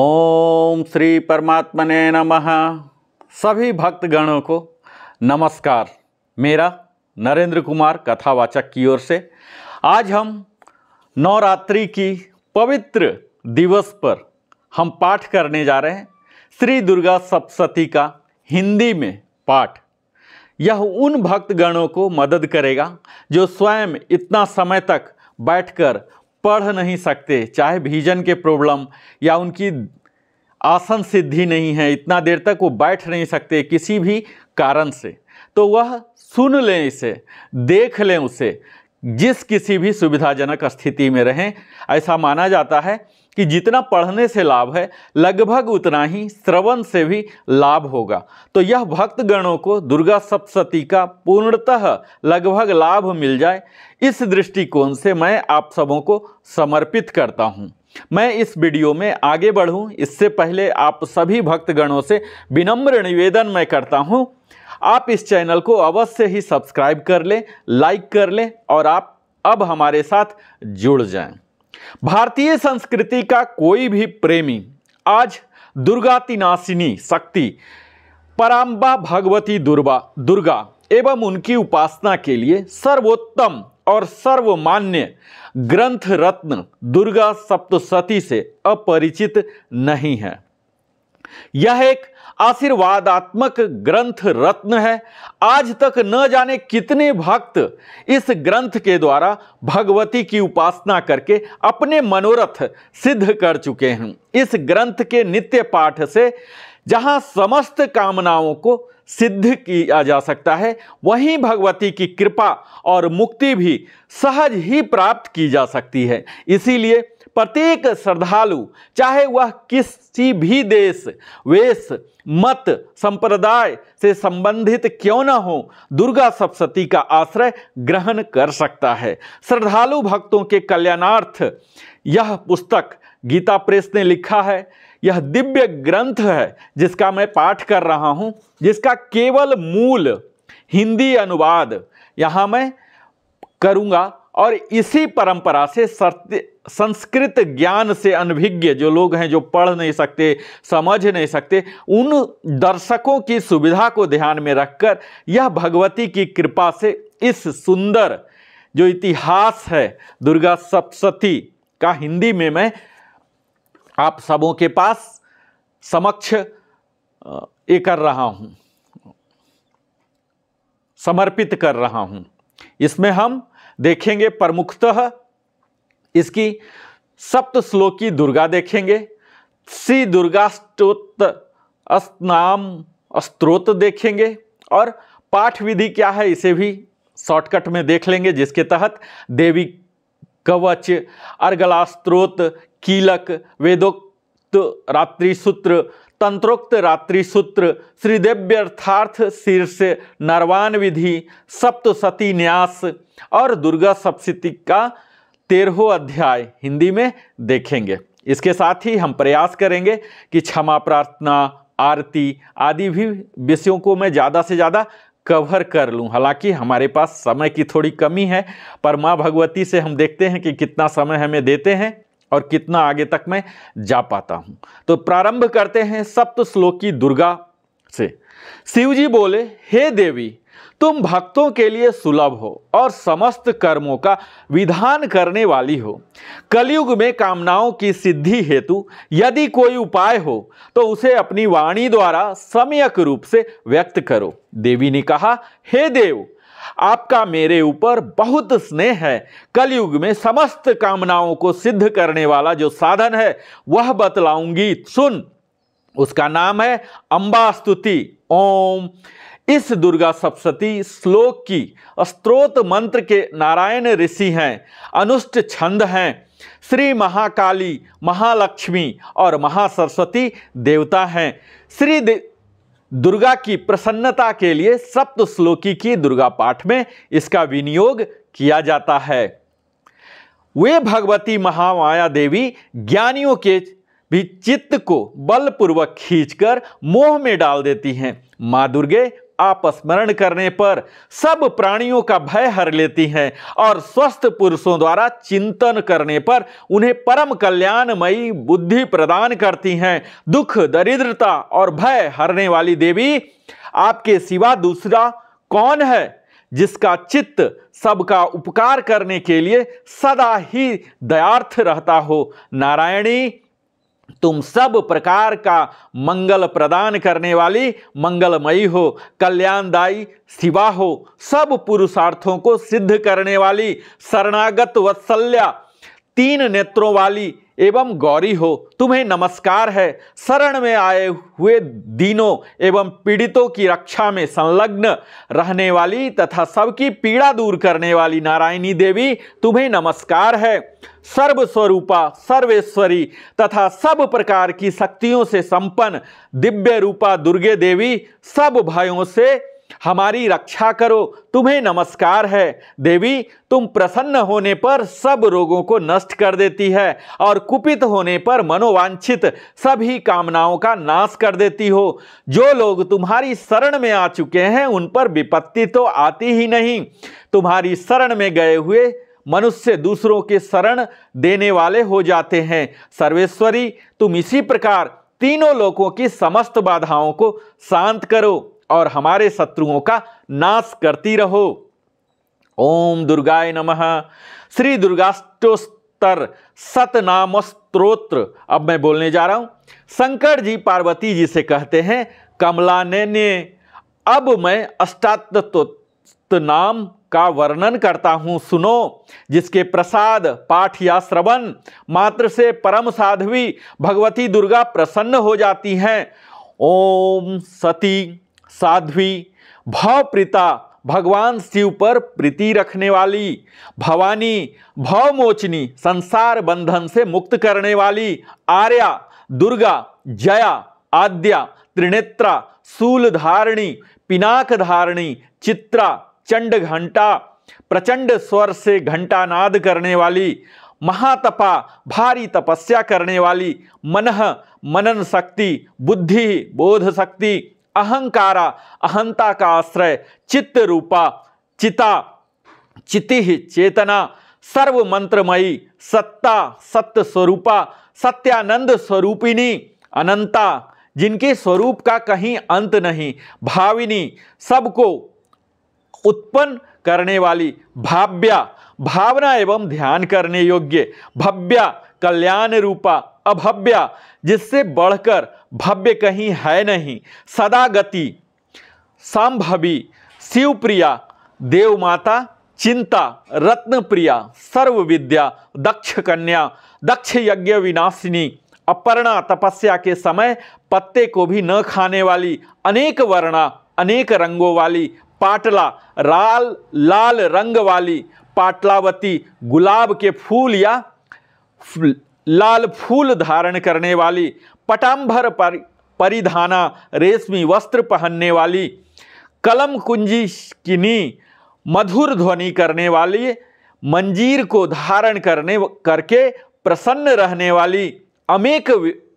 ओम श्री परमात्मने नमः सभी भक्तगणों को नमस्कार मेरा नरेंद्र कुमार कथावाचक की ओर से आज हम नवरात्रि की पवित्र दिवस पर हम पाठ करने जा रहे हैं श्री दुर्गा सप्तशती का हिंदी में पाठ यह उन भक्तगणों को मदद करेगा जो स्वयं इतना समय तक बैठकर पढ़ नहीं सकते चाहे भीजन के प्रॉब्लम या उनकी आसन सिद्धि नहीं है इतना देर तक वो बैठ नहीं सकते किसी भी कारण से तो वह सुन लें इसे देख लें उसे जिस किसी भी सुविधाजनक स्थिति में रहें ऐसा माना जाता है कि जितना पढ़ने से लाभ है लगभग उतना ही श्रवण से भी लाभ होगा तो यह भक्तगणों को दुर्गा सप्तशती का पूर्णतः लगभग लाभ मिल जाए इस दृष्टिकोण से मैं आप सबों को समर्पित करता हूँ मैं इस वीडियो में आगे बढ़ूँ इससे पहले आप सभी भक्तगणों से विनम्र निवेदन मैं करता हूँ आप इस चैनल को अवश्य ही सब्सक्राइब कर लें लाइक कर लें और आप अब हमारे साथ जुड़ जाएं भारतीय संस्कृति का कोई भी प्रेमी आज दुर्गातिनाशिनी शक्ति पराम्बा भगवती दुर्गा दुर्गा एवं उनकी उपासना के लिए सर्वोत्तम और सर्वमान्य ग्रंथ रत्न दुर्गा सप्तशती से अपरिचित नहीं है यह एक आशीर्वादात्मक ग्रंथ रत्न है आज तक न जाने कितने भक्त इस ग्रंथ के द्वारा भगवती की उपासना करके अपने मनोरथ सिद्ध कर चुके हैं इस ग्रंथ के नित्य पाठ से जहाँ समस्त कामनाओं को सिद्ध किया जा सकता है वहीं भगवती की कृपा और मुक्ति भी सहज ही प्राप्त की जा सकती है इसीलिए प्रत्येक श्रद्धालु चाहे वह किसी भी देश वेश मत संप्रदाय से संबंधित क्यों न हो दुर्गा सप्तती का आश्रय ग्रहण कर सकता है श्रद्धालु भक्तों के कल्याणार्थ यह पुस्तक गीता प्रेस ने लिखा है यह दिव्य ग्रंथ है जिसका मैं पाठ कर रहा हूँ जिसका केवल मूल हिंदी अनुवाद यहाँ मैं करूँगा और इसी परंपरा से सत्य संस्कृत ज्ञान से अनभिज्ञ जो लोग हैं जो पढ़ नहीं सकते समझ नहीं सकते उन दर्शकों की सुविधा को ध्यान में रखकर यह भगवती की कृपा से इस सुंदर जो इतिहास है दुर्गा सप्तशती का हिंदी में मैं आप सबों के पास समक्ष ये कर रहा हूँ समर्पित कर रहा हूँ इसमें हम देखेंगे प्रमुखतः इसकी सप्त श्लोकी दुर्गा देखेंगे श्री दुर्गा स्त्रोत अस्नाम स्त्रोत देखेंगे और पाठ विधि क्या है इसे भी शॉर्टकट में देख लेंगे जिसके तहत देवी कवच अर्गला स्त्रोत कीलक वेदोक्त रात्रि सूत्र तंत्रोक्त रात्रि सूत्र श्रीदेव्यर्थार्थ शीर्ष नरवान विधि सप्त सती न्यास और दुर्गा सप्तशती का तेरहों अध्याय हिंदी में देखेंगे इसके साथ ही हम प्रयास करेंगे कि क्षमा प्रार्थना आरती आदि भी विषयों को मैं ज़्यादा से ज़्यादा कवर कर लूँ हालांकि हमारे पास समय की थोड़ी कमी है पर माँ भगवती से हम देखते हैं कि कितना समय हमें देते हैं और कितना आगे तक मैं जा पाता हूँ तो प्रारंभ करते हैं सप्त श्लोकी दुर्गा से शिव जी बोले हे देवी तुम भक्तों के लिए सुलभ हो और समस्त कर्मों का विधान करने वाली हो कलयुग में कामनाओं की सिद्धि हेतु यदि कोई उपाय हो तो उसे अपनी वाणी द्वारा सम्यक रूप से व्यक्त करो देवी ने कहा हे देव आपका मेरे ऊपर बहुत स्नेह है कलयुग में समस्त कामनाओं को सिद्ध करने वाला जो साधन है वह बतलाऊंगी सुन उसका नाम है अंबास्तुति ओम इस दुर्गा सप्तती श्लोक की स्त्रोत मंत्र के नारायण ऋषि हैं अनुष्ट छंद हैं श्री महाकाली महालक्ष्मी और महासरस्वती देवता हैं श्री दे दुर्गा की प्रसन्नता के लिए सप्त श्लोकी की दुर्गा पाठ में इसका विनियोग किया जाता है वे भगवती महामाया देवी ज्ञानियों के भी चित्त को बलपूर्वक खींचकर मोह में डाल देती हैं माँ दुर्गे आपस्मरण करने पर सब प्राणियों का भय हर लेती हैं और स्वस्थ पुरुषों द्वारा चिंतन करने पर उन्हें परम कल्याणमयी बुद्धि प्रदान करती हैं दुख दरिद्रता और भय हरने वाली देवी आपके सिवा दूसरा कौन है जिसका चित्त सबका उपकार करने के लिए सदा ही दयार्थ रहता हो नारायणी तुम सब प्रकार का मंगल प्रदान करने वाली मंगलमयी हो कल्याणदायी शिवा हो सब पुरुषार्थों को सिद्ध करने वाली शरणागत वत्सल्या तीन नेत्रों वाली एवं गौरी हो तुम्हें नमस्कार है शरण में आए हुए दीनों एवं पीड़ितों की रक्षा में संलग्न रहने वाली तथा सबकी पीड़ा दूर करने वाली नारायणी देवी तुम्हें नमस्कार है सर्वस्वरूपा सर्वेश्वरी तथा सब प्रकार की शक्तियों से संपन्न दिव्य रूपा दुर्गे देवी सब भयों से हमारी रक्षा करो तुम्हें नमस्कार है देवी तुम प्रसन्न होने पर सब रोगों को नष्ट कर देती है और कुपित होने पर मनोवांछित सभी कामनाओं का नाश कर देती हो जो लोग तुम्हारी शरण में आ चुके हैं उन पर विपत्ति तो आती ही नहीं तुम्हारी शरण में गए हुए मनुष्य दूसरों के शरण देने वाले हो जाते हैं सर्वेश्वरी तुम इसी प्रकार तीनों लोगों की समस्त बाधाओं को शांत करो और हमारे शत्रुओं का नाश करती रहो ओम दुर्गाय नमः श्री दुर्गाष्टोस्तर सतनाम स्त्रोत्र अब मैं बोलने जा रहा हूं शंकर जी पार्वती जी से कहते हैं कमला ने अब मैं अष्टात नाम का वर्णन करता हूँ सुनो जिसके प्रसाद पाठ या श्रवण मात्र से परम साध्वी भगवती दुर्गा प्रसन्न हो जाती हैं ओम सती साध्वी भवप्रीता भगवान शिव पर प्रीति रखने वाली भवानी भवमोचनी संसार बंधन से मुक्त करने वाली आर्या दुर्गा जया आद्या त्रिनेत्रा पिनाक धारणी चित्रा चंड घंटा प्रचंड स्वर से घंटानाद करने वाली महातपा भारी तपस्या करने वाली मनह मनन शक्ति बुद्धि बोध शक्ति अहंकारा अहंता का आश्रय चित्त रूपा चिता चिति चेतना सर्व मंत्रमयी सत्ता सत्य स्वरूपा सत्यानंद स्वरूपिणी अनंता जिनके स्वरूप का कहीं अंत नहीं भाविनी सबको उत्पन्न करने वाली भाव्या भावना एवं ध्यान करने योग्य भव्या कल्याण रूपा अभव्या जिससे बढ़कर भव्य कहीं है नहीं सदागति संभवी शिवप्रिया देवमाता चिंता रत्न प्रिया सर्व विद्या दक्ष कन्या दक्ष यज्ञ विनाशिनी अपर्णा तपस्या के समय पत्ते को भी न खाने वाली अनेक वर्णा अनेक रंगों वाली पाटला लाल लाल रंग वाली पाटलावती गुलाब के फूल या लाल फूल धारण करने वाली पटाम्भर पर परिधाना रेशमी वस्त्र पहनने वाली कलम कुंजी किनी मधुर ध्वनि करने वाली मंजीर को धारण करने करके प्रसन्न रहने वाली अमेक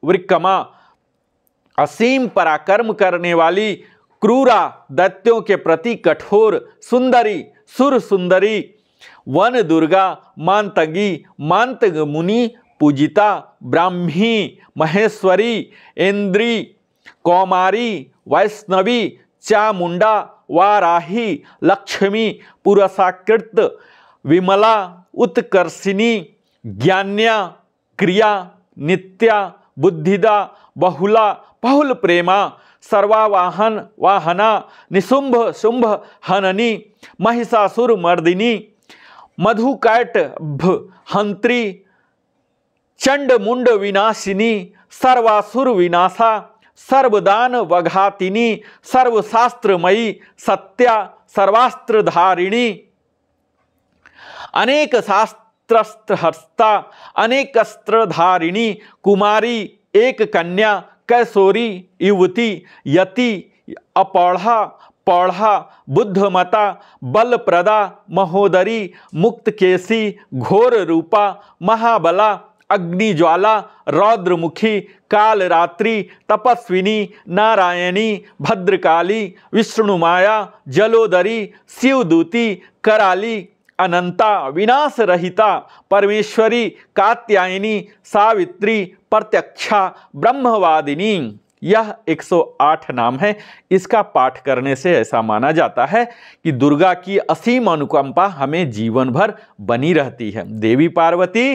वृक्कमा असीम पराक्रम करने वाली क्रूरा दैत्यों के प्रति कठोर सुंदरी सुर सुंदरी वन दुर्गा मानतंगी मानतग मुनि पूजिता ब्राह्मी महेश्वरी इंद्री कौमारी वैष्णवी चामुंडा वाराही लक्ष्मी पुरसाकृत विमला उत्कर्षिणी ज्ञान्या क्रिया नित्या बुद्धिदा बहुला बहुल प्रेमा सर्वावाहन वाहना निशुंभ शुंभ हननी महिषासुर मर्दिनी मधुकैट हंत्री चंड मुंड विनाशिनी सर्वासुर विनाशा सर्वदान वघातिनी सर्वशास्त्रमयी सत्या धारिणी अनेक हस्ता अनेक धारिणी कुमारी एक कन्या कैसोरी युवती यति अपौढ़ा पौढ़ा बुद्धमता बलप्रदा महोदरी मुक्तकेशी घोर रूपा महाबला अग्निज्वाला रौद्रमुखी कालरात्रि तपस्विनी नारायणी भद्रकाली विष्णुमाया जलोदरी शिवदूती कराली अनंता विनाश रहिता परमेश्वरी कात्यायनी सावित्री प्रत्यक्षा ब्रह्मवादिनी यह 108 नाम है इसका पाठ करने से ऐसा माना जाता है कि दुर्गा की असीम अनुकंपा हमें जीवन भर बनी रहती है देवी पार्वती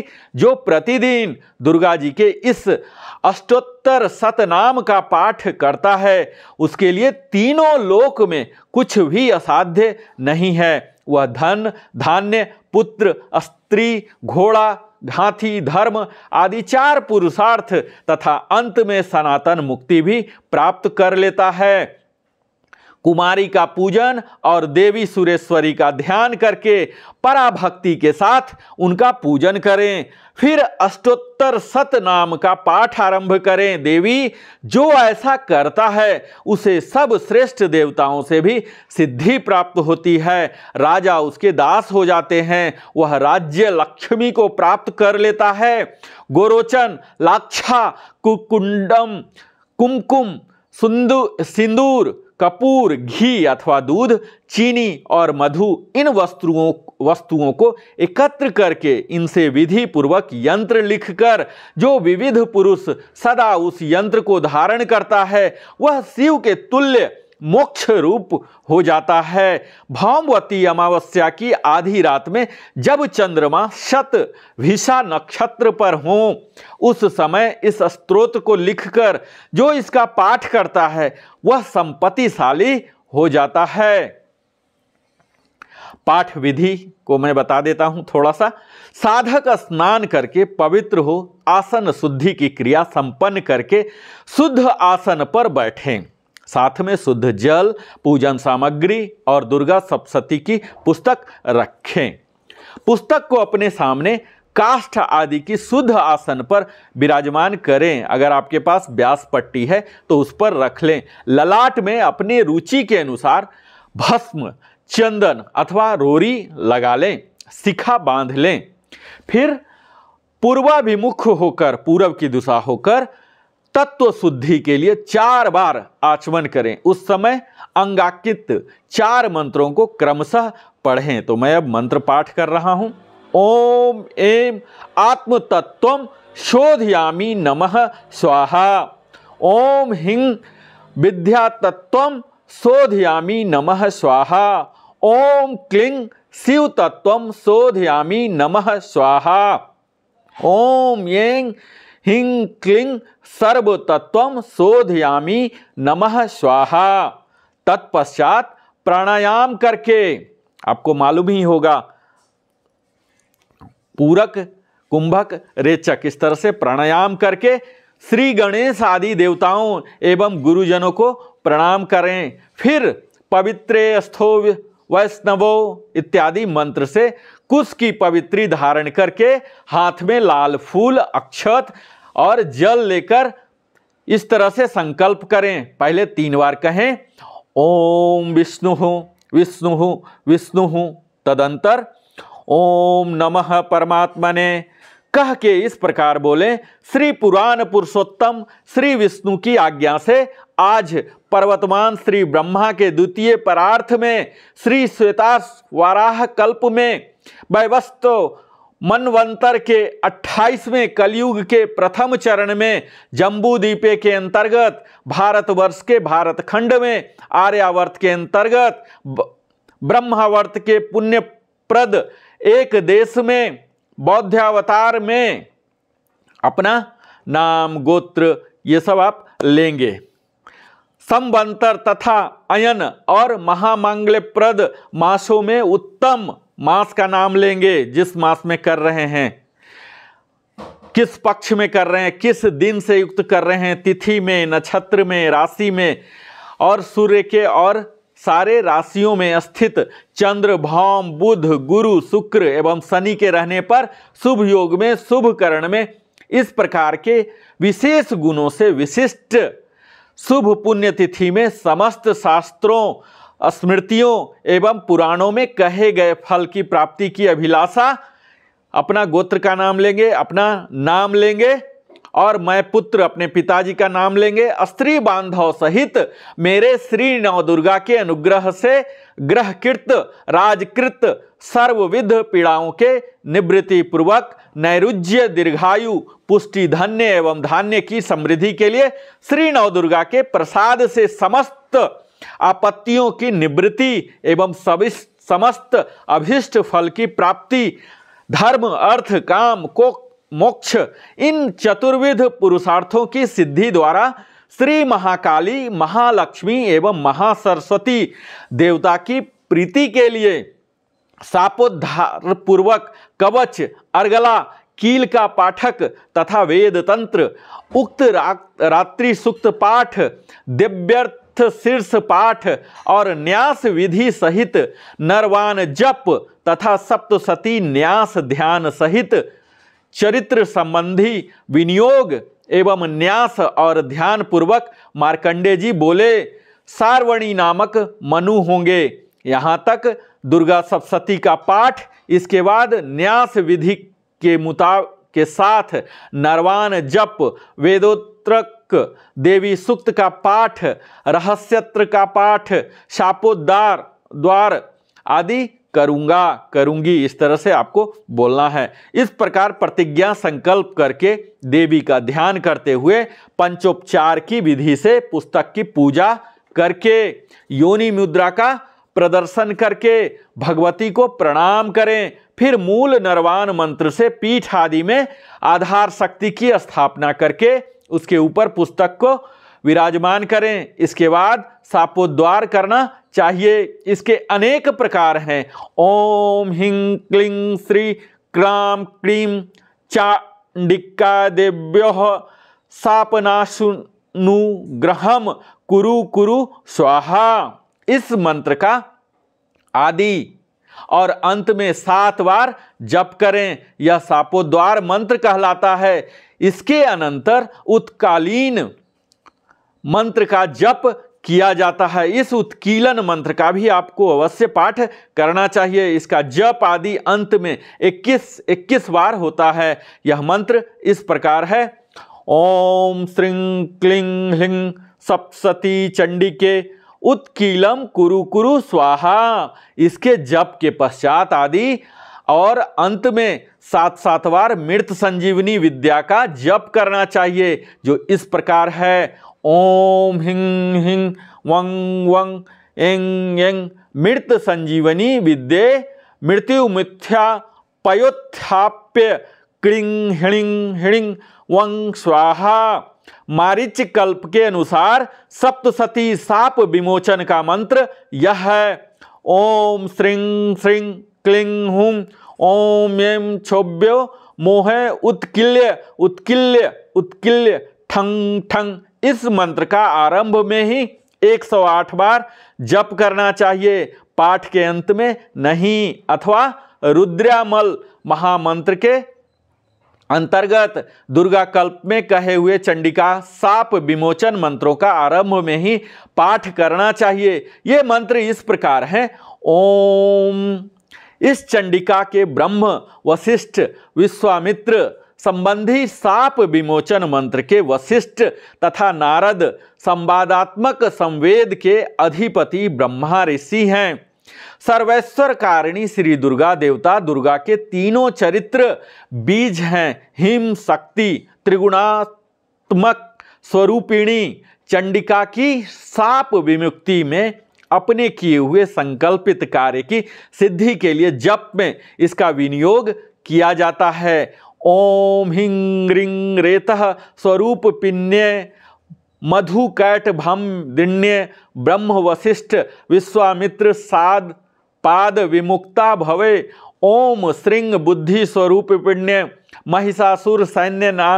जो प्रतिदिन दुर्गा जी के इस अष्टोत्तर सतनाम का पाठ करता है उसके लिए तीनों लोक में कुछ भी असाध्य नहीं है वह धन धान्य पुत्र स्त्री घोड़ा हाथी धर्म आदि चार पुरुषार्थ तथा अंत में सनातन मुक्ति भी प्राप्त कर लेता है कुमारी का पूजन और देवी सुरेश्वरी का ध्यान करके पराभक्ति के साथ उनका पूजन करें फिर अष्टोत्तर सत नाम का पाठ आरंभ करें देवी जो ऐसा करता है उसे सब श्रेष्ठ देवताओं से भी सिद्धि प्राप्त होती है राजा उसके दास हो जाते हैं वह राज्य लक्ष्मी को प्राप्त कर लेता है गोरोचन लाक्षा कुकुंडम कुमकुम सिंदूर कपूर घी अथवा दूध चीनी और मधु इन वस्तुओं वस्तुओं को एकत्र करके इनसे विधि पूर्वक यंत्र लिखकर जो विविध पुरुष सदा उस यंत्र को धारण करता है वह शिव के तुल्य मोक्ष रूप हो जाता है भौमवती अमावस्या की आधी रात में जब चंद्रमा शत विषा नक्षत्र पर हो उस समय इस स्त्रोत को लिखकर जो इसका पाठ करता है वह संपत्तिशाली हो जाता है पाठ विधि को मैं बता देता हूं थोड़ा सा साधक स्नान करके पवित्र हो आसन शुद्धि की क्रिया संपन्न करके शुद्ध आसन पर बैठें साथ में शुद्ध जल पूजन सामग्री और दुर्गा सप्तती की पुस्तक रखें पुस्तक को अपने सामने काष्ठ आदि की शुद्ध आसन पर विराजमान करें अगर आपके पास ब्यास पट्टी है तो उस पर रख लें ललाट में अपने रुचि के अनुसार भस्म चंदन अथवा रोरी लगा लें शिखा बांध लें फिर पूर्वाभिमुख होकर पूर्व की दिशा होकर तत्व शुद्धि के लिए चार बार आचमन करें उस समय अंगाकित चार मंत्रों को क्रमशः पढ़ें तो मैं अब मंत्र पाठ कर रहा हूं ओम एम आत्म तत्व शोधयामी नम स्वाहा ओम हिंग विद्या तत्व शोधयामी नम स्वाहा ओम क्लिंग शिव तत्व शोधयामी नम स्वाहा ओम यें हिंग क्लिंग सर्वतत्व शोधयामी नमः स्वाहा तत्पश्चात प्राणायाम करके आपको मालूम ही होगा पूरक कुंभक रेचक इस तरह से प्राणायाम करके श्री गणेश आदि देवताओं एवं गुरुजनों को प्रणाम करें फिर पवित्र स्थो वैष्णवो इत्यादि मंत्र से कुश की पवित्री धारण करके हाथ में लाल फूल अक्षत और जल लेकर इस तरह से संकल्प करें पहले तीन बार कहें ओम विष्णु विष्णु विष्णु तदंतर ओम नमः परमात्मने कह के इस प्रकार बोले श्री पुराण पुरुषोत्तम श्री विष्णु की आज्ञा से आज पर्वतमान श्री ब्रह्मा के द्वितीय परार्थ में श्री श्वेता वाराह कल्प में वैवस्त मनवंतर के 28वें कलयुग के प्रथम चरण में जम्बू दीपे के अंतर्गत भारतवर्ष के भारत खंड में आर्यावर्त के अंतर्गत ब्रह्मावर्त के पुण्यप्रद एक देश में बौद्धावतार में अपना नाम गोत्र ये सब आप लेंगे संवंतर तथा अयन और महामांगल्यप्रद मासों में उत्तम मास का नाम लेंगे जिस मास में कर रहे हैं किस पक्ष में कर रहे हैं किस दिन से युक्त कर रहे हैं तिथि में नक्षत्र में राशि में और सूर्य के और सारे राशियों में स्थित चंद्र भौम बुध गुरु शुक्र एवं शनि के रहने पर शुभ योग में शुभ करण में इस प्रकार के विशेष गुणों से विशिष्ट शुभ पुण्य तिथि में समस्त शास्त्रों स्मृतियों एवं पुराणों में कहे गए फल की प्राप्ति की अभिलाषा अपना गोत्र का नाम लेंगे अपना नाम लेंगे और मैं पुत्र अपने पिताजी का नाम लेंगे स्त्री बांधव सहित मेरे श्री नव दुर्गा के अनुग्रह से ग्रहकृत राजकृत सर्वविध पीड़ाओं के निवृत्ति पूर्वक नैरुज्य दीर्घायु पुष्टि धन्य एवं धान्य की समृद्धि के लिए श्री नव दुर्गा के प्रसाद से समस्त आपत्तियों की निवृत्ति एवं सभी समस्त अभिष्ट फल की प्राप्ति धर्म अर्थ काम को मोक्ष इन चतुर्विध पुरुषार्थों की सिद्धि द्वारा श्री महाकाली महालक्ष्मी एवं महासरस्वती देवता की प्रीति के लिए सापोद्धार पूर्वक कवच अर्गला कील का पाठक तथा वेद तंत्र उक्त रात्रि सुक्त पाठ दिव्यर्थ अर्थ शीर्ष पाठ और न्यास विधि सहित नरवान जप तथा सप्तशती न्यास ध्यान सहित चरित्र संबंधी विनियोग एवं न्यास और ध्यान पूर्वक मार्कंडे जी बोले सार्वणी नामक मनु होंगे यहाँ तक दुर्गा सप्तती का पाठ इसके बाद न्यास विधि के मुताब के साथ नरवान जप वेदोत्रक तक देवी सुक्त का पाठ रहस्यत्र का पाठ शापोद्वार द्वार आदि करूंगा करूंगी इस तरह से आपको बोलना है इस प्रकार प्रतिज्ञा संकल्प करके देवी का ध्यान करते हुए पंचोपचार की विधि से पुस्तक की पूजा करके योनि मुद्रा का प्रदर्शन करके भगवती को प्रणाम करें फिर मूल नरवान मंत्र से पीठ आदि में आधार शक्ति की स्थापना करके उसके ऊपर पुस्तक को विराजमान करें इसके बाद सापोद्वार करना चाहिए इसके अनेक प्रकार हैं ओम हिं क्लिं श्री क्राम क्रीम चांडिका देव्य सापनाशुनुग्रहम कुरु कुरु स्वाहा इस मंत्र का आदि और अंत में सात बार जप करें यह सापोद्वार मंत्र कहलाता है इसके अनंतर उत्कालीन मंत्र का जप किया जाता है इस उत्कीलन मंत्र का भी आपको अवश्य पाठ करना चाहिए इसका जप आदि अंत में 21 21 बार होता है यह मंत्र इस प्रकार है ओम श्रृंग क्लिंग ह्लिंग सप्सती चंडी के उत्कीलम कुरु कुरु स्वाहा इसके जप के पश्चात आदि और अंत में सात सात बार मृत संजीवनी विद्या का जप करना चाहिए जो इस प्रकार है ओम हिंग हिंग वंग वंग एंग एंग मृत संजीवनी विद्ये मृत्यु मिथ्या पयोत्थाप्य क्रिंग हिणिंग हिणिंग वंग स्वाहा मारिच कल्प के अनुसार सप्तसती साप विमोचन का मंत्र यह है ओम श्रृंग श्रृंग क्लिंग हूं ओम एम क्षोभ्यो मोह उत्किल्य उत्किल्य उत्किल्य ठंग ठंग इस मंत्र का आरंभ में ही 108 बार जप करना चाहिए पाठ के अंत में नहीं अथवा रुद्रामल महामंत्र के अंतर्गत दुर्गा कल्प में कहे हुए चंडिका साप विमोचन मंत्रों का आरंभ में ही पाठ करना चाहिए ये मंत्र इस प्रकार हैं ओम इस चंडिका के ब्रह्म वशिष्ठ विश्वामित्र संबंधी साप विमोचन मंत्र के वशिष्ठ तथा नारद संवादात्मक संवेद के अधिपति ब्रह्मा ऋषि हैं सर्वेश्वर कारिणी श्री दुर्गा देवता दुर्गा के तीनों चरित्र बीज हैं हिम शक्ति त्रिगुणात्मक स्वरूपिणी चंडिका की साप विमुक्ति में अपने किए हुए संकल्पित कार्य की सिद्धि के लिए जप में इसका विनियोग किया जाता है ओम हिंग रिंग रेत स्वरूप पिण्य मधु कैट भम दिण्य ब्रह्म वशिष्ठ विश्वामित्र साध पाद विमुक्ता भवे ओम श्रृंग बुद्धि स्वरूप पिण्य महिषासुर सैन्य ना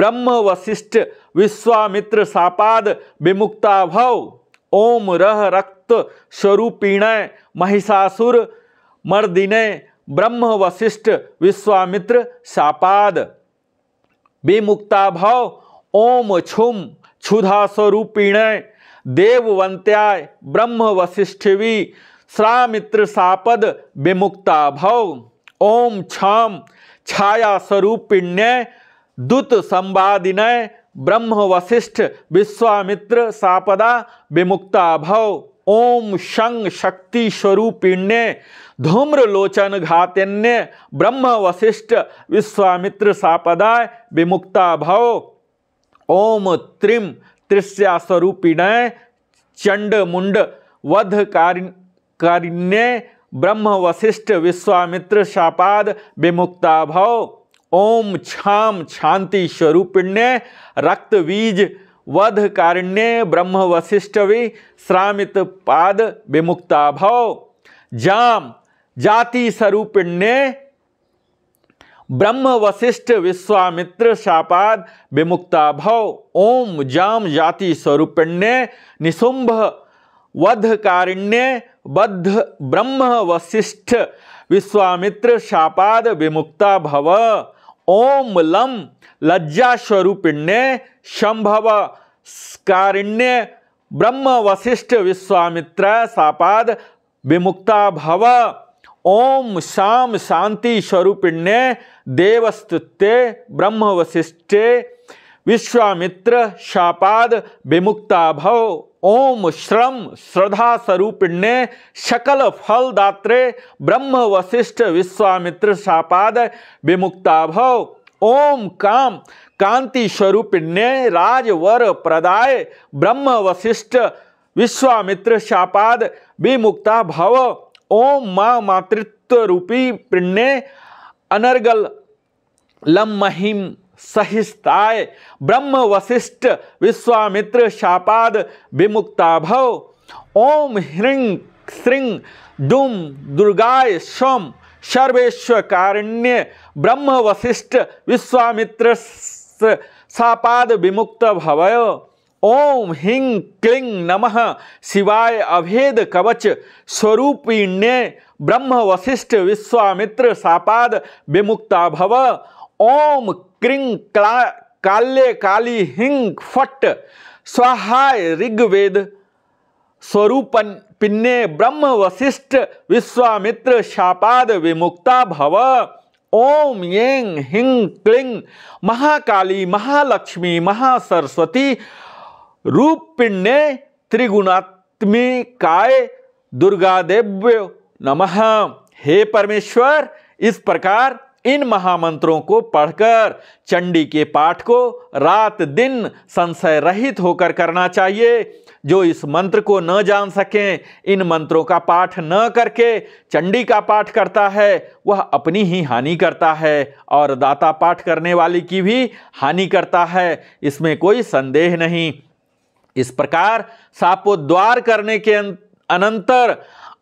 ब्रह्म वशिष्ठ विश्वामित्र सापाद विमुक्ता भव ओम रह रक्त स्वरूपिणय महिषासुर मर्दिनय ब्रह्म वशिष्ठ विश्वामित्र शापाद विमुक्ता भाव ओम छुम क्षुधा स्वरूपिणय देववंत्याय ब्रह्म वशिष्ठवी श्रामित्र सापद विमुक्ता भव ओम छाम छाया स्वरूपिण्य दुत संवादिनय ब्रह्म वशिष्ठ विश्वामित्र सापदा विमुक्ता भव ओम शंग शक्ति स्वरूपिण्य लोचन घातिन्य ब्रह्म वशिष्ठ विश्वामित्र सापदा विमुक्ता भव ओम त्रिम त्रिस्या स्वरूपिणय चंड मुंड वध कारिण्य ब्रह्म वशिष्ठ विश्वामित्र शापाद विमुक्ता भव ओम छाम शांति स्वरूपिण्य रक्तबीज वध कारिण्य ब्रह्म वशिष्ठवि श्रामित पाद विमुक्ता भव जाम जाति स्वरूपिण्य ब्रह्म वशिष्ठ विश्वामित्र शापाद विमुक्ता भव ओम जाम जाति स्वरूपिण्य निशुंभ वध कारिण्य बद्ध ब्रह्म वशिष्ठ विश्वामित्र शापाद विमुक्ता भव ओम लम लज्जा स्वरूपिण्य शंभव कारिण्य ब्रह्म वशिष्ठ विश्वामित्र सापाद विमुक्ता भव ओम शाम शांति स्वरूपिण्य देवस्तुत्य ब्रह्म वशिष्ठे विश्वामित्र शापाद विमुक्ता भव ओम श्रम श्रद्धा स्वरूपिण्य शकल फल दात्रे ब्रह्म वशिष्ठ विश्वामित्र सापाद भव ओम काम कांति स्वरूपिण्य राजवर प्रदाय ब्रह्म वशिष्ठ विश्वामित्र शापाद विमुक्ता भव ओम माँ मातृत्व रूपी पिण्य अनर्गल लम महिम सहिस्ताय ब्रह्म वशिष्ठ विश्वामित्र शापाद भव ओम ह्रीं श्री डुम दुर्गाय शम सर्वेश्वकारिण्य ब्रह्म वशिष्ठ विश्वामित्र सापाद विमुक्त भवय ओम हिं क्लिं नमः शिवाय अभेद कवच स्वरूपिण्य ब्रह्म वशिष्ठ विश्वामित्र सापाद विमुक्ता भव ओम क्रिंग काले काल्य काली हिंग फट स्वाहाय ऋग्वेद स्वरूप पिन्ने ब्रह्म वशिष्ठ विश्वामित्र शापाद विमुक्ता भव ओम येंग हिंग क्लिंग महाकाली महालक्ष्मी महासरस्वती रूप काय दुर्गा देव्य नमः हे परमेश्वर इस प्रकार इन महामंत्रों को पढ़कर चंडी के पाठ को रात दिन संशय रहित होकर करना चाहिए जो इस मंत्र को न जान सकें इन मंत्रों का पाठ न करके चंडी का पाठ करता है वह अपनी ही हानि करता है और दाता पाठ करने वाली की भी हानि करता है इसमें कोई संदेह नहीं इस प्रकार सापोद्वार करने के अनंतर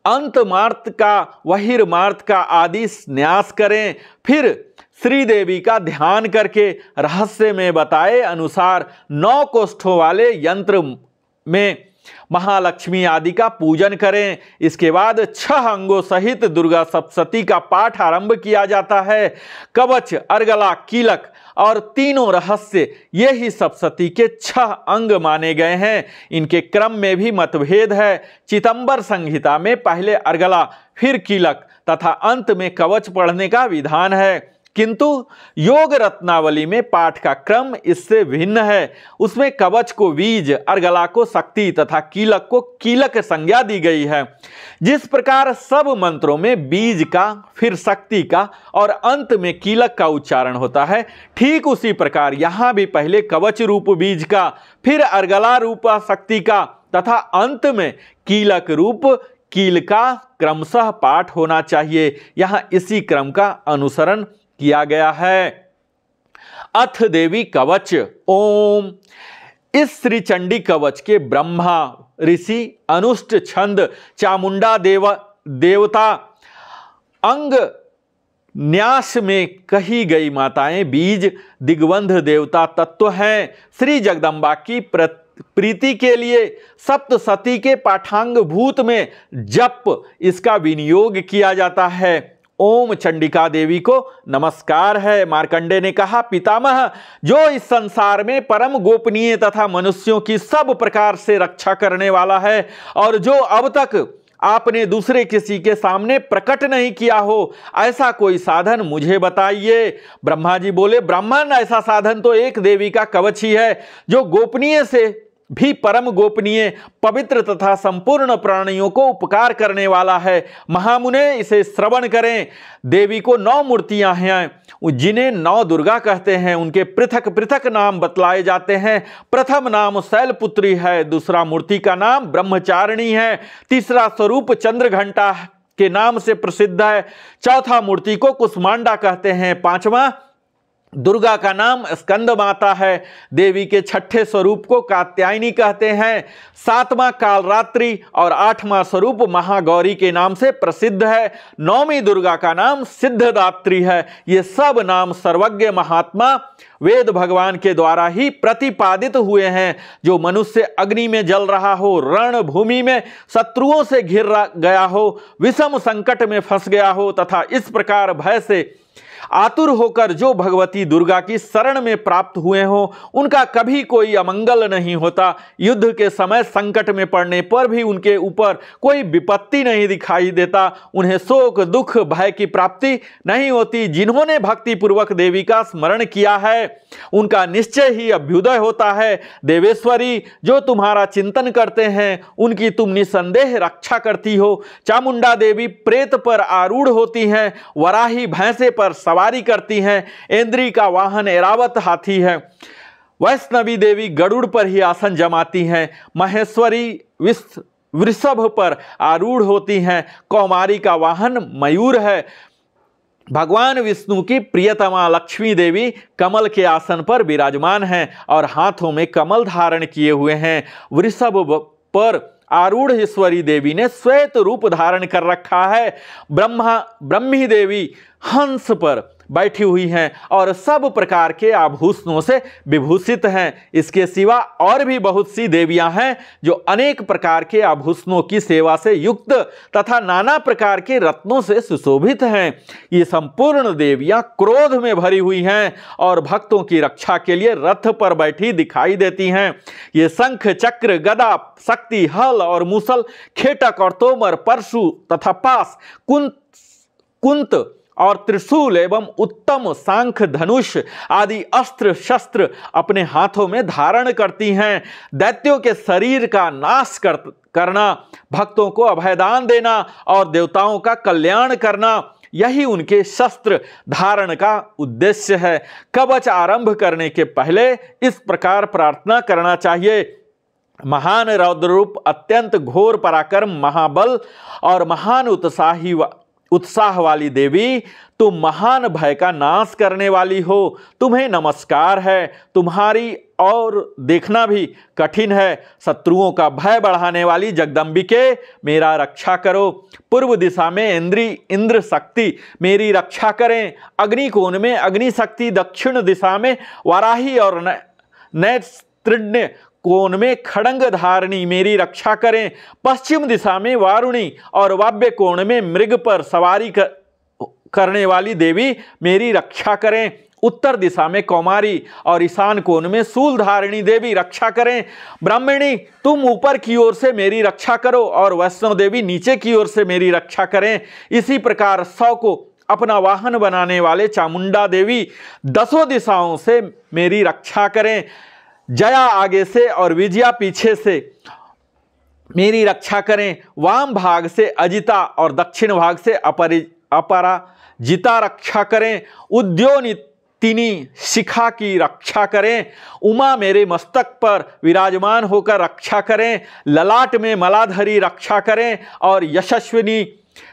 अंतमार्थ का वहिर्मार्थ का आदि न्यास करें फिर श्री देवी का ध्यान करके रहस्य में बताए अनुसार नौ कोष्ठों वाले यंत्र में महालक्ष्मी आदि का पूजन करें इसके बाद छह अंगों सहित दुर्गा सप्तशती का पाठ आरंभ किया जाता है कवच अर्गला कीलक और तीनों रहस्य ये ही सप्सती के छह अंग माने गए हैं इनके क्रम में भी मतभेद है चितंबर संहिता में पहले अर्गला फिर कीलक तथा अंत में कवच पढ़ने का विधान है किंतु योग रत्नावली में पाठ का क्रम इससे भिन्न है उसमें कवच को बीज और गला को शक्ति तथा कीलक को कीलक संज्ञा दी गई है जिस प्रकार सब मंत्रों में बीज का फिर शक्ति का और अंत में कीलक का उच्चारण होता है ठीक उसी प्रकार यहाँ भी पहले कवच रूप बीज का फिर अर्गला रूप शक्ति का तथा अंत में कीलक रूप कील का क्रमशः पाठ होना चाहिए यहाँ इसी क्रम का अनुसरण किया गया है अथ देवी कवच ओम इस श्री चंडी कवच के ब्रह्मा ऋषि अनुष्ट छंद चामुंडा देव देवता अंग न्यास में कही गई माताएं बीज दिग्बंध देवता तत्व हैं श्री जगदम्बा की प्रीति के लिए सप्त सती के पाठांग भूत में जप इसका विनियोग किया जाता है ओम चंडिका देवी को नमस्कार है मार्कंडे ने कहा पितामह जो इस संसार में परम गोपनीय तथा मनुष्यों की सब प्रकार से रक्षा करने वाला है और जो अब तक आपने दूसरे किसी के सामने प्रकट नहीं किया हो ऐसा कोई साधन मुझे बताइए ब्रह्मा जी बोले ब्राह्मण ऐसा साधन तो एक देवी का कवच ही है जो गोपनीय से भी परम गोपनीय पवित्र तथा संपूर्ण प्राणियों को उपकार करने वाला है महामुने इसे श्रवण करें देवी को नौ मूर्तियां हैं जिन्हें नौ दुर्गा कहते हैं उनके पृथक पृथक नाम बतलाए जाते हैं प्रथम नाम शैलपुत्री है दूसरा मूर्ति का नाम ब्रह्मचारिणी है तीसरा स्वरूप चंद्र घंटा के नाम से प्रसिद्ध है चौथा मूर्ति को कुष्मांडा कहते हैं पांचवा दुर्गा का नाम स्कंद माता है देवी के छठे स्वरूप को कात्यायनी कहते हैं सातवां कालरात्रि और आठवां स्वरूप महागौरी के नाम से प्रसिद्ध है नौवीं दुर्गा का नाम सिद्धदात्री है ये सब नाम सर्वज्ञ महात्मा वेद भगवान के द्वारा ही प्रतिपादित हुए हैं जो मनुष्य अग्नि में जल रहा हो रण भूमि में शत्रुओं से घिर गया हो विषम संकट में फंस गया हो तथा इस प्रकार भय से आतुर होकर जो भगवती दुर्गा की शरण में प्राप्त हुए हों उनका कभी कोई अमंगल नहीं होता युद्ध के समय संकट में पड़ने पर भी उनके ऊपर कोई विपत्ति नहीं दिखाई देता उन्हें शोक दुख भय की प्राप्ति नहीं होती जिन्होंने भक्तिपूर्वक देवी का स्मरण किया है उनका निश्चय ही अभ्युदय होता है देवेश्वरी जो तुम्हारा चिंतन करते हैं उनकी तुम निसंदेह रक्षा करती हो चामुंडा देवी प्रेत पर आरूढ़ होती हैं वराही भैंसे पर सवार सवारी करती हैं इंद्री का वाहन एरावत हाथी है वैष्णवी देवी गरुड़ पर ही आसन जमाती हैं महेश्वरी विश्व वृषभ पर आरूढ़ होती हैं कौमारी का वाहन मयूर है भगवान विष्णु की प्रियतमा लक्ष्मी देवी कमल के आसन पर विराजमान हैं और हाथों में कमल धारण किए हुए हैं वृषभ पर आरूढ़ ईश्वरी देवी ने श्वेत रूप धारण कर रखा है ब्रह्मा ब्रह्मी देवी हंस पर बैठी हुई हैं और सब प्रकार के आभूषणों से विभूषित हैं इसके सिवा और भी बहुत सी देवियां हैं जो अनेक प्रकार के आभूषणों की सेवा से युक्त तथा नाना प्रकार के रत्नों से सुशोभित हैं ये संपूर्ण देवियां क्रोध में भरी हुई हैं और भक्तों की रक्षा के लिए रथ पर बैठी दिखाई देती हैं ये शंख चक्र गदा शक्ति हल और मूसल खेटक और तोमर परशु तथा पास कुंत कुंत और त्रिशूल एवं उत्तम सांख धनुष आदि अस्त्र शस्त्र अपने हाथों में धारण करती हैं दैत्यों के शरीर का नाश कर, करना भक्तों को अभयदान देना और देवताओं का कल्याण करना यही उनके शस्त्र धारण का उद्देश्य है कवच आरंभ करने के पहले इस प्रकार प्रार्थना करना चाहिए महान रौद्र रूप अत्यंत घोर पराक्रम महाबल और महान उत्साही उत्साह वाली देवी तुम महान भय का नाश करने वाली हो तुम्हें नमस्कार है तुम्हारी और देखना भी कठिन है शत्रुओं का भय बढ़ाने वाली जगदम्बिके मेरा रक्षा करो पूर्व दिशा में इंद्री इंद्र शक्ति मेरी रक्षा करें अग्नि कोण में अग्नि शक्ति दक्षिण दिशा में वाराही और नैत्रिण्य कोन में खड़ंग धारणी मेरी रक्षा करें पश्चिम दिशा में वारुणी और वाव्य कोण में मृग पर सवारी कर, करने वाली देवी मेरी रक्षा करें उत्तर दिशा में कौमारी और ईशान कोण में सूल धारिणी देवी रक्षा करें ब्राह्मणी तुम ऊपर की ओर से मेरी रक्षा करो और वैष्णव देवी नीचे की ओर से मेरी रक्षा करें इसी प्रकार सौ को अपना वाहन बनाने वाले चामुंडा देवी दसों दिशाओं से मेरी रक्षा करें जया आगे से और विजया पीछे से मेरी रक्षा करें वाम भाग से अजिता और दक्षिण भाग से अपरि अपराजिता रक्षा करें उद्योनि तिनी शिखा की रक्षा करें उमा मेरे मस्तक पर विराजमान होकर रक्षा करें ललाट में मलाधरी रक्षा करें और यशस्विनी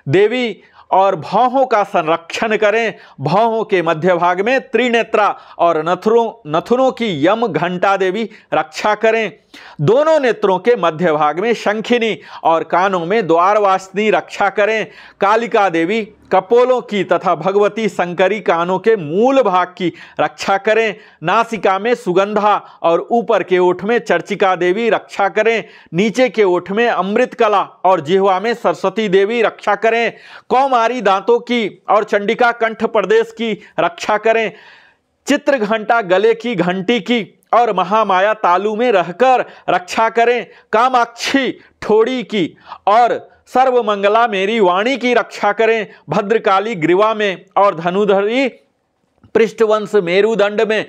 देवी और भावों का संरक्षण करें भावों के मध्य भाग में त्रिनेत्रा और नथुरों नथुरों की यम घंटा देवी रक्षा करें दोनों नेत्रों के मध्य भाग में शंखिनी और कानों में द्वारवासिनी रक्षा करें कालिका देवी कपोलों की तथा भगवती शंकरी कानों के मूल भाग की रक्षा करें नासिका में सुगंधा और ऊपर के ओठ में चर्चिका देवी रक्षा करें नीचे के ओठ में अमृत कला और जिहवा में सरस्वती देवी रक्षा करें कौमारी दांतों की और चंडिका कंठ प्रदेश की रक्षा करें चित्र घंटा गले की घंटी की और महामाया तालू में रहकर रक्षा करें कामाक्षी ठोड़ी की और सर्वमंगला मेरी वाणी की रक्षा करें भद्रकाली ग्रीवा में और धनुधरी पृष्ठवंश मेरुदंड में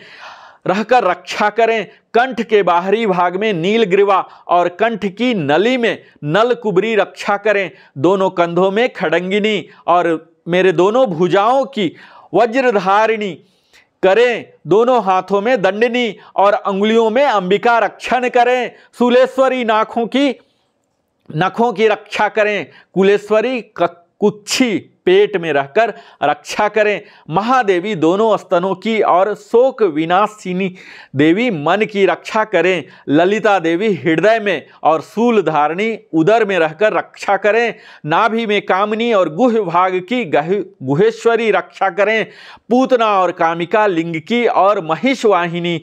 रहकर रक्षा करें कंठ के बाहरी भाग में नील ग्रीवा और कंठ की नली में नल कुबरी रक्षा करें दोनों कंधों में खडंगिनी और मेरे दोनों भुजाओं की वज्रधारिणी करें दोनों हाथों में दंडनी और अंगुलियों में अंबिका रक्षण करें सुलेश्वरी नाखों की नखों की रक्षा करें कुलेश्वरी कुच्छी पेट में रहकर रक्षा करें महादेवी दोनों स्तनों की और शोक विनाशिनी देवी मन की रक्षा करें ललिता देवी हृदय में और सूल धारणी उदर में रहकर रक्षा करें नाभि में कामनी और गुह भाग की गुहेश्वरी रक्षा करें पूतना और कामिका लिंग की और महिषवाहिनी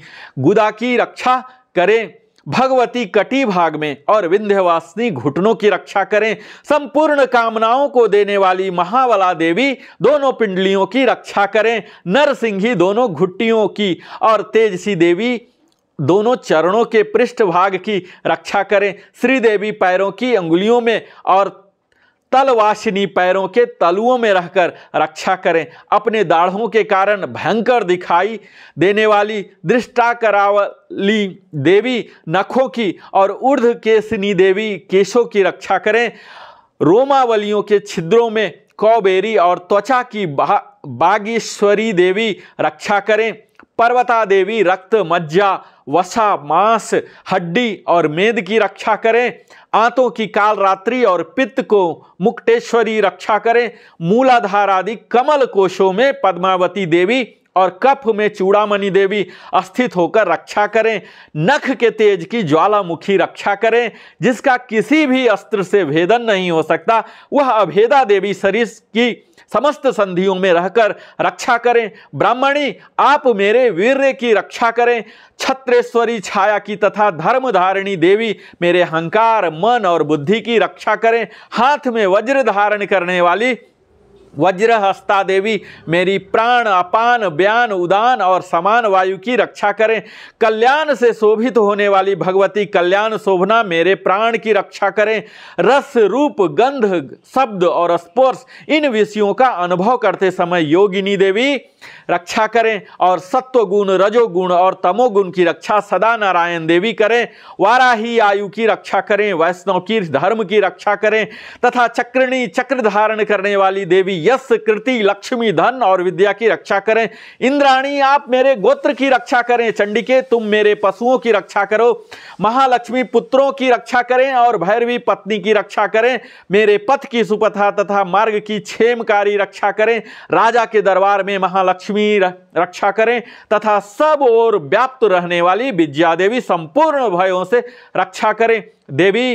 गुदा की रक्षा करें भगवती कटी भाग में और विंध्यवासिनी घुटनों की रक्षा करें संपूर्ण कामनाओं को देने वाली महावला देवी दोनों पिंडलियों की रक्षा करें नरसिंही दोनों घुट्टियों की और तेजसी देवी दोनों चरणों के पृष्ठ भाग की रक्षा करें श्रीदेवी पैरों की अंगुलियों में और तलवासिनी पैरों के तलुओं में रहकर रक्षा करें अपने दाढ़ों के कारण भयंकर दिखाई देने वाली दृष्टा करावली देवी नखों की और ऊर्ध केसनी देवी केशों की रक्षा करें रोमावलियों के छिद्रों में कौबेरी और त्वचा की बागेश्वरी देवी रक्षा करें पर्वता देवी रक्त मज्जा वसा मांस हड्डी और मेद की रक्षा करें आंतों की काल रात्रि और पित्त को मुक्टेश्वरी रक्षा करें मूलाधार आदि कमल कोशों में पद्मावती देवी और कफ में चूड़ामणि देवी अस्थित होकर रक्षा करें नख के तेज की ज्वालामुखी रक्षा करें जिसका किसी भी अस्त्र से भेदन नहीं हो सकता वह अभेदा देवी शरीर की समस्त संधियों में रहकर रक्षा करें ब्राह्मणी आप मेरे वीर्य की रक्षा करें छत्रेश्वरी छाया की तथा धर्म धारिणी देवी मेरे अहंकार मन और बुद्धि की रक्षा करें हाथ में वज्र धारण करने वाली वज्र हस्ता देवी मेरी प्राण अपान बयान उदान और समान वायु की रक्षा करें कल्याण से शोभित होने वाली भगवती कल्याण शोभना मेरे प्राण की रक्षा करें रस रूप गंध शब्द और स्पर्श इन विषयों का अनुभव करते समय योगिनी देवी रक्षा करें और सत्वगुण रजोगुण और तमोगुण की रक्षा सदा नारायण देवी करें वाराही आयु की रक्षा करें वैष्णव की धर्म की रक्षा करें तथा चक्रणी चक्र धारण करने वाली देवी यश कृति लक्ष्मी धन और विद्या की रक्षा करें इंद्राणी आप मेरे गोत्र की रक्षा करें चंडिके तुम मेरे पशुओं की रक्षा करो महालक्ष्मी पुत्रों की रक्षा करें और भैरवी पत्नी की रक्षा करें मेरे पथ की सुपथा तथा मार्ग की क्षेमकारी रक्षा करें राजा के दरबार में महालक्ष्मी रक्षा करें तथा सब ओर व्याप्त रहने वाली विद्या देवी संपूर्ण भयों से रक्षा करें देवी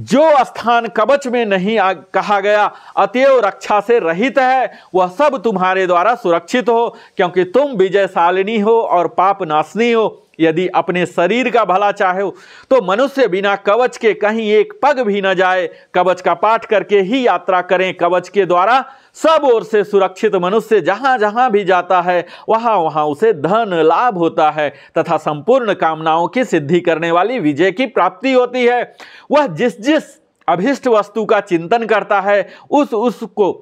जो स्थान कवच में नहीं आ, कहा गया अतएव रक्षा से रहित है वह सब तुम्हारे द्वारा सुरक्षित हो क्योंकि तुम विजयशालिनी हो और पाप नाशनी हो यदि अपने शरीर का भला चाहे तो मनुष्य बिना कवच के कहीं एक पग भी न जाए कवच का पाठ करके ही यात्रा करें कवच के द्वारा सब ओर से सुरक्षित मनुष्य जहां जहां भी जाता है वहां वहां उसे धन लाभ होता है तथा संपूर्ण कामनाओं की सिद्धि करने वाली विजय की प्राप्ति होती है वह जिस जिस अभिष्ट वस्तु का चिंतन करता है उस उसको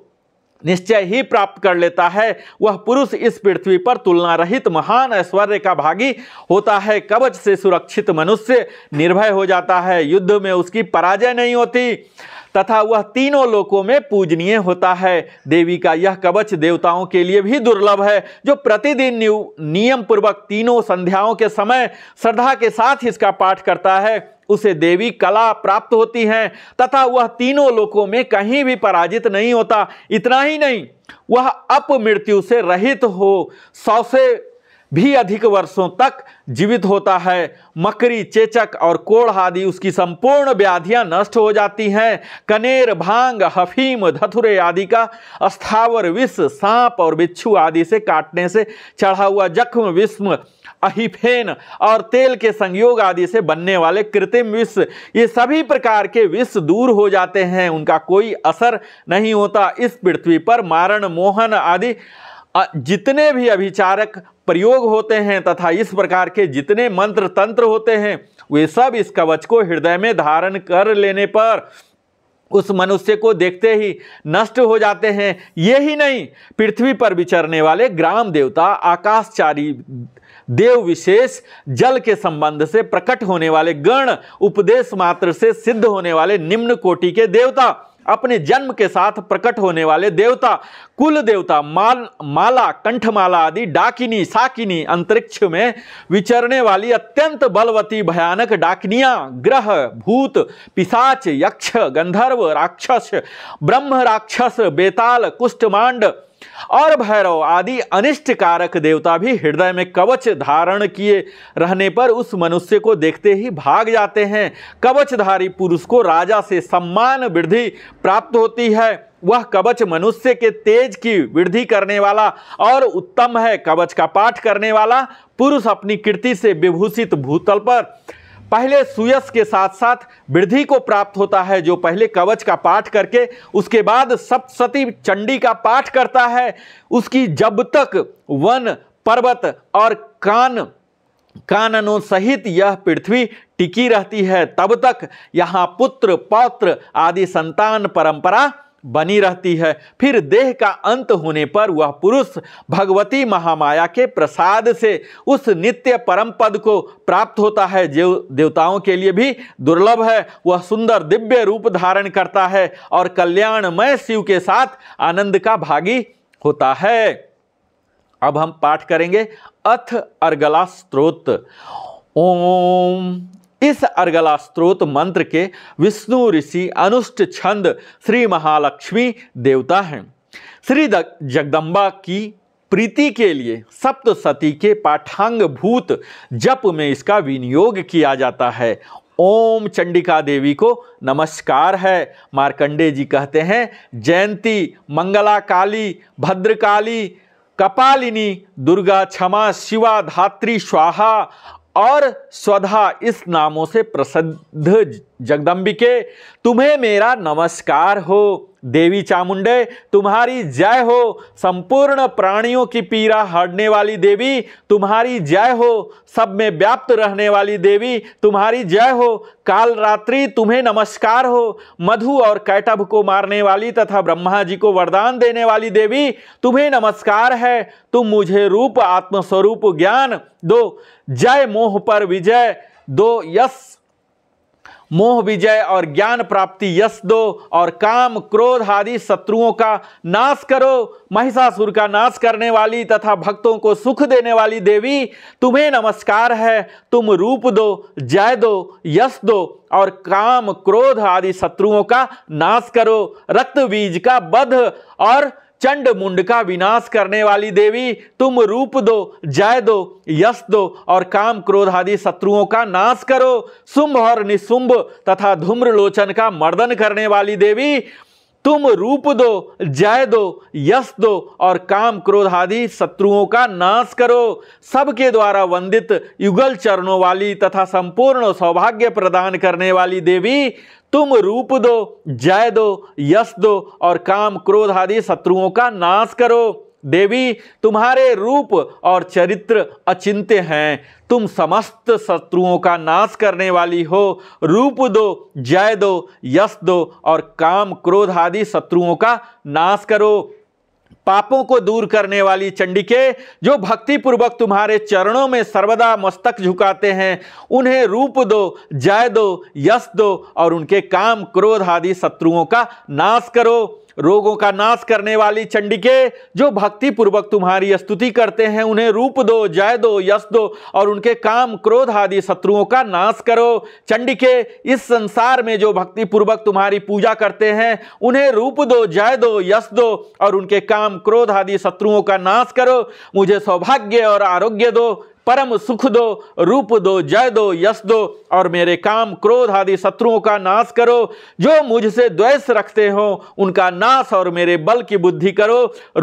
निश्चय ही प्राप्त कर लेता है वह पुरुष इस पृथ्वी पर तुलना रहित महान ऐश्वर्य का भागी होता है कवच से सुरक्षित मनुष्य निर्भय हो जाता है युद्ध में उसकी पराजय नहीं होती तथा वह तीनों लोकों में पूजनीय होता है देवी का यह कवच देवताओं के लिए भी दुर्लभ है जो प्रतिदिन नियम पूर्वक तीनों संध्याओं के समय श्रद्धा के साथ इसका पाठ करता है उसे देवी कला प्राप्त होती है तथा वह तीनों लोकों में कहीं भी पराजित नहीं होता इतना ही नहीं वह अपमृत्यु से रहित हो सौ से भी अधिक वर्षों तक जीवित होता है मकरी चेचक और कोढ़ आदि उसकी संपूर्ण व्याधियां नष्ट हो जाती हैं कनेर भांग हफीम धतुरे आदि का स्थावर विष सांप और बिच्छू आदि से काटने से चढ़ा हुआ जख्म विस्म अहिफेन और तेल के संयोग आदि से बनने वाले कृत्रिम विष ये सभी प्रकार के विष दूर हो जाते हैं उनका कोई असर नहीं होता इस पृथ्वी पर मारण मोहन आदि जितने भी अभिचारक प्रयोग होते हैं तथा इस प्रकार के जितने मंत्र तंत्र होते हैं वे सब इस कवच को हृदय में धारण कर लेने पर उस मनुष्य को देखते ही नष्ट हो जाते हैं यही नहीं पृथ्वी पर विचरने वाले ग्राम देवता आकाशचारी देव विशेष जल के संबंध से प्रकट होने वाले गण उपदेश मात्र से सिद्ध होने वाले निम्न कोटि के देवता अपने जन्म के साथ प्रकट होने वाले देवता कुल देवता माल माला कंठमाला आदि डाकिनी साकिनी अंतरिक्ष में विचरने वाली अत्यंत बलवती भयानक डाकिनिया ग्रह भूत पिशाच यक्ष गंधर्व राक्षस ब्रह्म राक्षस बेताल कुष्ठमांड और भैरव आदि अनिष्ट कारक देवता भी हृदय में कवच धारण किए रहने पर उस मनुष्य को देखते ही भाग जाते हैं कवचधारी पुरुष को राजा से सम्मान वृद्धि प्राप्त होती है वह कवच मनुष्य के तेज की वृद्धि करने वाला और उत्तम है कवच का पाठ करने वाला पुरुष अपनी कीर्ति से विभूषित भूतल पर पहले सुयस के साथ साथ वृद्धि को प्राप्त होता है जो पहले कवच का पाठ करके उसके बाद सप्तती चंडी का पाठ करता है उसकी जब तक वन पर्वत और कान काननों सहित यह पृथ्वी टिकी रहती है तब तक यहाँ पुत्र पौत्र आदि संतान परंपरा बनी रहती है फिर देह का अंत होने पर वह पुरुष भगवती महामाया के प्रसाद से उस नित्य परम पद को प्राप्त होता है जो देवताओं के लिए भी दुर्लभ है वह सुंदर दिव्य रूप धारण करता है और कल्याणमय शिव के साथ आनंद का भागी होता है अब हम पाठ करेंगे अथ अर्गला स्त्रोत ओम इस अर्गला स्त्रोत मंत्र के विष्णु ऋषि अनुष्ट छंद श्री महालक्ष्मी देवता हैं श्री जगदम्बा की प्रीति के लिए सती के पाठांग भूत जप में इसका विनियोग किया जाता है ओम चंडिका देवी को नमस्कार है मार्कंडे जी कहते हैं जयंती मंगला काली भद्रकाली कपालिनी दुर्गा क्षमा शिवा धात्री स्वाहा और स्वधा इस नामों से प्रसिद्ध जगदम्बिके तुम्हें मेरा नमस्कार हो देवी चामुंडे तुम्हारी जय हो संपूर्ण प्राणियों की पीड़ा हरने वाली देवी तुम्हारी जय हो सब में व्याप्त रहने वाली देवी तुम्हारी जय हो काल रात्रि तुम्हें नमस्कार हो मधु और कैटभ को मारने वाली तथा ब्रह्मा जी को वरदान देने वाली देवी तुम्हें नमस्कार है तुम मुझे रूप आत्मस्वरूप ज्ञान दो जय मोह पर विजय दो यस मोह विजय और ज्ञान प्राप्ति यश दो और काम क्रोध आदि शत्रुओं का नाश करो महिषासुर का नाश करने वाली तथा भक्तों को सुख देने वाली देवी तुम्हें नमस्कार है तुम रूप दो जय दो यश दो और काम क्रोध आदि शत्रुओं का नाश करो रक्त बीज का बध और चंड मुंड का विनाश करने वाली देवी तुम रूप दो जय दो यश दो और काम क्रोध आदि शत्रुओं का नाश करो शुंभ और निशुंभ तथा धूम्र लोचन का मर्दन करने वाली देवी तुम रूप दो जय दो यश दो और काम क्रोध आदि शत्रुओं का नाश करो सबके द्वारा वंदित युगल चरणों वाली तथा संपूर्ण सौभाग्य प्रदान करने वाली देवी तुम रूप दो जय दो यश दो और काम क्रोध आदि शत्रुओं का नाश करो देवी तुम्हारे रूप और चरित्र अचिंत्य हैं तुम समस्त शत्रुओं का नाश करने वाली हो रूप दो जय दो यश दो और काम क्रोध आदि शत्रुओं का नाश करो पापों को दूर करने वाली चंडिके जो भक्ति पूर्वक तुम्हारे चरणों में सर्वदा मस्तक झुकाते हैं उन्हें रूप दो जय दो यश दो और उनके काम क्रोध आदि शत्रुओं का नाश करो रोगों का नाश करने वाली चंडिके जो भक्ति पूर्वक तुम्हारी स्तुति करते हैं उन्हें रूप दो जय दो यश दो और उनके काम क्रोध आदि शत्रुओं का नाश करो चंडिके इस संसार में जो भक्ति पूर्वक तुम्हारी पूजा करते हैं उन्हें रूप दो जय दो यश दो और उनके काम क्रोध आदि शत्रुओं का नाश करो मुझे सौभाग्य और आरोग्य दो परम सुख दो रूप दो जय दो यश दो और मेरे काम क्रोध आदि शत्रुओं का नाश करो जो मुझसे द्वेष रखते हो उनका नाश और मेरे बल की बुद्धि करो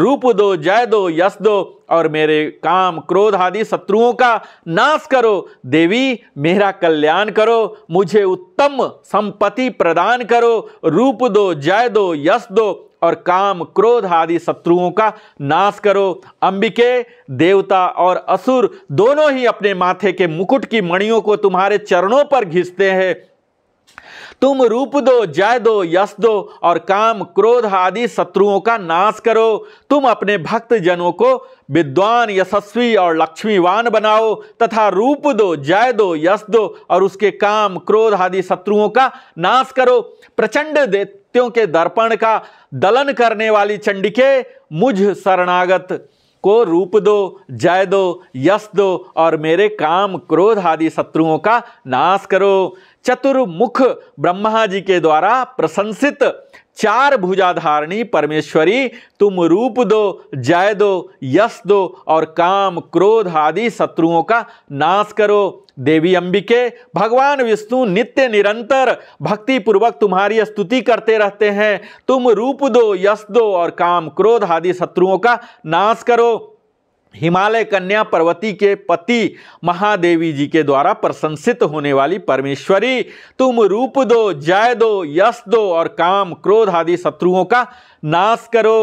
रूप दो जय दो यश दो और मेरे काम क्रोध आदि शत्रुओं का नाश करो देवी मेरा कल्याण करो मुझे उत्तम संपत्ति प्रदान करो रूप दो जय दो यश दो और काम क्रोध आदि शत्रुओं का नाश करो अंबिके देवता और असुर दोनों ही अपने माथे के मुकुट की मणियों को तुम्हारे चरणों पर घिसते हैं तुम रूप दो जय दो यश दो और काम क्रोध आदि शत्रुओं का नाश करो तुम अपने भक्त जनों को विद्वान यशस्वी और लक्ष्मीवान बनाओ तथा रूप दो जय दो यश दो और उसके काम क्रोध आदि शत्रुओं का नाश करो प्रचंड सत्यों के दर्पण का दलन करने वाली चंडिके मुझ शरणागत को रूप दो जय दो यश दो और मेरे काम क्रोध आदि शत्रुओं का नाश करो चतुर्मुख ब्रह्मा जी के द्वारा प्रशंसित चार भुजाधारिणी परमेश्वरी तुम रूप दो जय दो यश दो और काम क्रोध आदि शत्रुओं का नाश करो देवी अंबिके भगवान विष्णु नित्य निरंतर भक्ति पूर्वक तुम्हारी स्तुति करते रहते हैं तुम रूप दो यश दो और काम क्रोध आदि शत्रुओं का नाश करो हिमालय कन्या पर्वती के पति महादेवी जी के द्वारा प्रशंसित होने वाली परमेश्वरी तुम रूप दो जय दो यश दो और काम क्रोध आदि शत्रुओं का नाश करो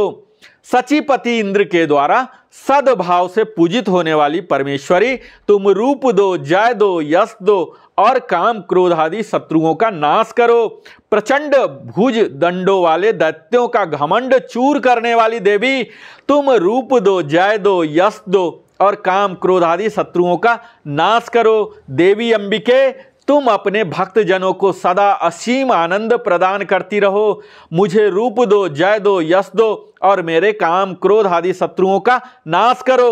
सचिपति इंद्र के द्वारा सद्भाव से पूजित होने वाली परमेश्वरी तुम रूप दो जय दो यश दो और काम क्रोध आदि शत्रुओं का नाश करो प्रचंड भुज दंडों वाले दैत्यों का घमंड चूर करने वाली देवी तुम रूप दो जय दो यश दो और काम क्रोध आदि शत्रुओं का नाश करो देवी अंबिके तुम अपने भक्तजनों को सदा असीम आनंद प्रदान करती रहो मुझे रूप दो जय दो यश दो और मेरे काम क्रोध आदि शत्रुओं का नाश करो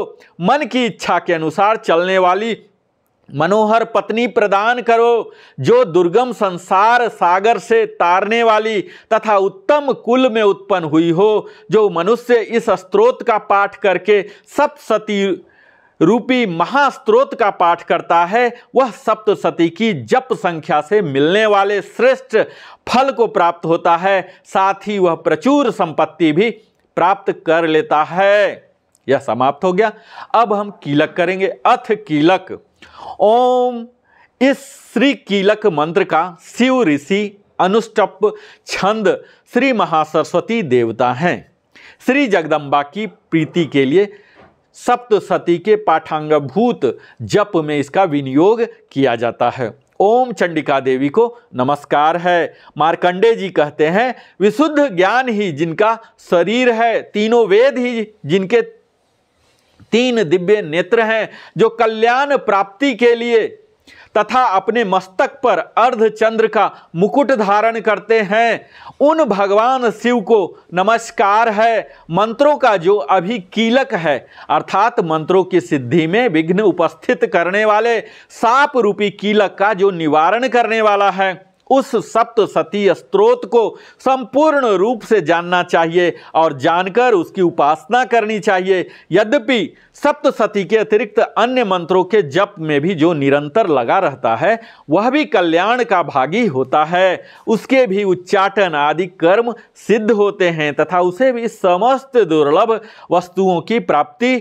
मन की इच्छा के अनुसार चलने वाली मनोहर पत्नी प्रदान करो जो दुर्गम संसार सागर से तारने वाली तथा उत्तम कुल में उत्पन्न हुई हो जो मनुष्य इस स्त्रोत का पाठ करके सप्तती रूपी महास्त्रोत का पाठ करता है वह सप्तती की जप संख्या से मिलने वाले श्रेष्ठ फल को प्राप्त होता है साथ ही वह प्रचुर संपत्ति भी प्राप्त कर लेता है यह समाप्त हो गया अब हम कीलक करेंगे अथ कीलक ओम इस श्री कीलक मंत्र का शिव ऋषि अनुष्टप छंद श्री महासरस्वती देवता हैं श्री जगदम्बा की प्रीति के लिए सप्तशती के पाठांगभूत जप में इसका विनियोग किया जाता है ओम चंडिका देवी को नमस्कार है मार्कंडे जी कहते हैं विशुद्ध ज्ञान ही जिनका शरीर है तीनों वेद ही जिनके तीन दिव्य नेत्र हैं जो कल्याण प्राप्ति के लिए तथा अपने मस्तक पर अर्ध चंद्र का मुकुट धारण करते हैं उन भगवान शिव को नमस्कार है मंत्रों का जो अभी कीलक है अर्थात मंत्रों की सिद्धि में विघ्न उपस्थित करने वाले साप रूपी कीलक का जो निवारण करने वाला है उस सप्त सती स्त्रोत को संपूर्ण रूप से जानना चाहिए और जानकर उसकी उपासना करनी चाहिए यद्यपि सप्त सती के अतिरिक्त अन्य मंत्रों के जप में भी जो निरंतर लगा रहता है वह भी कल्याण का भागी होता है उसके भी उच्चाटन आदि कर्म सिद्ध होते हैं तथा उसे भी समस्त दुर्लभ वस्तुओं की प्राप्ति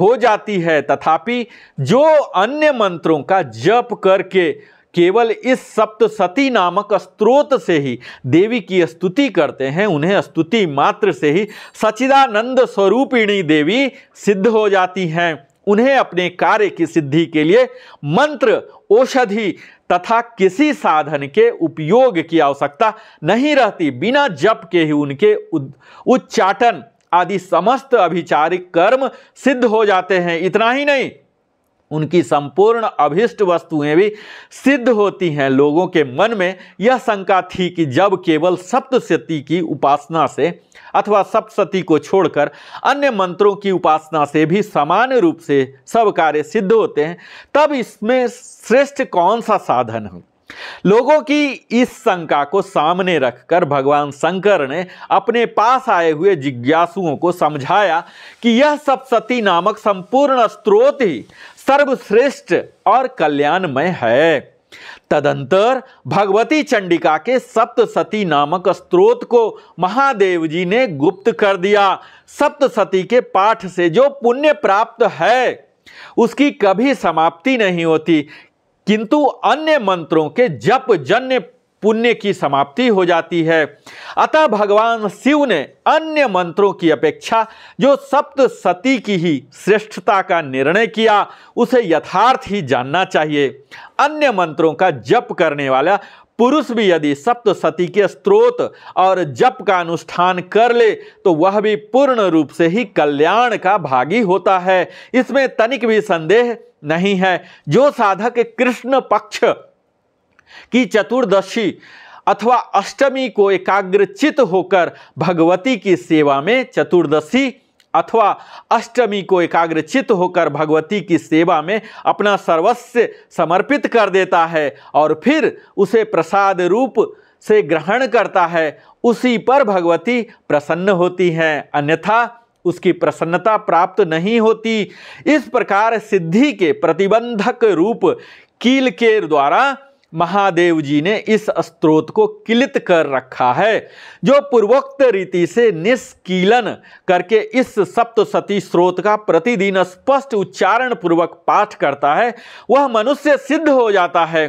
हो जाती है तथापि जो अन्य मंत्रों का जप करके केवल इस सप्तसती नामक स्त्रोत से ही देवी की स्तुति करते हैं उन्हें स्तुति मात्र से ही सचिदानंद स्वरूपिणी देवी सिद्ध हो जाती हैं उन्हें अपने कार्य की सिद्धि के लिए मंत्र औषधि तथा किसी साधन के उपयोग की आवश्यकता नहीं रहती बिना जप के ही उनके उच्चाटन आदि समस्त अभिचारिक कर्म सिद्ध हो जाते हैं इतना ही नहीं उनकी संपूर्ण अभिष्ट वस्तुएं भी सिद्ध होती हैं लोगों के मन में यह शंका थी कि जब केवल सप्तशती की उपासना से अथवा सप्तशती को छोड़कर अन्य मंत्रों की उपासना से भी सामान्य रूप से सब कार्य सिद्ध होते हैं तब इसमें श्रेष्ठ कौन सा साधन है लोगों की इस शंका को सामने रखकर भगवान शंकर ने अपने पास आए हुए जिज्ञासुओं को समझाया कि यह सप्तती नामक संपूर्ण स्त्रोत ही सर्वश्रेष्ठ और कल्याणमय है तदंतर भगवती चंडिका के सप्तसती नामक स्त्रोत को महादेव जी ने गुप्त कर दिया सप्तसती के पाठ से जो पुण्य प्राप्त है उसकी कभी समाप्ति नहीं होती किंतु अन्य मंत्रों के जप जन्य पुण्य की समाप्ति हो जाती है अतः भगवान शिव ने अन्य मंत्रों की अपेक्षा जो सप्त सती की ही श्रेष्ठता का निर्णय किया उसे यथार्थ ही जानना चाहिए अन्य मंत्रों का जप करने वाला पुरुष भी यदि सप्त सती के स्त्रोत और जप का अनुष्ठान कर ले तो वह भी पूर्ण रूप से ही कल्याण का भागी होता है इसमें तनिक भी संदेह नहीं है जो साधक कृष्ण पक्ष कि चतुर्दशी अथवा अष्टमी को एकाग्रचित होकर भगवती की सेवा में चतुर्दशी अथवा अष्टमी को एकाग्रचित होकर भगवती की सेवा में अपना सर्वस्व समर्पित कर देता है और फिर उसे प्रसाद रूप से ग्रहण करता है उसी पर भगवती प्रसन्न होती हैं अन्यथा उसकी प्रसन्नता प्राप्त नहीं होती इस प्रकार सिद्धि के प्रतिबंधक रूप कील के द्वारा महादेव जी ने इस स्त्रोत को किलित कर रखा है जो पूर्वोक्त रीति से निष्कीलन करके इस सप्तशती स्रोत का प्रतिदिन स्पष्ट उच्चारण पूर्वक पाठ करता है वह मनुष्य सिद्ध हो जाता है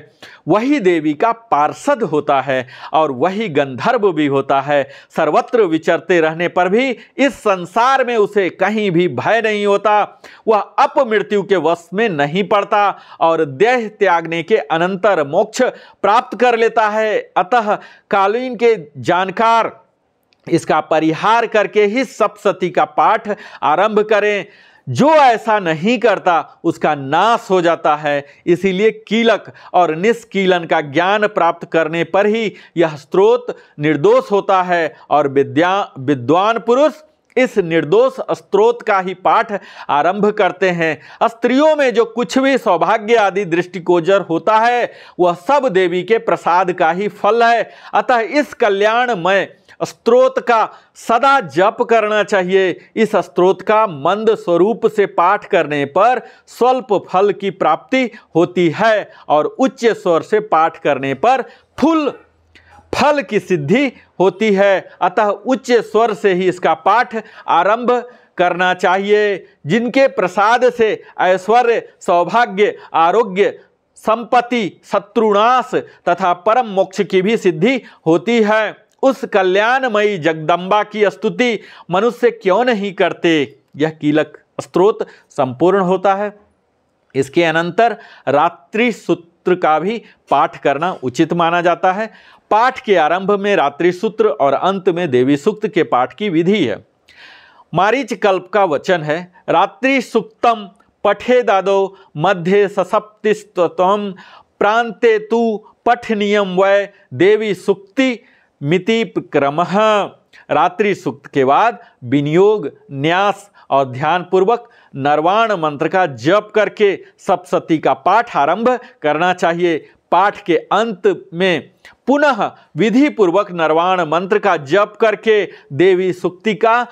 वही देवी का पार्षद होता है और वही गंधर्व भी होता है सर्वत्र विचरते रहने पर भी इस संसार में उसे कहीं भी भय नहीं होता वह अपमृत्यु के वश में नहीं पड़ता और देह त्यागने के अनंतर मोक्ष मोक्ष प्राप्त कर लेता है अतः कालीन के जानकार इसका परिहार करके ही सप्तती का पाठ आरंभ करें जो ऐसा नहीं करता उसका नाश हो जाता है इसीलिए कीलक और निष्कीलन का ज्ञान प्राप्त करने पर ही यह स्रोत निर्दोष होता है और विद्या विद्वान पुरुष इस निर्दोष स्त्रोत का ही पाठ आरंभ करते हैं स्त्रियों में जो कुछ भी सौभाग्य आदि दृष्टिकोजर होता है वह सब देवी के प्रसाद का ही फल है अतः इस कल्याणमय स्त्रोत का सदा जप करना चाहिए इस स्त्रोत का मंद स्वरूप से पाठ करने पर स्वल्प फल की प्राप्ति होती है और उच्च स्वर से पाठ करने पर फुल फल की सिद्धि होती है अतः उच्च स्वर से ही इसका पाठ आरंभ करना चाहिए जिनके प्रसाद से ऐश्वर्य सौभाग्य आरोग्य संपत्ति शत्रुनाश तथा परम मोक्ष की भी सिद्धि होती है उस कल्याणमयी जगदम्बा की स्तुति मनुष्य क्यों नहीं करते यह कीलक स्त्रोत संपूर्ण होता है इसके अनंतर रात्रि सूत्र का भी पाठ करना उचित माना जाता है पाठ के आरंभ में रात्रि सूत्र और अंत में देवी सूक्त के पाठ की विधि है मारीच कल्प का वचन है रात्रि सुक्तम पठे दादो मध्य ससप्तिस्तम प्रांते तु नियम वय देवी सुक्ति मिति क्रम रात्रि सुक्त के बाद विनियोग न्यास और ध्यानपूर्वक नरवाण मंत्र का जप करके सप्तती का पाठ आरंभ करना चाहिए पाठ के अंत में पुनः विधि पूर्वक नरवाण मंत्र का जप करके देवी सुक्ति का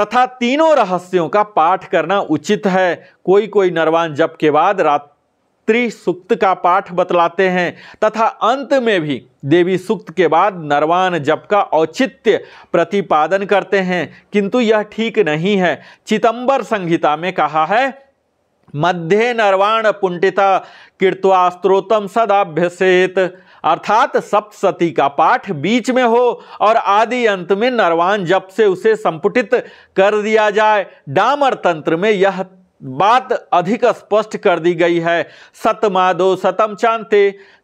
तथा तीनों रहस्यों का पाठ करना उचित है कोई कोई नरवान जप के बाद रात्रि सुक्त का पाठ बतलाते हैं तथा अंत में भी देवी सुक्त के बाद नरवान जप का औचित्य प्रतिपादन करते हैं किंतु यह ठीक नहीं है चितंबर संहिता में कहा है मध्य नर्वाण पुंटिता कीर्तवा स्त्रोतम सदाभ्यसेत अर्थात सप्तती का पाठ बीच में हो और आदि अंत में नरवान जब से उसे संपुटित कर दिया जाए डामर तंत्र में यह बात अधिक स्पष्ट कर दी गई है सतमादो सतम चांते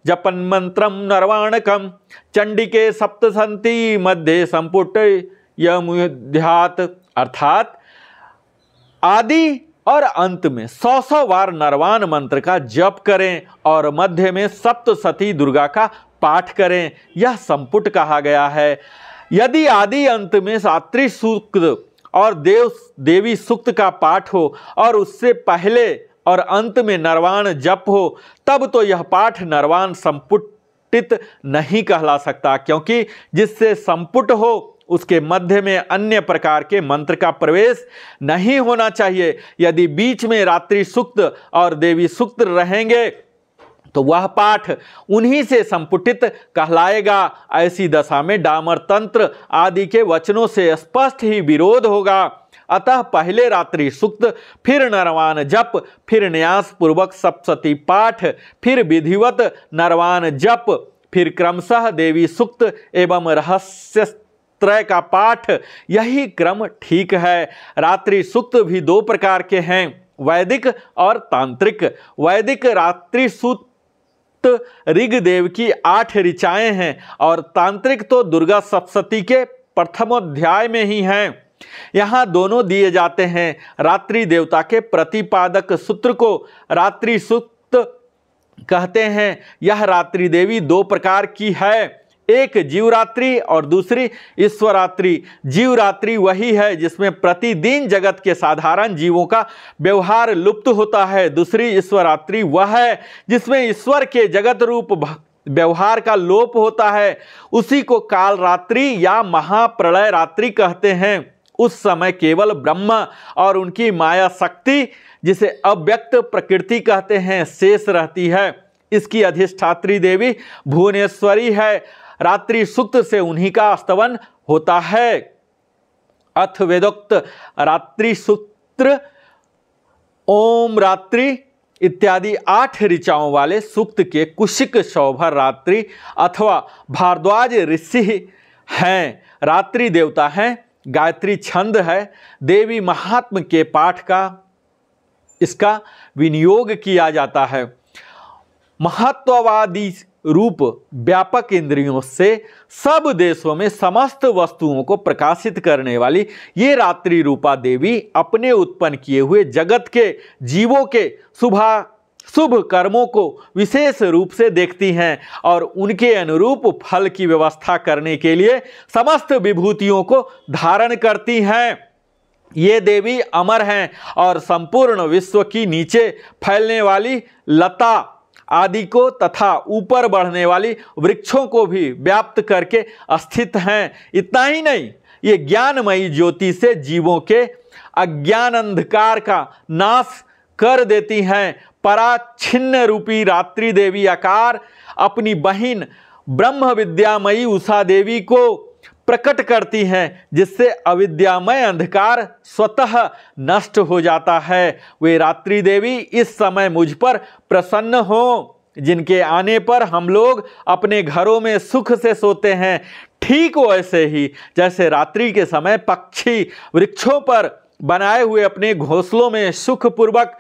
जपन मंत्रम नरवाणकम चंडिके सप्तसंति मध्य संपुट यमुध्यात अर्थात आदि और अंत में सौ सौ बार नरवान मंत्र का जप करें और मध्य में सप्त सती दुर्गा का पाठ करें यह संपुट कहा गया है यदि आदि अंत में सात्री सूक्त और देव देवी सूक्त का पाठ हो और उससे पहले और अंत में नरवान जप हो तब तो यह पाठ नरवान संपुटित नहीं कहला सकता क्योंकि जिससे संपुट हो उसके मध्य में अन्य प्रकार के मंत्र का प्रवेश नहीं होना चाहिए यदि बीच में रात्रि सुक्त और देवी सुक्त रहेंगे तो वह पाठ उन्हीं से संपुटित कहलाएगा ऐसी दशा में डामर तंत्र आदि के वचनों से स्पष्ट ही विरोध होगा अतः पहले रात्रि सुक्त फिर नरवान जप फिर न्यास पूर्वक सप्तती पाठ फिर विधिवत नरवान जप फिर क्रमशः देवी सुक्त एवं रहस्य त्रय का पाठ यही क्रम ठीक है रात्रि सूक्त भी दो प्रकार के हैं वैदिक और तांत्रिक वैदिक रात्रि सूत ऋग्देव की आठ ऋचाएं हैं और तांत्रिक तो दुर्गा सप्तती के प्रथमोध्याय में ही हैं यहाँ दोनों दिए जाते हैं रात्रि देवता के प्रतिपादक सूत्र को रात्रि सूत्र कहते हैं यह रात्रि देवी दो प्रकार की है एक जीवरात्रि और दूसरी ईश्वरात्रि जीवरात्रि वही है जिसमें प्रतिदिन जगत के साधारण जीवों का व्यवहार लुप्त होता है दूसरी ईश्वरात्रि वह है जिसमें ईश्वर के जगत रूप व्यवहार का लोप होता है उसी को काल रात्रि या महाप्रलय रात्रि कहते हैं उस समय केवल ब्रह्म और उनकी माया शक्ति जिसे अव्यक्त प्रकृति कहते हैं शेष रहती है इसकी अधिष्ठात्री देवी भुवनेश्वरी है रात्रि सुक्त से उन्हीं का स्तवन होता है अथ वेदोक्त रात्रि सूत्र ओम रात्रि इत्यादि आठ ऋचाओं वाले सूक्त के कुशिक शोभर रात्रि अथवा भारद्वाज ऋषि हैं रात्रि देवता हैं गायत्री छंद है देवी महात्म के पाठ का इसका विनियोग किया जाता है महत्ववादी रूप व्यापक इंद्रियों से सब देशों में समस्त वस्तुओं को प्रकाशित करने वाली ये रात्रि रूपा देवी अपने उत्पन्न किए हुए जगत के जीवों के शुभा शुभ कर्मों को विशेष रूप से देखती हैं और उनके अनुरूप फल की व्यवस्था करने के लिए समस्त विभूतियों को धारण करती हैं ये देवी अमर हैं और संपूर्ण विश्व की नीचे फैलने वाली लता आदि को तथा ऊपर बढ़ने वाली वृक्षों को भी व्याप्त करके स्थित हैं इतना ही नहीं ये ज्ञानमयी ज्योति से जीवों के अज्ञान अंधकार का नाश कर देती हैं पराच्छिन्न रूपी रात्रि देवी आकार अपनी बहन ब्रह्म विद्यामयी उषा देवी को प्रकट करती हैं जिससे अविद्यामय अंधकार स्वतः नष्ट हो जाता है वे रात्रि देवी इस समय मुझ पर प्रसन्न हों जिनके आने पर हम लोग अपने घरों में सुख से सोते हैं ठीक वैसे ही जैसे रात्रि के समय पक्षी वृक्षों पर बनाए हुए अपने घोंसलों में सुखपूर्वक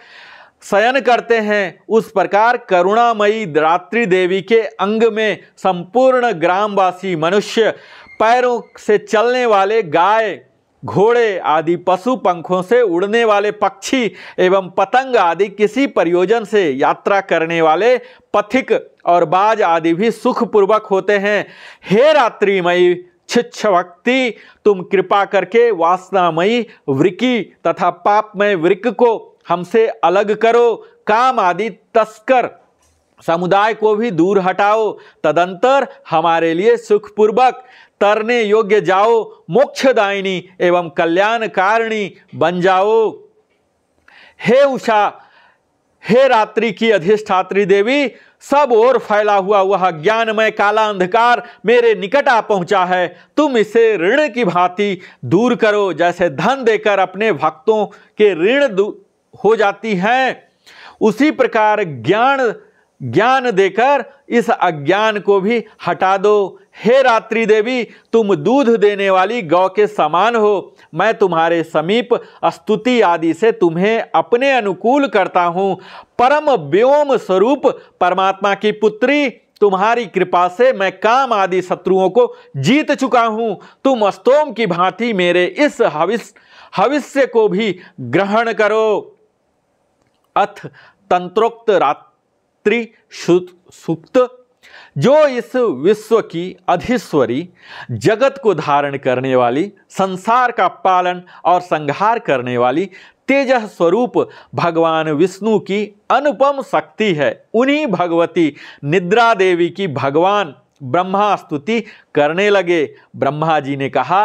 शयन करते हैं उस प्रकार करुणामयी रात्रि देवी के अंग में संपूर्ण ग्रामवासी मनुष्य पैरों से चलने वाले गाय घोड़े आदि पशु पंखों से उड़ने वाले पक्षी एवं पतंग आदि किसी प्रयोजन से यात्रा करने वाले पथिक और बाज आदि भी सुखपूर्वक होते हैं हे रात्रिमयी छिच्छ भक्ति तुम कृपा करके वासनामयी वृकी तथा पापमय वृक को हमसे अलग करो काम आदि तस्कर समुदाय को भी दूर हटाओ तदंतर हमारे लिए सुखपूर्वक तरने योग्य जाओ मोक्षदायिनी एवं कल्याणकारिणी बन जाओ हे उषा हे रात्रि की अधिष्ठात्री देवी सब ओर फैला हुआ वह ज्ञानमय काला अंधकार मेरे निकट आ पहुंचा है तुम इसे ऋण की भांति दूर करो जैसे धन देकर अपने भक्तों के ऋण हो जाती हैं उसी प्रकार ज्ञान ज्ञान देकर इस अज्ञान को भी हटा दो हे रात्रि देवी तुम दूध देने वाली गौ के समान हो मैं तुम्हारे समीप स्तुति आदि से तुम्हें अपने अनुकूल करता हूँ परम व्योम स्वरूप परमात्मा की पुत्री तुम्हारी कृपा से मैं काम आदि शत्रुओं को जीत चुका हूँ तुम अस्तोम की भांति मेरे इस हविष हविष्य को भी ग्रहण करो अथ तंत्रोक्त रात्रि त्रिसुप्त जो इस विश्व की अधीश्वरी जगत को धारण करने वाली संसार का पालन और संहार करने वाली तेज स्वरूप भगवान विष्णु की अनुपम शक्ति है उन्हीं भगवती निद्रा देवी की भगवान ब्रह्मा स्तुति करने लगे ब्रह्मा जी ने कहा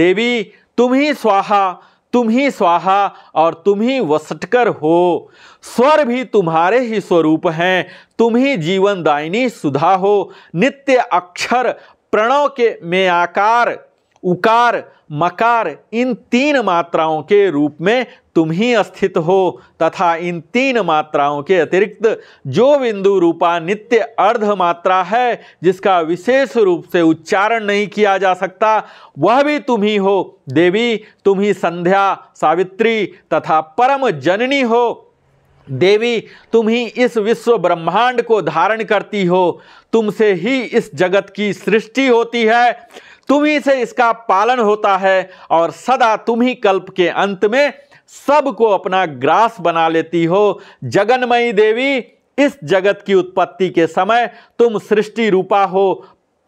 देवी तुम ही स्वाहा तुम ही स्वाहा और तुम ही वसटकर हो स्वर भी तुम्हारे ही स्वरूप हैं तुम ही जीवनदायिनी सुधा हो नित्य अक्षर प्रणव के में आकार उकार मकार इन तीन मात्राओं के रूप में तुम ही स्थित हो तथा इन तीन मात्राओं के अतिरिक्त जो बिंदु रूपा नित्य अर्ध मात्रा है जिसका विशेष रूप से उच्चारण नहीं किया जा सकता वह भी तुम ही हो देवी तुम ही संध्या सावित्री तथा परम जननी हो देवी तुम ही इस विश्व ब्रह्मांड को धारण करती हो तुमसे ही इस जगत की सृष्टि होती है तुम ही से इसका पालन होता है और सदा तुम ही कल्प के अंत में सबको अपना ग्रास बना लेती हो जगनमयी देवी इस जगत की उत्पत्ति के समय तुम सृष्टि रूपा हो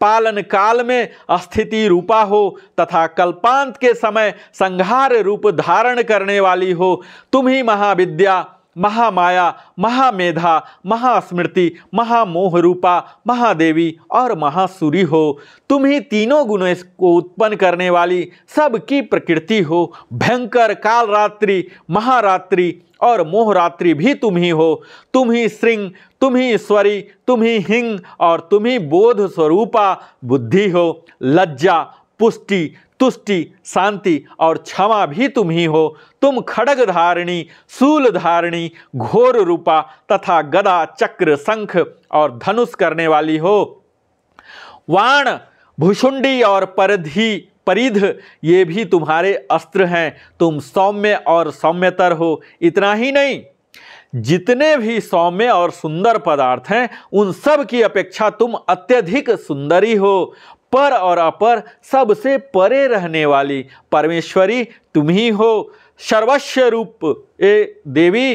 पालन काल में स्थिति रूपा हो तथा कल्पांत के समय संहार रूप धारण करने वाली हो तुम ही महाविद्या महामाया महामेधा महास्मृति महामोह रूपा महादेवी और महासूरी हो तुम ही तीनों गुणों को उत्पन्न करने वाली सबकी प्रकृति हो भयंकर कालरात्रि महारात्रि और मोहरात्रि भी तुम ही हो तुम ही श्रृंग तुम ही ईश्वरी तुम ही हिंग और तुम ही बोध स्वरूपा बुद्धि हो लज्जा पुष्टि तुष्टि शांति और क्षमा भी तुम ही हो तुम खड़ग धारिणी सूल धारिणी घोर रूपा तथा गदा चक्र शंख और धनुष करने वाली हो वाण भुषुंडी और परधि परिध ये भी तुम्हारे अस्त्र हैं तुम सौम्य और सौम्यतर हो इतना ही नहीं जितने भी सौम्य और सुंदर पदार्थ हैं उन सब की अपेक्षा तुम अत्यधिक सुंदरी हो पर और अपर सबसे परे रहने वाली परमेश्वरी तुम ही हो सर्वस्व रूप ए देवी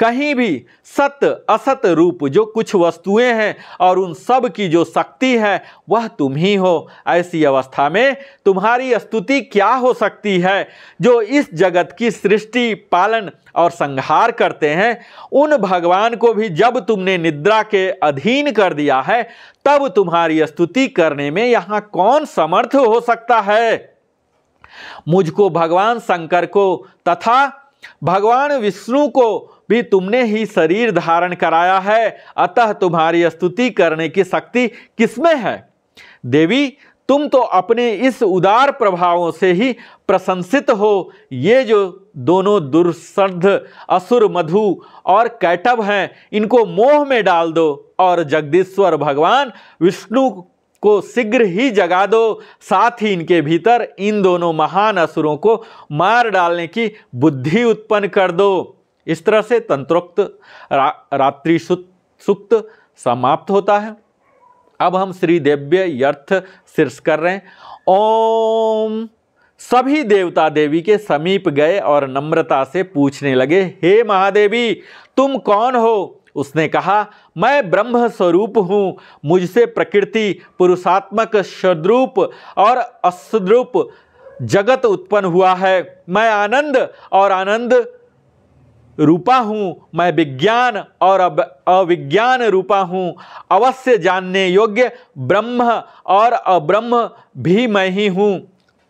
कहीं भी सत असत रूप जो कुछ वस्तुएं हैं और उन सब की जो शक्ति है वह तुम ही हो ऐसी अवस्था में तुम्हारी स्तुति क्या हो सकती है जो इस जगत की सृष्टि पालन और संहार करते हैं उन भगवान को भी जब तुमने निद्रा के अधीन कर दिया है तब तुम्हारी स्तुति करने में यहाँ कौन समर्थ हो सकता है मुझको भगवान शंकर को तथा भगवान विष्णु को भी तुमने ही शरीर धारण कराया है अतः तुम्हारी स्तुति करने की शक्ति किसमें है देवी तुम तो अपने इस उदार प्रभावों से ही प्रशंसित हो ये जो दोनों दुर्सर्ध असुर मधु और कैटव हैं इनको मोह में डाल दो और जगदीश्वर भगवान विष्णु को शीघ्र ही जगा दो साथ ही इनके भीतर इन दोनों महान असुरों को मार डालने की बुद्धि उत्पन्न कर दो इस तरह से तंत्रोक्त रा, रात्रि सुक्त समाप्त होता है अब हम श्री देव्य यर्थ शीर्ष कर रहे हैं ओम सभी देवता देवी के समीप गए और नम्रता से पूछने लगे हे महादेवी तुम कौन हो उसने कहा मैं ब्रह्म स्वरूप हूँ मुझसे प्रकृति पुरुषात्मक सद्रूप और असद्रूप जगत उत्पन्न हुआ है मैं आनंद और आनंद रूपा हूँ मैं विज्ञान और अब अविज्ञान रूपा हूँ अवश्य जानने योग्य ब्रह्म और अब्रह्म भी मैं ही हूँ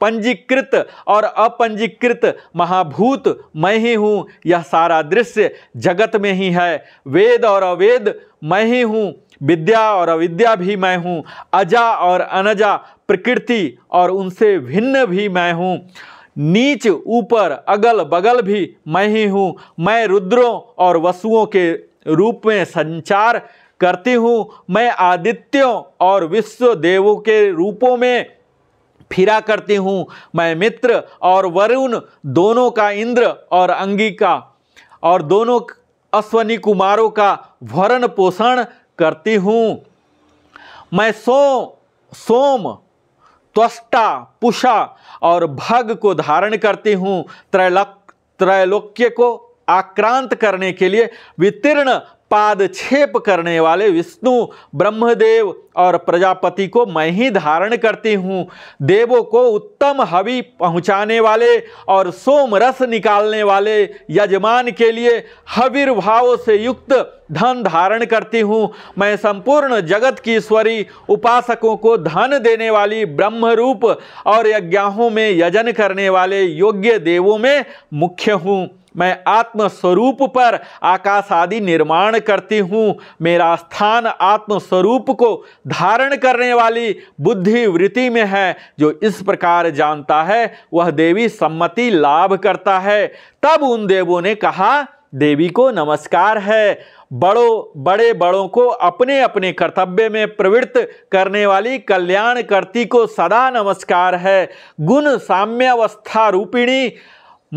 पंजीकृत और अपंजीकृत महाभूत मैं ही हूँ यह सारा दृश्य जगत में ही है वेद और अवेद मैं ही हूँ विद्या और अविद्या भी मैं हूँ अजा और अनजा प्रकृति और उनसे भिन्न भी मैं हूँ नीच ऊपर अगल बगल भी मैं ही हूँ मैं रुद्रों और वसुओं के रूप में संचार करती हूँ मैं आदित्यों और विश्व देवों के रूपों में फिरा करती हूँ मैं मित्र और वरुण दोनों का इंद्र और अंगिका और दोनों अश्वनी कुमारों का भरण पोषण करती हूँ मैं सो सोम त्वष्टा पुषा और भग को धारण करती हूँ त्रैलोक त्रैलोक्य को आक्रांत करने के लिए वितीर्ण पादछेप करने वाले विष्णु ब्रह्मदेव और प्रजापति को मैं ही धारण करती हूँ देवों को उत्तम हवि पहुँचाने वाले और सोम रस निकालने वाले यजमान के लिए हविर्भाव से युक्त धन धारण करती हूँ मैं संपूर्ण जगत की ईश्वरी उपासकों को धन देने वाली ब्रह्म रूप और यज्ञाहों में यजन करने वाले योग्य देवों में मुख्य हूँ मैं आत्म स्वरूप पर आकाश आदि निर्माण करती हूँ मेरा स्थान आत्म स्वरूप को धारण करने वाली बुद्धि वृत्ति में है जो इस प्रकार जानता है वह देवी सम्मति लाभ करता है तब उन देवों ने कहा देवी को नमस्कार है बड़ों बड़े बड़ों को अपने अपने कर्तव्य में प्रवृत्त करने वाली कल्याणकर्ती को सदा नमस्कार है गुण साम्यावस्था रूपिणी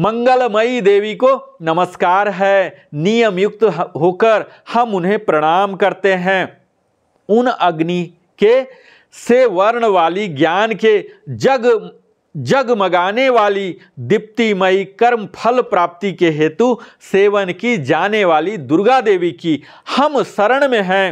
मंगलमयी देवी को नमस्कार है नियम युक्त होकर हम उन्हें प्रणाम करते हैं उन अग्नि के से वर्ण वाली ज्ञान के जग जगमगाने वाली दीप्तिमयी कर्म फल प्राप्ति के हेतु सेवन की जाने वाली दुर्गा देवी की हम शरण में हैं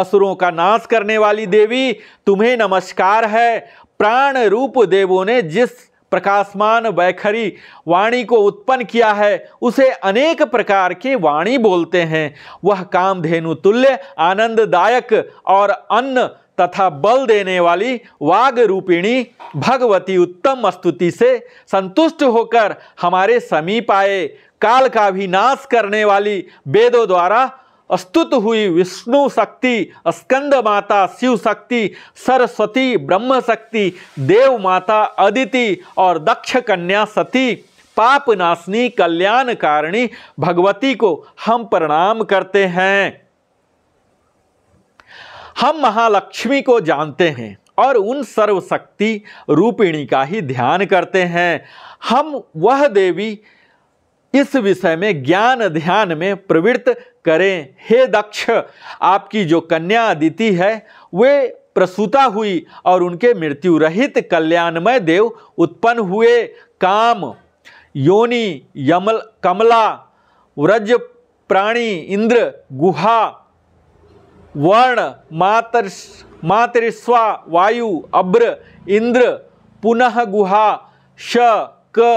असुरों का नाश करने वाली देवी तुम्हें नमस्कार है प्राण रूप देवों ने जिस प्रकाशमान वैखरी वाणी को उत्पन्न किया है उसे अनेक प्रकार के वाणी बोलते हैं वह कामधेनु तुल्य आनंददायक और अन्न तथा बल देने वाली वाग रूपिणी भगवती उत्तम स्तुति से संतुष्ट होकर हमारे समीप आए काल का भी नाश करने वाली वेदों द्वारा स्तुत हुई विष्णु शक्ति स्कंद माता शिव शक्ति सरस्वती ब्रह्म शक्ति देव माता अदिति और दक्ष कन्या सती पाप नाशनी कल्याणकारिणी भगवती को हम प्रणाम करते हैं हम महालक्ष्मी को जानते हैं और उन सर्वशक्ति रूपिणी का ही ध्यान करते हैं हम वह देवी इस विषय में ज्ञान ध्यान में प्रवृत्त करें हे दक्ष आपकी जो कन्या अदिति है वे प्रसूता हुई और उनके मृत्यु रहित कल्याणमय देव उत्पन्न हुए काम योनि यमल कमला व्रज प्राणी इंद्र गुहा वर्ण मातर मातृस्वा वायु अब्र इंद्र पुनः गुहा श क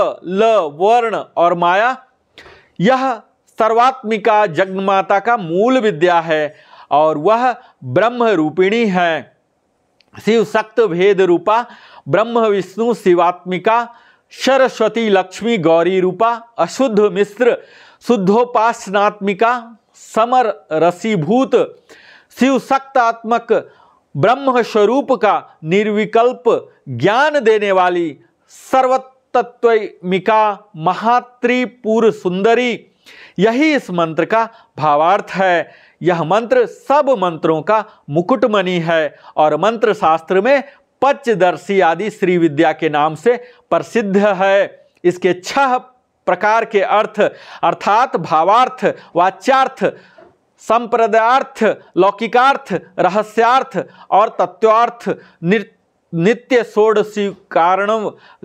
ल वर्ण और माया यह सर्वात्मिका जगमाता का मूल विद्या है और वह ब्रह्म रूपिणी है शिव सक्त भेद रूपा ब्रह्म विष्णु शिवात्मिका सरस्वती लक्ष्मी गौरी रूपा अशुद्ध मिश्र शुद्धोपासनात्मिका समर रसीभूत शिव शक्तात्मक ब्रह्म स्वरूप का निर्विकल्प ज्ञान देने वाली सर्वतत्विका महात्रिपुर सुंदरी यही इस मंत्र का भावार्थ है यह मंत्र सब मंत्रों का मुकुटमणि है और मंत्र शास्त्र में पचदर्शी आदि श्री विद्या के नाम से प्रसिद्ध है इसके छह प्रकार के अर्थ अर्थात भावार्थ वाच्यार्थ संप्रदायार्थ लौकिकार्थ रहस्यार्थ और तत्वार्थ नृत्य नित्य षोडशी कारण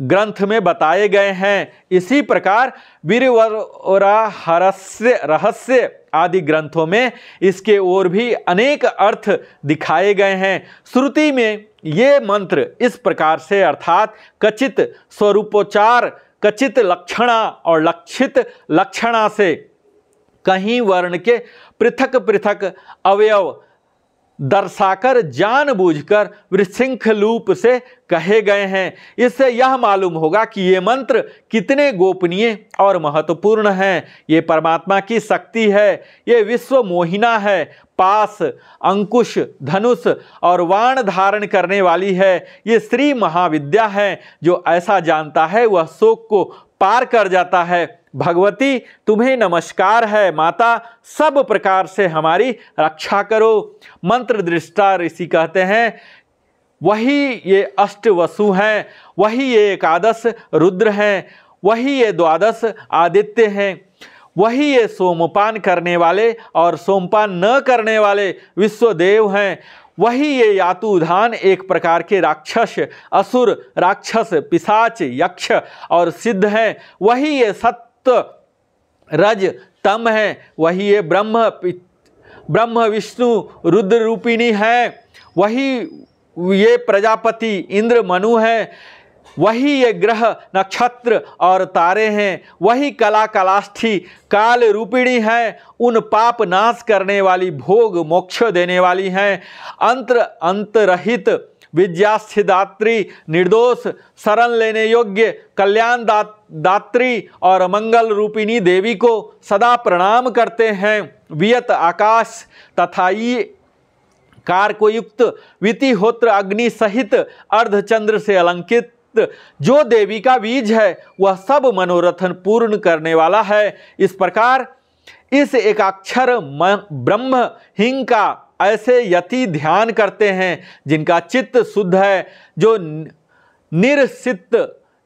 ग्रंथ में बताए गए हैं इसी प्रकार वीरवरा हरस्य रहस्य आदि ग्रंथों में इसके और भी अनेक अर्थ दिखाए गए हैं श्रुति में ये मंत्र इस प्रकार से अर्थात कचित स्वरूपोचार कचित लक्षणा और लक्षित लक्षणा से कहीं वर्ण के पृथक पृथक अवयव दर्शाकर जानबूझकर लूप से कहे गए हैं इससे यह मालूम होगा कि ये मंत्र कितने गोपनीय और महत्वपूर्ण हैं ये परमात्मा की शक्ति है ये विश्व मोहिना है पास अंकुश धनुष और वाण धारण करने वाली है ये श्री महाविद्या है जो ऐसा जानता है वह शोक को पार कर जाता है भगवती तुम्हें नमस्कार है माता सब प्रकार से हमारी रक्षा करो मंत्र दृष्टा ऋषि कहते हैं वही ये अष्ट वसु हैं वही ये एकादश रुद्र हैं वही ये द्वादश आदित्य हैं वही ये सोमपान करने वाले और सोमपान न करने वाले विश्वदेव हैं वही ये यातुधान एक प्रकार के राक्षस असुर राक्षस पिशाच यक्ष और सिद्ध हैं वही ये सत्य रज तम है वही ये ब्रह्म ब्रह्म विष्णु रुद्र रूपिणी है वही ये प्रजापति इंद्र मनु है वही ये ग्रह नक्षत्र और तारे हैं वही कला कलाष्ठी काल रूपिणी है उन पाप नाश करने वाली भोग मोक्ष देने वाली हैं अंतर अंतरहित विद्यास्थिदात्री निर्दोष शरण लेने योग्य कल्याण दा, दात्री और मंगल रूपिणी देवी को सदा प्रणाम करते हैं वियत आकाश तथा ये कार्कोयुक्त वित्तीहोत्र अग्नि सहित अर्धचंद्र से अलंकित भक्त जो देवी का बीज है वह सब मनोरथन पूर्ण करने वाला है इस प्रकार इस एकाक्षर ब्रह्म हिंग का ऐसे यति ध्यान करते हैं जिनका चित्त शुद्ध है जो निरसित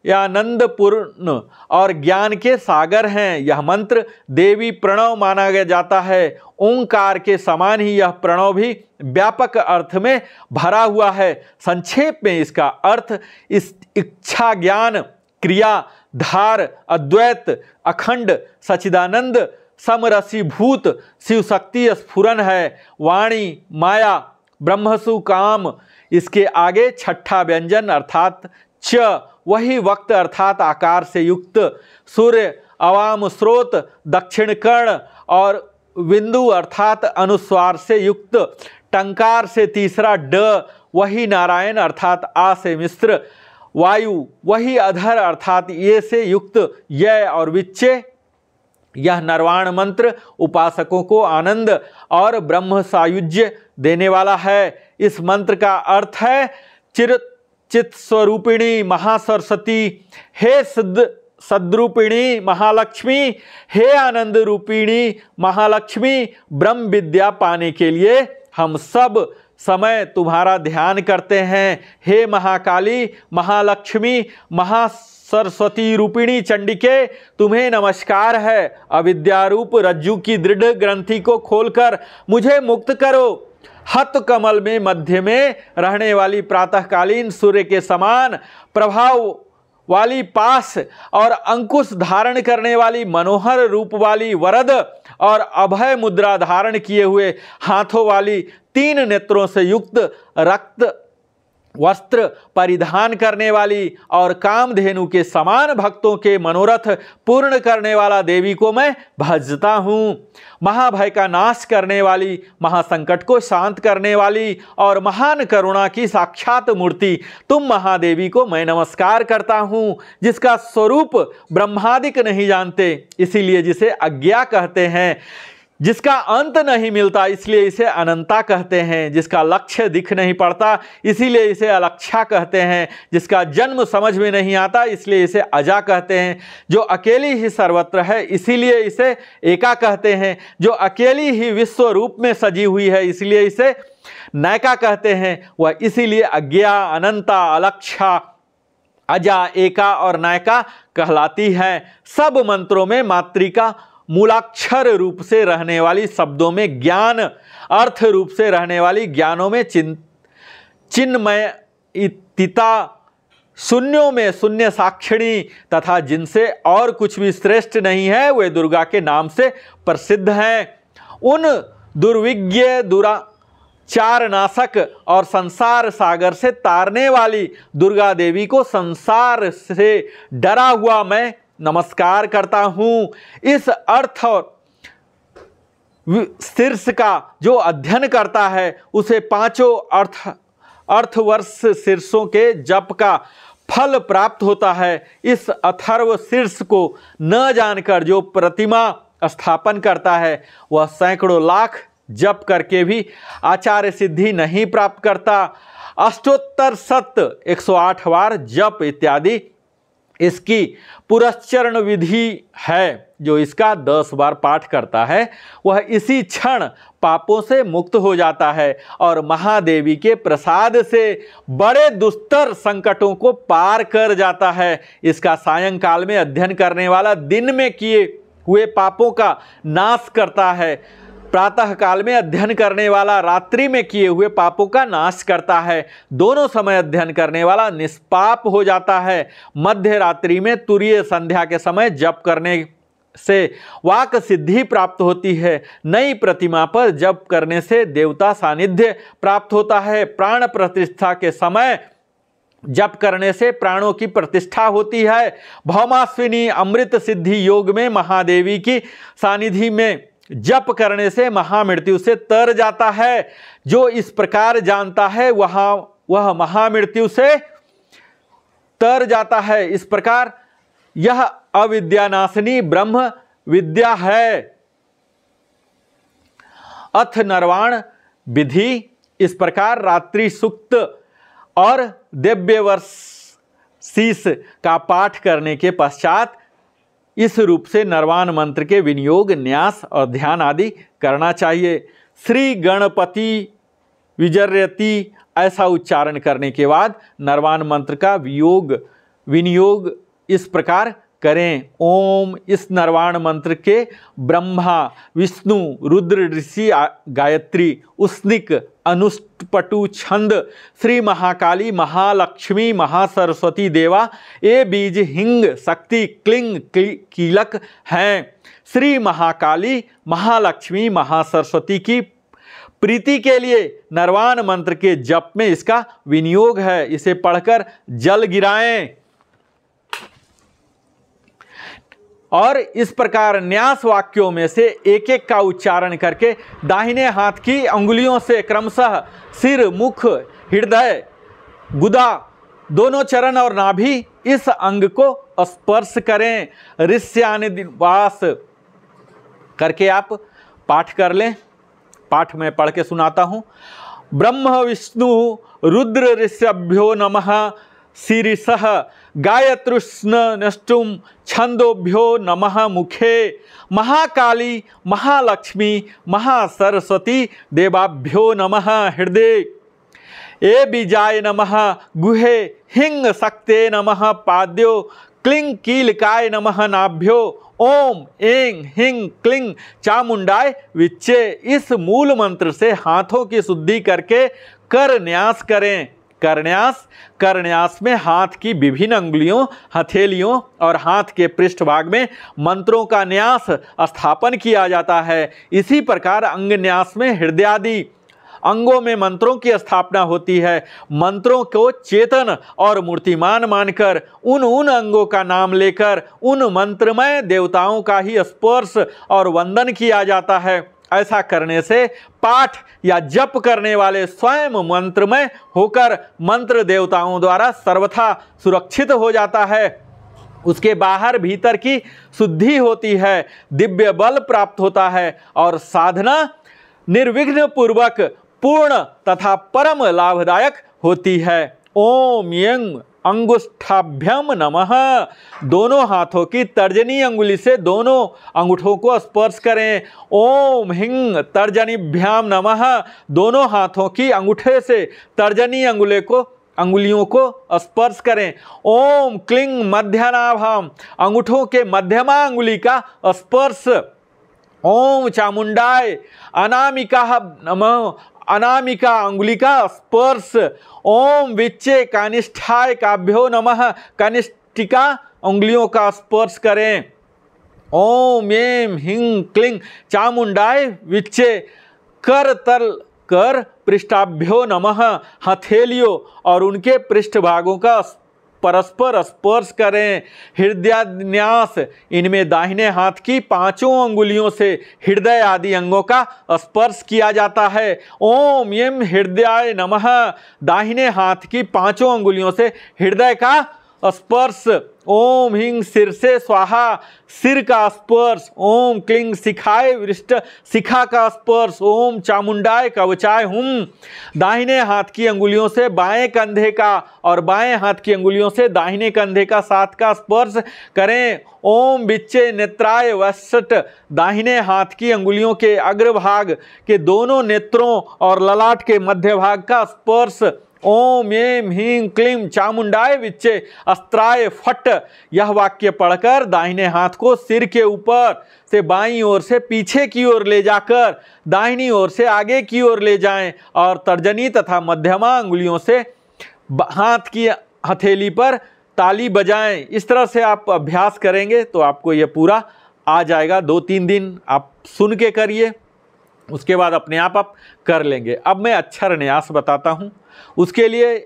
या आनंद पूर्ण और ज्ञान के सागर हैं यह मंत्र देवी प्रणव माना गया जाता है ओंकार के समान ही यह प्रणव भी व्यापक अर्थ में भरा हुआ है संक्षेप में इसका अर्थ इस इच्छा ज्ञान क्रिया धार अद्वैत अखंड सचिदानंद समरसी भूत शिव शक्ति स्फुरन है वाणी माया ब्रह्मसु काम इसके आगे छठा व्यंजन अर्थात च वही वक्त अर्थात आकार से युक्त सूर्य अवाम स्रोत दक्षिण कर्ण और बिंदु अर्थात अनुस्वार से युक्त टंकार से तीसरा ड वही नारायण अर्थात आ से मिश्र वायु वही अधर अर्थात ये से युक्त य और विच्चे यह नरवाण मंत्र उपासकों को आनंद और ब्रह्म सायुज्य देने वाला है इस मंत्र का अर्थ है चिर चित स्वरूपिणी महासरस्वती हे सिद्ध सद्रूपिणी महालक्ष्मी हे आनंद रूपिणी महालक्ष्मी ब्रह्म विद्या पाने के लिए हम सब समय तुम्हारा ध्यान करते हैं हे महाकाली महालक्ष्मी महासरस्वती रूपिणी चंडिके तुम्हें नमस्कार है अविद्यारूप रज्जू की दृढ़ ग्रंथि को खोलकर मुझे मुक्त करो हत कमल में मध्य में रहने वाली प्रातःकालीन सूर्य के समान प्रभाव वाली पास और अंकुश धारण करने वाली मनोहर रूप वाली वरद और अभय मुद्रा धारण किए हुए हाथों वाली तीन नेत्रों से युक्त रक्त वस्त्र परिधान करने वाली और कामधेनु के समान भक्तों के मनोरथ पूर्ण करने वाला देवी को मैं भजता हूँ महाभय का नाश करने वाली महासंकट को शांत करने वाली और महान करुणा की साक्षात मूर्ति तुम महादेवी को मैं नमस्कार करता हूँ जिसका स्वरूप ब्रह्मादिक नहीं जानते इसीलिए जिसे अज्ञा कहते हैं जिसका अंत नहीं मिलता इसलिए इसे अनंता कहते हैं जिसका लक्ष्य दिख नहीं पड़ता इसीलिए इसे अलक्षा कहते हैं जिसका जन्म समझ में नहीं आता इसलिए इसे अजा कहते हैं जो अकेली ही सर्वत्र है इसीलिए इसे एका कहते हैं जो अकेली ही विश्व रूप में सजी हुई है इसलिए इसे नायका कहते हैं वह इसीलिए अज्ञा अनंता अलक्षा अजा एका और नायका कहलाती है सब मंत्रों में मातृका मूलाक्षर रूप से रहने वाली शब्दों में ज्ञान अर्थ रूप से रहने वाली ज्ञानों में चिन चिन्मय तिता शून्यों में शून्य साक्षिणी तथा जिनसे और कुछ भी श्रेष्ठ नहीं है वे दुर्गा के नाम से प्रसिद्ध हैं उन दुर्विज्ञ चार नाशक और संसार सागर से तारने वाली दुर्गा देवी को संसार से डरा हुआ मैं नमस्कार करता हूँ इस अर्थ और शीर्ष का जो अध्ययन करता है उसे पांचों अर्थ अर्थवर्ष शीर्षों के जप का फल प्राप्त होता है इस अथर्व शीर्ष को न जानकर जो प्रतिमा स्थापन करता है वह सैकड़ों लाख जप करके भी आचार्य सिद्धि नहीं प्राप्त करता अष्टोत्तर सत्य 108 बार जप इत्यादि इसकी पुरस्रण विधि है जो इसका दस बार पाठ करता है वह इसी क्षण पापों से मुक्त हो जाता है और महादेवी के प्रसाद से बड़े दुस्तर संकटों को पार कर जाता है इसका सायंकाल में अध्ययन करने वाला दिन में किए हुए पापों का नाश करता है प्रातः काल में अध्ययन करने वाला रात्रि में किए हुए पापों का नाश करता है दोनों समय अध्ययन करने वाला निष्पाप हो जाता है मध्य रात्रि में तुरीय संध्या के समय जप करने से वाक सिद्धि प्राप्त होती है नई प्रतिमा पर जप करने से देवता सानिध्य प्राप्त होता है प्राण प्रतिष्ठा के समय जप करने से प्राणों की प्रतिष्ठा होती है भौमाश्विनी अमृत सिद्धि योग में महादेवी की सानिधि में जप करने से महामृत्यु से तर जाता है जो इस प्रकार जानता है वहां वह महामृत्यु से तर जाता है इस प्रकार यह अविद्यानाशनी ब्रह्म विद्या है अथ नरवाण विधि इस प्रकार रात्रि सुक्त और दिव्य वर्ष शीश का पाठ करने के पश्चात इस रूप से नरवान मंत्र के विनियोग न्यास और ध्यान आदि करना चाहिए श्री गणपति विजर्यति ऐसा उच्चारण करने के बाद नरवान मंत्र का वियोग विनियोग इस प्रकार करें ओम इस नरवाण मंत्र के ब्रह्मा विष्णु रुद्र ऋषि गायत्री उस्निक अनुष्टपटु छंद श्री महाकाली महालक्ष्मी महासरस्वती देवा ए बीज हिंग शक्ति क्लिंग कीलक हैं श्री महाकाली महालक्ष्मी महासरस्वती की प्रीति के लिए नरवान मंत्र के जप में इसका विनियोग है इसे पढ़कर जल गिराएं और इस प्रकार न्यास वाक्यों में से एक एक का उच्चारण करके दाहिने हाथ की अंगुलियों से क्रमशः सिर मुख हृदय गुदा दोनों चरण और नाभि इस अंग को स्पर्श करें ऋष्यानिवास करके आप पाठ कर लें पाठ में पढ़ के सुनाता हूँ ब्रह्म विष्णु रुद्र ऋषभ्यो नमः शीरिष गायतृष्ण नष्टुम छंदोभ्यो नमः मुखे महाकाली महालक्ष्मी महासरस्वती देवाभ्यो नमः हृदय ए बीजाय नमः गुहे हिंग सक्ते नमः पाद्यो क्लिंग कीलकाय नमः नाभ्यो ओम एंग हिंग क्लिंग चामुंडाय विच्चे इस मूल मंत्र से हाथों की शुद्धि करके कर न्यास करें कर्ण्यास कर्ण्यास में हाथ की विभिन्न अंगुलियों हथेलियों और हाथ के पृष्ठभाग में मंत्रों का न्यास स्थापन किया जाता है इसी प्रकार अंग न्यास में हृदयादि अंगों में मंत्रों की स्थापना होती है मंत्रों को चेतन और मूर्तिमान मानकर उन उन अंगों का नाम लेकर उन मंत्रमय देवताओं का ही स्पर्श और वंदन किया जाता है ऐसा करने से पाठ या जप करने वाले स्वयं मंत्र में होकर मंत्र देवताओं द्वारा सर्वथा सुरक्षित हो जाता है उसके बाहर भीतर की शुद्धि होती है दिव्य बल प्राप्त होता है और साधना निर्विघ्न पूर्वक पूर्ण तथा परम लाभदायक होती है ओम यंग अंगुष्ठाभ्यम नमः दोनों हाथों की तर्जनी अंगुली से दोनों अंगूठों को स्पर्श करें ओम हिंग तर्जनीभ्याम नमः दोनों हाथों की अंगूठे से तर्जनी अंगुले को अंगुलियों को स्पर्श करें ओम क्लिंग मध्यनाभाम अंगूठों के मध्यमा अंगुली का स्पर्श ओम चामुंडाय अनामिका नमः अनामिका अंगुलिका स्पर्श ओम विच्चे कनिष्ठाय काभ्यो नमः कनिष्ठिका उंगलियों का स्पर्श करें ओम एम हिंग क्लिंग चामुंडाय विच्चे कर तल कर पृष्ठाभ्यो नमः हथेलियों और उनके पृष्ठभागों का परस्पर स्पर्श करें हृदयान्यास इनमें दाहिने हाथ की पांचों अंगुलियों से हृदय आदि अंगों का स्पर्श किया जाता है ओम यम हृदयाय नमः दाहिने हाथ की पांचों अंगुलियों से हृदय का स्पर्श ओम हिंग सिर से स्वाहा सिर का स्पर्श ओम क्लिंग सिखाए वृष्ट शिखा का स्पर्श ओम चामुंडाय कवचाय हुम दाहिने हाथ की अंगुलियों से बाएं कंधे का और बाएं हाथ की अंगुलियों से दाहिने कंधे का साथ का स्पर्श करें ओम बिच्चे नेत्राय वसट दाहिने हाथ की अंगुलियों के अग्रभाग के दोनों नेत्रों और ललाट के मध्य भाग का स्पर्श ओम एम ह्रीं क्लीम चामुंडाए विच्चे अस्त्राय फट यह वाक्य पढ़कर दाहिने हाथ को सिर के ऊपर से बाईं ओर से पीछे की ओर ले जाकर दाहिनी ओर से आगे की ओर ले जाएं और तर्जनी तथा मध्यमा अंगुलियों से हाथ की हथेली पर ताली बजाएं इस तरह से आप अभ्यास करेंगे तो आपको यह पूरा आ जाएगा दो तीन दिन आप सुन के करिए उसके बाद अपने आप आप कर लेंगे अब मैं अक्षर अच्छा न्यास बताता हूँ उसके लिए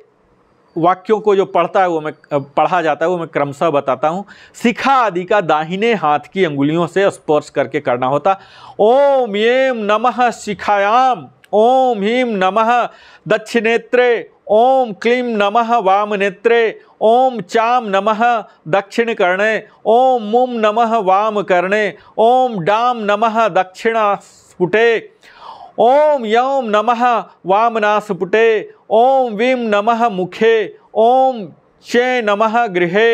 वाक्यों को जो पढ़ता है वो मैं पढ़ा जाता है वो मैं क्रमशः बताता हूँ शिखा आदि का दाहिने हाथ की अंगुलियों से स्पर्श करके करना होता ओम येम नमः शिखायाम ओम ह्रीम नमः दक्षिणेत्रे ओम क्लीम नमः वाम नेत्रे ओम चाम नमः दक्षिण कर्णे ओम मुम नमः वाम कर्णे ओम डाम नमः दक्षिणा पुटे ओम यौम नमः वामनास पुटे ओम विम नमः मुखे ओम शे नमः गृहे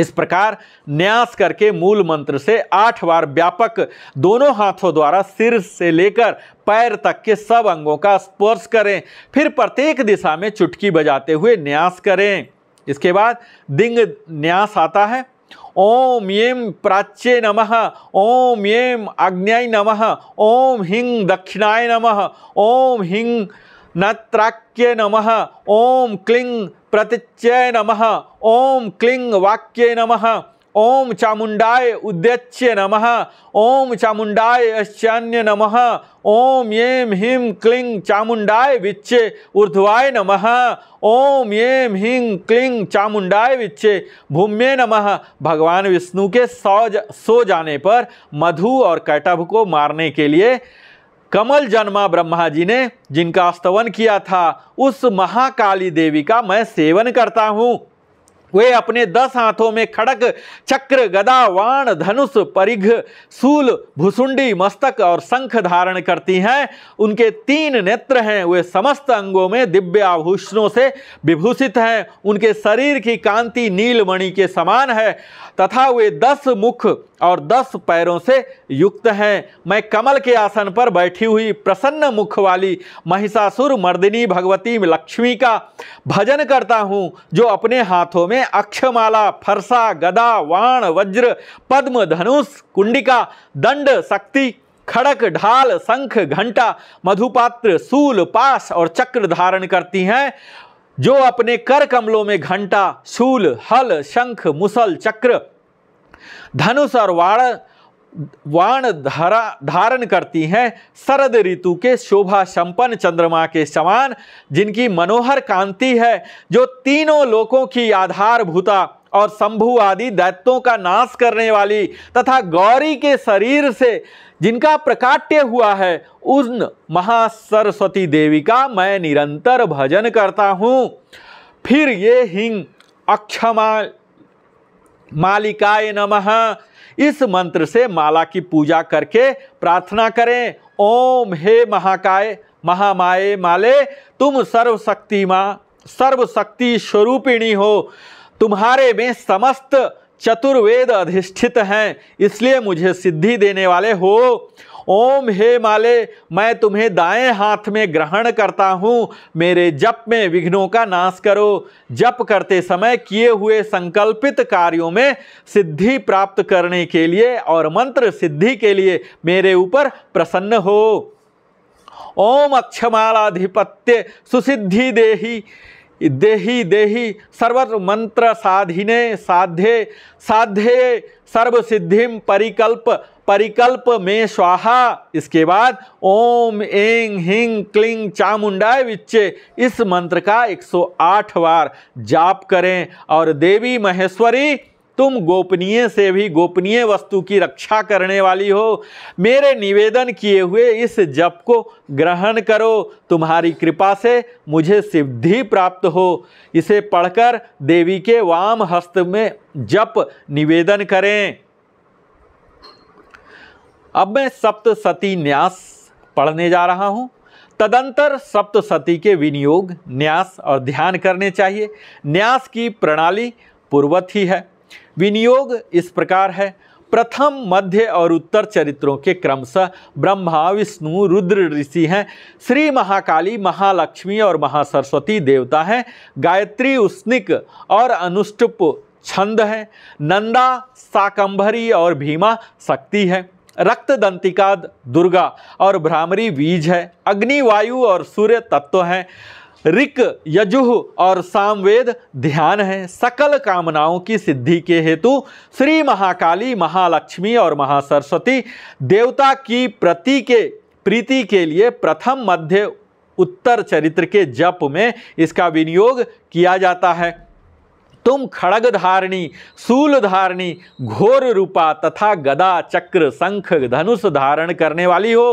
इस प्रकार न्यास करके मूल मंत्र से आठ बार व्यापक दोनों हाथों द्वारा सिर से लेकर पैर तक के सब अंगों का स्पर्श करें फिर प्रत्येक दिशा में चुटकी बजाते हुए न्यास करें इसके बाद दिंग न्यास आता है ओम येम प्राच्ये नमः ओम येम आज्ञाय नमः ओम हिं दक्षिणाय नमः ओम हिं नत्राक्य नमः ओम क्लिं प्रतिच्य नमः ओम क्लिं वाक्य नमः ओम चामुंडाय उद्यच्य नमः ओम चामुंडाय अश्चान्य नमः ओम येम हिम क्लिंग चामुंडाय विच्चे ऊर्ध्वाय नमः ओम येम हिम क्लिंग चामुंडाय विच्चे भूम्ये नमः भगवान विष्णु के सौ सो जाने पर मधु और कैटभ को मारने के लिए कमल जन्मा ब्रह्मा जी ने जिनका स्तवन किया था उस महाकाली देवी का मैं सेवन करता हूँ वे अपने दस हाथों में खड़क चक्र गदा वाण धनुष परिघ सूल भुसुंडी मस्तक और शंख धारण करती हैं उनके तीन नेत्र हैं वे समस्त अंगों में दिव्य आभूषणों से विभूषित हैं उनके शरीर की कांति नीलमणि के समान है तथा वे दस मुख और दस पैरों से युक्त हैं मैं कमल के आसन पर बैठी हुई प्रसन्न मुख वाली महिषासुर मर्दिनी भगवती लक्ष्मी का भजन करता हूँ जो अपने हाथों में अक्षमाला फरसा गदा वाण वज्र पद्म धनुष कुंडिका दंड शक्ति खड़क ढाल शंख घंटा मधुपात्र सूल पास और चक्र धारण करती हैं जो अपने कर कमलों में घंटा शूल हल शंख मुसल चक्र धनुष और वाण वाण धारा धारण करती हैं शरद ऋतु के शोभा संपन्न चंद्रमा के समान जिनकी मनोहर कांति है जो तीनों लोकों की आधारभूता और शंभु आदि दैत्यों का नाश करने वाली तथा गौरी के शरीर से जिनका प्रकाट्य हुआ है उन महासरस्वती देवी का मैं निरंतर भजन करता हूँ फिर ये हिंग अक्षमा मालिकाए नमः इस मंत्र से माला की पूजा करके प्रार्थना करें ओम हे महाकाय महामाए माले तुम सर्वशक्ति माँ सर्वशक्ति स्वरूपिणी हो तुम्हारे में समस्त चतुर्वेद अधिष्ठित हैं इसलिए मुझे सिद्धि देने वाले हो ओम हे माले मैं तुम्हें दाएं हाथ में ग्रहण करता हूँ मेरे जप में विघ्नों का नाश करो जप करते समय किए हुए संकल्पित कार्यों में सिद्धि प्राप्त करने के लिए और मंत्र सिद्धि के लिए मेरे ऊपर प्रसन्न हो ओम अक्षमालाधिपत्य सुसिद्धि देही देही देही सर्व मंत्र साधिने साध्ये साध्ये सर्व सिद्धिम परिकल्प परिकल्प में स्वाहा इसके बाद ओम एंग हिंग क्लिंग चामुंडाय विच्चे इस मंत्र का 108 बार जाप करें और देवी महेश्वरी तुम गोपनीय से भी गोपनीय वस्तु की रक्षा करने वाली हो मेरे निवेदन किए हुए इस जप को ग्रहण करो तुम्हारी कृपा से मुझे सिद्धि प्राप्त हो इसे पढ़कर देवी के वाम हस्त में जप निवेदन करें अब मैं सप्त सती न्यास पढ़ने जा रहा हूँ तदंतर सप्त सती के विनियोग न्यास और ध्यान करने चाहिए न्यास की प्रणाली पूर्वत ही है विनियोग इस प्रकार है प्रथम मध्य और उत्तर चरित्रों के क्रमशः ब्रह्मा विष्णु रुद्र ऋषि हैं श्री महाकाली महालक्ष्मी और महासरस्वती देवता हैं गायत्री उष्णिक और अनुष्टुप छंद है नंदा साकंभरी और भीमा शक्ति है रक्त दंतिका दुर्गा और भ्रामरी बीज है अग्नि वायु और सूर्य तत्व हैं ऋक यजुह और सामवेद ध्यान है सकल कामनाओं की सिद्धि के हेतु श्री महाकाली महालक्ष्मी और महासरस्वती देवता की प्रति के प्रीति के लिए प्रथम मध्य उत्तर चरित्र के जप में इसका विनियोग किया जाता है तुम खड़ग धारणी सूल धारणी घोर रूपा तथा गदा चक्र शंख धनुष धारण करने वाली हो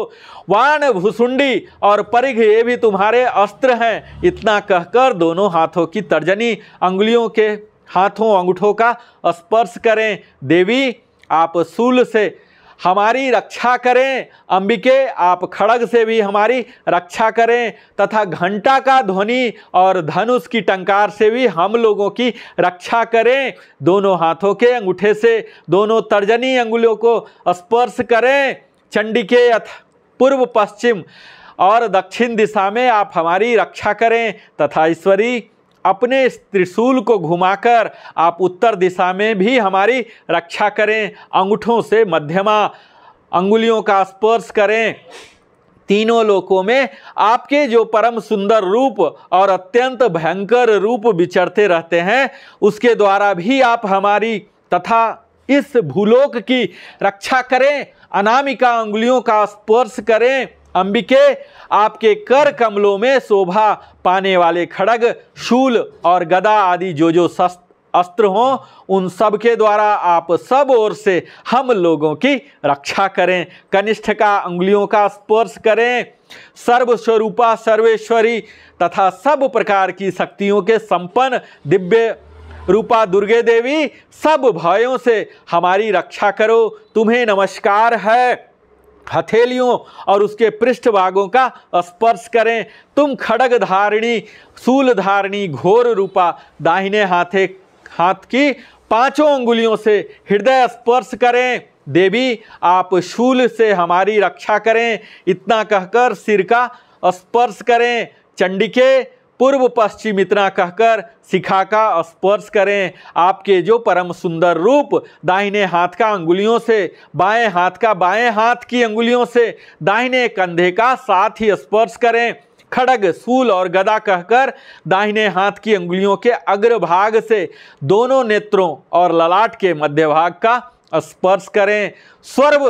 वाण भुसुंडी और परिघ ये भी तुम्हारे अस्त्र हैं इतना कहकर दोनों हाथों की तर्जनी अंगुलियों के हाथों अंगूठों का स्पर्श करें देवी आप सूल से हमारी रक्षा करें अंबिके आप खड़ग से भी हमारी रक्षा करें तथा घंटा का ध्वनि और धनुष की टंकार से भी हम लोगों की रक्षा करें दोनों हाथों के अंगूठे से दोनों तर्जनी अंगुलियों को स्पर्श करें चंडिके अथ पूर्व पश्चिम और दक्षिण दिशा में आप हमारी रक्षा करें तथा ईश्वरी अपने इस त्रिशूल को घुमाकर आप उत्तर दिशा में भी हमारी रक्षा करें अंगूठों से मध्यमा अंगुलियों का स्पर्श करें तीनों लोकों में आपके जो परम सुंदर रूप और अत्यंत भयंकर रूप विचरते रहते हैं उसके द्वारा भी आप हमारी तथा इस भूलोक की रक्षा करें अनामिका अंगुलियों का स्पर्श करें अंबिके आपके कर कमलों में शोभा पाने वाले खड़ग शूल और गदा आदि जो जो अस्त्र हों उन सब के द्वारा आप सब ओर से हम लोगों की रक्षा करें कनिष्ठ का उंगलियों का स्पर्श करें सर्वस्वरूपा सर्वेश्वरी तथा सब प्रकार की शक्तियों के संपन्न दिव्य रूपा दुर्गे देवी सब भयों से हमारी रक्षा करो तुम्हें नमस्कार है हथेलियों और उसके पृष्ठभागों का स्पर्श करें तुम खड़ग धारिणी सूल धारिणी घोर रूपा दाहिने हाथे हाथ की पांचों उंगुलियों से हृदय स्पर्श करें देवी आप शूल से हमारी रक्षा करें इतना कहकर सिर का स्पर्श करें चंडिके पूर्व पश्चिम इतना कहकर शिखा का स्पर्श करें आपके जो परम सुंदर रूप दाहिने हाथ का अंगुलियों से बाएं हाथ का बाएं हाथ की अंगुलियों से दाहिने कंधे का साथ ही स्पर्श करें खड़ग सूल और गदा कहकर दाहिने हाथ की अंगुलियों के अग्रभाग से दोनों नेत्रों और ललाट के मध्य भाग का स्पर्श करें स्वर्व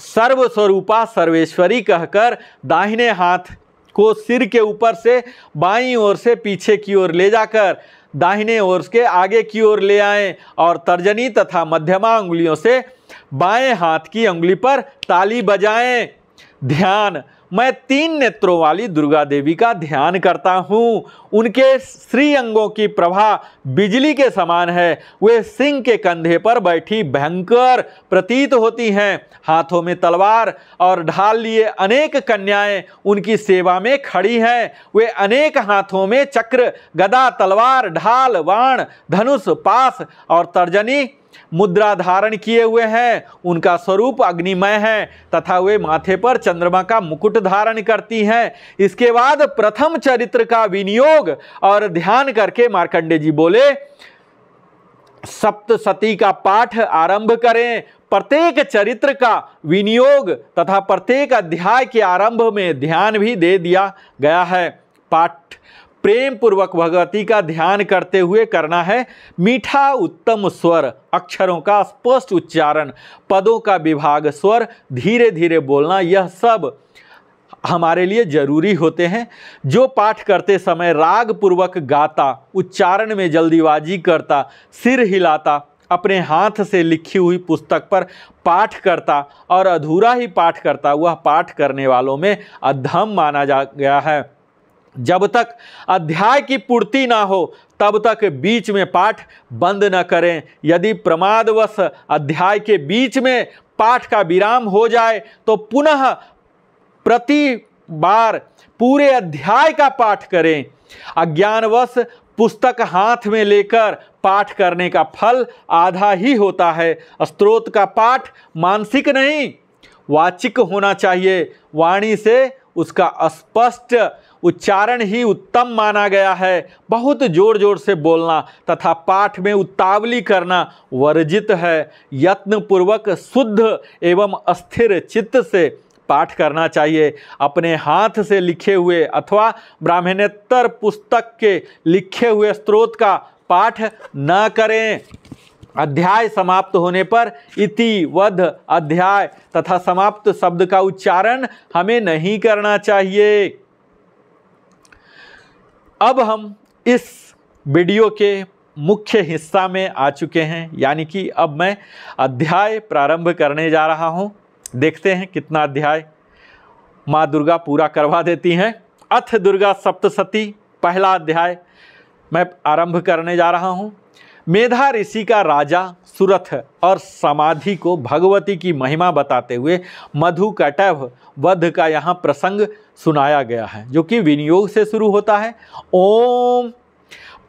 सर्वस्वरूपा सर्वेश्वरी कहकर दाहिने हाथ को सिर के ऊपर से बाईं ओर से पीछे की ओर ले जाकर दाहिने ओर के आगे की ओर ले आएं और तर्जनी तथा मध्यमा उंगलियों से बाएं हाथ की उंगली पर ताली बजाएं ध्यान मैं तीन नेत्रों वाली दुर्गा देवी का ध्यान करता हूँ उनके श्री अंगों की प्रभा बिजली के समान है वे सिंह के कंधे पर बैठी भयंकर प्रतीत होती हैं हाथों में तलवार और ढाल लिए अनेक कन्याएं उनकी सेवा में खड़ी हैं वे अनेक हाथों में चक्र गदा तलवार ढाल वाण धनुष पास और तर्जनी मुद्रा धारण किए हुए हैं उनका स्वरूप अग्निमय है तथा वे माथे पर चंद्रमा का मुकुट धारण करती हैं इसके बाद प्रथम चरित्र का विनियोग और ध्यान करके मार्कंडे जी बोले सप्त सती का पाठ आरंभ करें प्रत्येक चरित्र का विनियोग तथा प्रत्येक अध्याय के आरंभ में ध्यान भी दे दिया गया है पाठ प्रेम पूर्वक भगवती का ध्यान करते हुए करना है मीठा उत्तम स्वर अक्षरों का स्पष्ट उच्चारण पदों का विभाग स्वर धीरे धीरे बोलना यह सब हमारे लिए जरूरी होते हैं जो पाठ करते समय राग पूर्वक गाता उच्चारण में जल्दीबाजी करता सिर हिलाता अपने हाथ से लिखी हुई पुस्तक पर पाठ करता और अधूरा ही पाठ करता वह पाठ करने वालों में अधम माना जा गया है जब तक अध्याय की पूर्ति ना हो तब तक बीच में पाठ बंद न करें यदि प्रमादवश अध्याय के बीच में पाठ का विराम हो जाए तो पुनः प्रति बार पूरे अध्याय का पाठ करें अज्ञानवश पुस्तक हाथ में लेकर पाठ करने का फल आधा ही होता है स्त्रोत का पाठ मानसिक नहीं वाचिक होना चाहिए वाणी से उसका स्पष्ट उच्चारण ही उत्तम माना गया है बहुत जोर जोर से बोलना तथा पाठ में उतावली करना वर्जित है यत्नपूर्वक शुद्ध एवं अस्थिर चित्त से पाठ करना चाहिए अपने हाथ से लिखे हुए अथवा ब्राह्मणेतर पुस्तक के लिखे हुए स्रोत का पाठ न करें अध्याय समाप्त होने पर इति वध अध्याय तथा समाप्त शब्द का उच्चारण हमें नहीं करना चाहिए अब हम इस वीडियो के मुख्य हिस्सा में आ चुके हैं यानी कि अब मैं अध्याय प्रारंभ करने जा रहा हूं देखते हैं कितना अध्याय माँ दुर्गा पूरा करवा देती हैं अथ दुर्गा सप्तशती पहला अध्याय मैं आरंभ करने जा रहा हूं मेधा ऋषि का राजा सुरथ और समाधि को भगवती की महिमा बताते हुए मधु कटव वध का यहाँ प्रसंग सुनाया गया है जो कि विनियोग से शुरू होता है ओम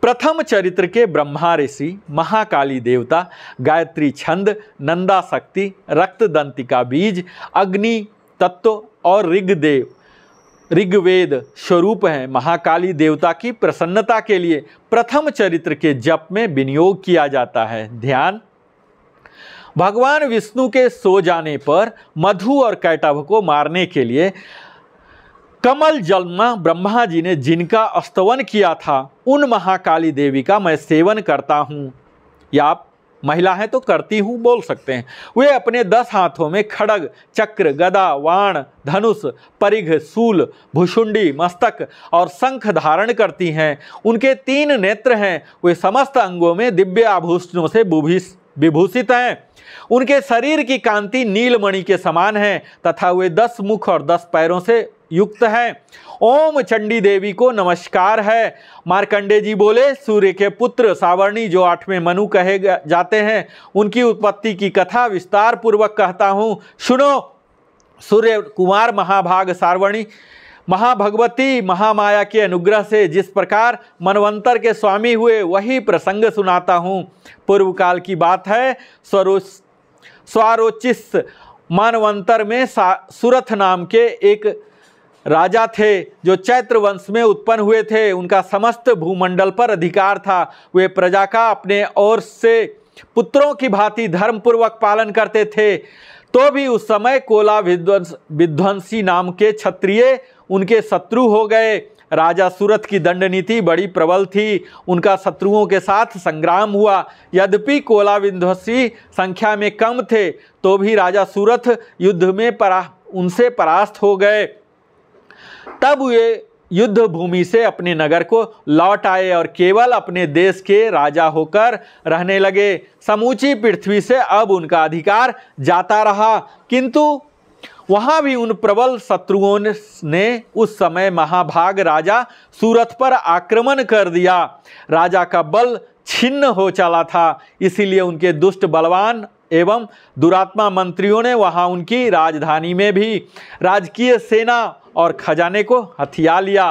प्रथम चरित्र के ब्रह्मा ऋषि महाकाली देवता गायत्री छंद नंदा शक्ति रक्तदंतिका बीज अग्नि तत्व और ऋग्देव ऋग्वेद स्वरूप है महाकाली देवता की प्रसन्नता के लिए प्रथम चरित्र के जप में विनियोग किया जाता है ध्यान भगवान विष्णु के सो जाने पर मधु और कैटभ को मारने के लिए कमल जलमा ब्रह्मा जी ने जिनका स्तवन किया था उन महाकाली देवी का मैं सेवन करता हूँ या आप महिला हैं तो करती हूँ बोल सकते हैं वे अपने दस हाथों में खड़ग चक्र गदा वाण धनुष परिघ सूल भुषुंडी मस्तक और शंख धारण करती हैं उनके तीन नेत्र हैं वे समस्त अंगों में दिव्य आभूषणों से विभूषित हैं उनके शरीर की कांति नीलमणि के समान है तथा वे दस मुख और दस पैरों से युक्त है ओम चंडी देवी को नमस्कार है मार्कंडे जी बोले सूर्य के पुत्र सावर्णी जो आठवें मनु कहे जाते हैं उनकी उत्पत्ति की कथा विस्तार पूर्वक कहता हूँ सुनो सूर्य कुमार महाभाग सार्वणी महाभगवती महामाया के अनुग्रह से जिस प्रकार मनवंतर के स्वामी हुए वही प्रसंग सुनाता हूँ पूर्व काल की बात है स्वरोच स्वरोचिस मनवंतर में सुरथ नाम के एक राजा थे जो चैत्र वंश में उत्पन्न हुए थे उनका समस्त भूमंडल पर अधिकार था वे प्रजा का अपने और से पुत्रों की भांति धर्मपूर्वक पालन करते थे तो भी उस समय कोला विध्वंस विध्वंसी नाम के क्षत्रिय उनके शत्रु हो गए राजा सूरत की दंड नीति बड़ी प्रबल थी उनका शत्रुओं के साथ संग्राम हुआ यद्यपि कोला विध्वंसी संख्या में कम थे तो भी राजा सूरत युद्ध में परा उनसे परास्त हो गए तब वे युद्ध भूमि से अपने नगर को लौट आए और केवल अपने देश के राजा होकर रहने लगे समूची पृथ्वी से अब उनका अधिकार जाता रहा किंतु वहाँ भी उन प्रबल शत्रुओं ने उस समय महाभाग राजा सूरत पर आक्रमण कर दिया राजा का बल छिन्न हो चला था इसीलिए उनके दुष्ट बलवान एवं दुरात्मा मंत्रियों ने वहाँ उनकी राजधानी में भी राजकीय सेना और खजाने को हथिया लिया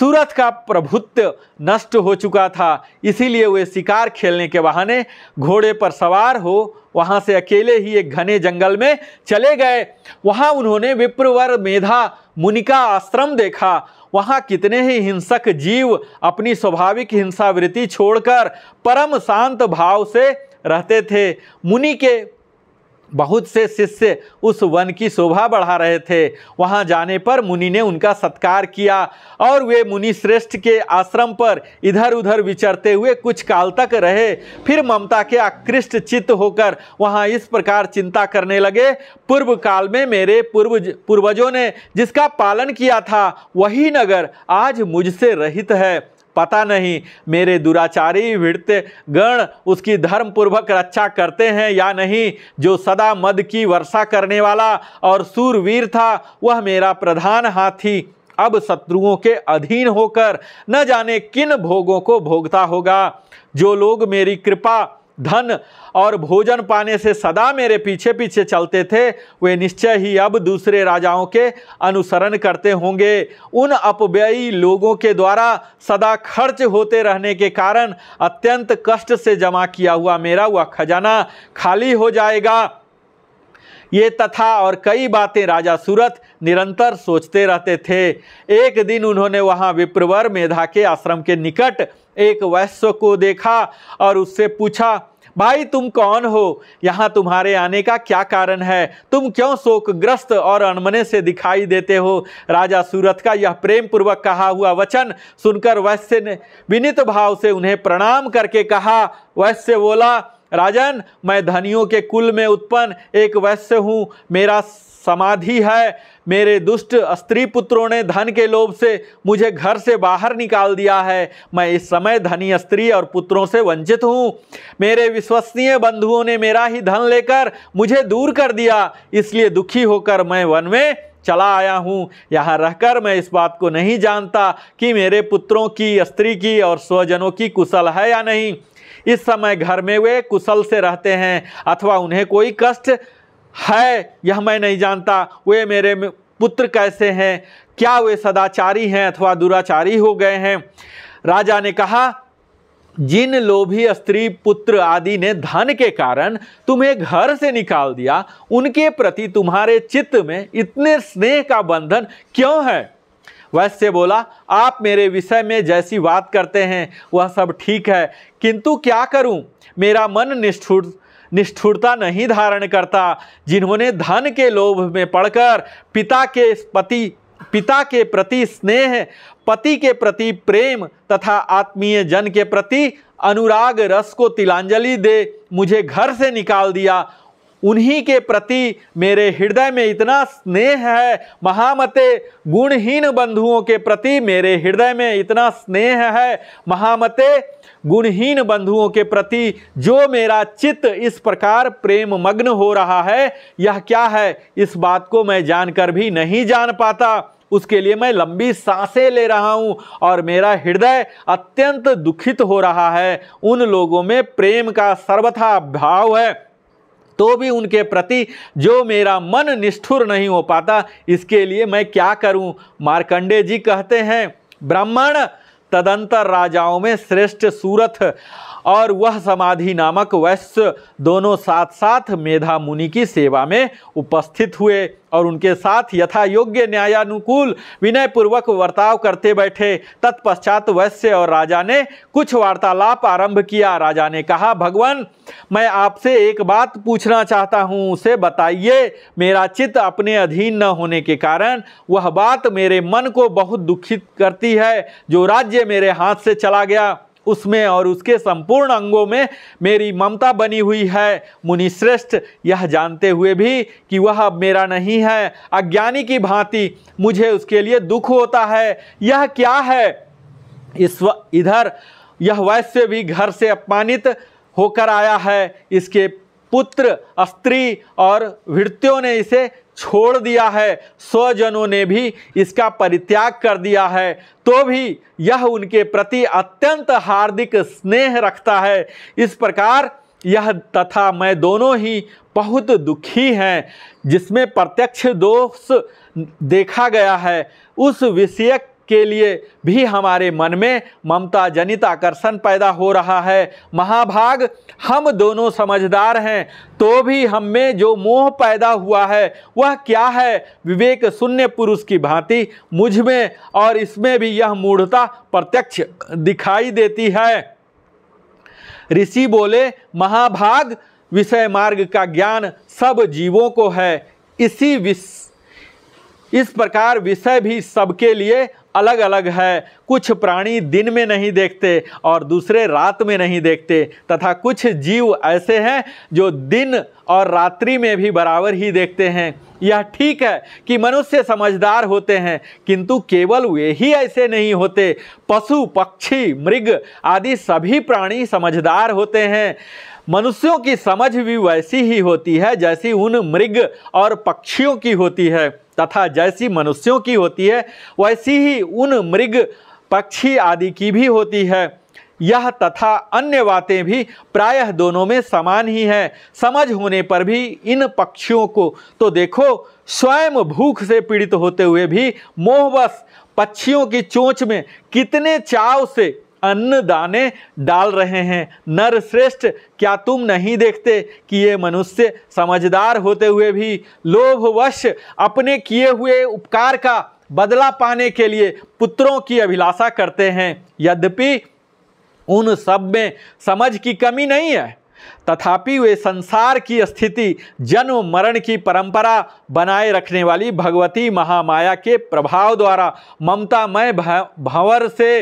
सूरत का प्रभुत्व नष्ट हो चुका था इसीलिए वे शिकार खेलने के बहाने घोड़े पर सवार हो वहाँ से अकेले ही एक घने जंगल में चले गए वहाँ उन्होंने विप्रवर मेधा मुनिका आश्रम देखा वहाँ कितने ही हिंसक जीव अपनी स्वाभाविक हिंसावृत्ति छोड़कर परम शांत भाव से रहते थे मुनि के बहुत से शिष्य उस वन की शोभा बढ़ा रहे थे वहाँ जाने पर मुनि ने उनका सत्कार किया और वे मुनि श्रेष्ठ के आश्रम पर इधर उधर विचरते हुए कुछ काल तक रहे फिर ममता के आकृष्ट चित्त होकर वहाँ इस प्रकार चिंता करने लगे पूर्व काल में मेरे पूर्व पूर्वजों ने जिसका पालन किया था वही नगर आज मुझसे रहित है पता नहीं मेरे दुराचारी वृत्त गण उसकी धर्मपूर्वक रक्षा करते हैं या नहीं जो सदा मद की वर्षा करने वाला और सूरवीर था वह मेरा प्रधान हाथी अब शत्रुओं के अधीन होकर न जाने किन भोगों को भोगता होगा जो लोग मेरी कृपा धन और भोजन पाने से सदा मेरे पीछे पीछे चलते थे वे निश्चय ही अब दूसरे राजाओं के अनुसरण करते होंगे उन अपव्ययी लोगों के द्वारा सदा खर्च होते रहने के कारण अत्यंत कष्ट से जमा किया हुआ मेरा वह खजाना खाली हो जाएगा ये तथा और कई बातें राजा सूरत निरंतर सोचते रहते थे एक दिन उन्होंने वहाँ विप्रवर मेधा के आश्रम के निकट एक वैश्य को देखा और उससे पूछा भाई तुम कौन हो यहाँ तुम्हारे आने का क्या कारण है तुम क्यों शोकग्रस्त और अनमने से दिखाई देते हो राजा सूरत का यह प्रेम पूर्वक कहा हुआ वचन सुनकर वैश्य ने विनित भाव से उन्हें प्रणाम करके कहा वैश्य बोला राजन मैं धनियों के कुल में उत्पन्न एक वैश्य हूँ मेरा समाधि है मेरे दुष्ट स्त्री पुत्रों ने धन के लोभ से मुझे घर से बाहर निकाल दिया है मैं इस समय धनी स्त्री और पुत्रों से वंचित हूँ मेरे विश्वसनीय बंधुओं ने मेरा ही धन लेकर मुझे दूर कर दिया इसलिए दुखी होकर मैं वन में चला आया हूँ यहाँ रहकर मैं इस बात को नहीं जानता कि मेरे पुत्रों की स्त्री की और स्वजनों की कुशल है या नहीं इस समय घर में वे कुशल से रहते हैं अथवा उन्हें कोई कष्ट है यह मैं नहीं जानता वे मेरे पुत्र कैसे हैं क्या वे सदाचारी हैं अथवा दुराचारी हो गए हैं राजा ने कहा जिन लोभी स्त्री पुत्र आदि ने धन के कारण तुम्हें घर से निकाल दिया उनके प्रति तुम्हारे चित्त में इतने स्नेह का बंधन क्यों है वैश्य बोला आप मेरे विषय में जैसी बात करते हैं वह सब ठीक है किंतु क्या करूं मेरा मन निष्ठुर निष्ठुरता नहीं धारण करता जिन्होंने धन के लोभ में पड़कर पिता के पति पिता के प्रति स्नेह पति के प्रति प्रेम तथा आत्मीय जन के प्रति अनुराग रस को तिलांजलि दे मुझे घर से निकाल दिया उन्हीं के प्रति मेरे हृदय में इतना स्नेह है महामते गुणहीन बंधुओं के प्रति मेरे हृदय में इतना स्नेह है महामते गुणहीन बंधुओं के प्रति जो मेरा चित्त इस प्रकार प्रेम मग्न हो रहा है यह क्या है इस बात को मैं जानकर भी नहीं जान पाता उसके लिए मैं लंबी सांसें ले रहा हूँ और मेरा हृदय अत्यंत दुखित हो रहा है उन लोगों में प्रेम का सर्वथा भाव है तो भी उनके प्रति जो मेरा मन निष्ठुर नहीं हो पाता इसके लिए मैं क्या करूं मार्कंडे जी कहते हैं ब्राह्मण तदंतर राजाओं में श्रेष्ठ सूरत और वह समाधि नामक वैश्य दोनों साथ साथ मेधा मुनि की सेवा में उपस्थित हुए और उनके साथ यथा योग्य न्यायानुकूल विनयपूर्वक वर्ताव करते बैठे तत्पश्चात वैश्य और राजा ने कुछ वार्तालाप आरंभ किया राजा ने कहा भगवान मैं आपसे एक बात पूछना चाहता हूँ उसे बताइए मेरा चित्त अपने अधीन न होने के कारण वह बात मेरे मन को बहुत दुखित करती है जो राज्य मेरे हाथ से चला गया उसमें और उसके संपूर्ण अंगों में मेरी ममता बनी हुई है मुनि श्रेष्ठ यह जानते हुए भी कि वह अब मेरा नहीं है अज्ञानी की भांति मुझे उसके लिए दुख होता है यह क्या है इस इधर यह वैश्य भी घर से अपमानित होकर आया है इसके पुत्र स्त्री और वृत्तियों ने इसे छोड़ दिया है स्वजनों ने भी इसका परित्याग कर दिया है तो भी यह उनके प्रति अत्यंत हार्दिक स्नेह रखता है इस प्रकार यह तथा मैं दोनों ही बहुत दुखी हैं जिसमें प्रत्यक्ष दोष देखा गया है उस विषयक के लिए भी हमारे मन में ममता जनित आकर्षण पैदा हो रहा है महाभाग हम दोनों समझदार हैं तो भी हम में जो मोह पैदा हुआ है वह क्या है विवेक शून्य पुरुष की भांति मुझ में और इसमें भी यह मूढ़ता प्रत्यक्ष दिखाई देती है ऋषि बोले महाभाग विषय मार्ग का ज्ञान सब जीवों को है इसी विष इस प्रकार विषय भी सबके लिए अलग अलग है कुछ प्राणी दिन में नहीं देखते और दूसरे रात में नहीं देखते तथा कुछ जीव ऐसे हैं जो दिन और रात्रि में भी बराबर ही देखते हैं यह ठीक है कि मनुष्य समझदार होते हैं किंतु केवल वे ही ऐसे नहीं होते पशु पक्षी मृग आदि सभी प्राणी समझदार होते हैं मनुष्यों की समझ भी वैसी ही होती है जैसी उन मृग और पक्षियों की होती है तथा जैसी मनुष्यों की होती है वैसी ही उन मृग पक्षी आदि की भी होती है यह तथा अन्य बातें भी प्रायः दोनों में समान ही हैं समझ होने पर भी इन पक्षियों को तो देखो स्वयं भूख से पीड़ित होते हुए भी मोहबस पक्षियों की चोंच में कितने चाव से अन्न दाने डाल रहे हैं नर श्रेष्ठ क्या तुम नहीं देखते कि ये मनुष्य समझदार होते हुए भी लोभवश अपने किए हुए उपकार का बदला पाने के लिए पुत्रों की अभिलाषा करते हैं यद्यपि उन सब में समझ की कमी नहीं है तथापि वे संसार की स्थिति जन्म मरण की परंपरा बनाए रखने वाली भगवती महामाया के प्रभाव द्वारा ममतामय भंवर से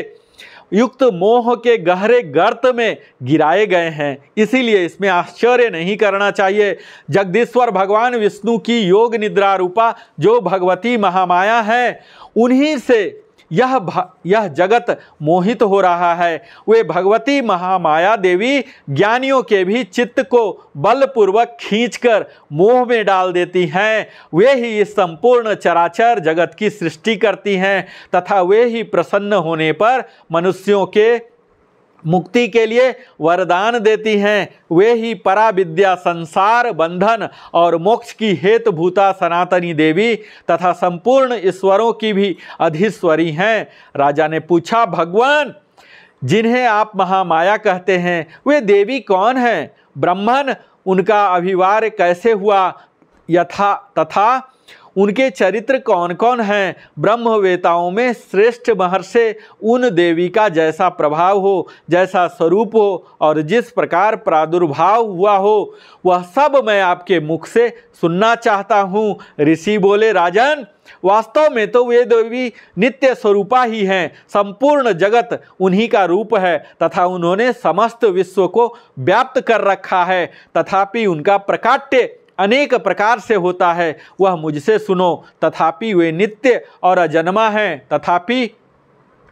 युक्त मोह के गहरे गर्त में गिराए गए हैं इसीलिए इसमें आश्चर्य नहीं करना चाहिए जगदीश्वर भगवान विष्णु की योग निद्रा रूपा जो भगवती महामाया है उन्हीं से यह यह जगत मोहित हो रहा है वे भगवती महामाया देवी ज्ञानियों के भी चित्त को बलपूर्वक खींचकर मोह में डाल देती हैं वे ही इस संपूर्ण चराचर जगत की सृष्टि करती हैं तथा वे ही प्रसन्न होने पर मनुष्यों के मुक्ति के लिए वरदान देती हैं वे ही परा विद्या संसार बंधन और मोक्ष की हेतभूता सनातनी देवी तथा संपूर्ण ईश्वरों की भी अधीश्वरी हैं राजा ने पूछा भगवान जिन्हें आप महामाया कहते हैं वे देवी कौन हैं ब्राह्मण उनका अभिवार्य कैसे हुआ यथा तथा उनके चरित्र कौन कौन हैं ब्रह्मवेताओं में श्रेष्ठ महर्षि उन देवी का जैसा प्रभाव हो जैसा स्वरूप हो और जिस प्रकार प्रादुर्भाव हुआ हो वह सब मैं आपके मुख से सुनना चाहता हूँ ऋषि बोले राजन वास्तव में तो वे देवी नित्य स्वरूपा ही हैं संपूर्ण जगत उन्हीं का रूप है तथा उन्होंने समस्त विश्व को व्याप्त कर रखा है तथापि उनका प्रकाट्य अनेक प्रकार से होता है वह मुझसे सुनो तथापि वे नित्य और अजन्मा हैं तथापि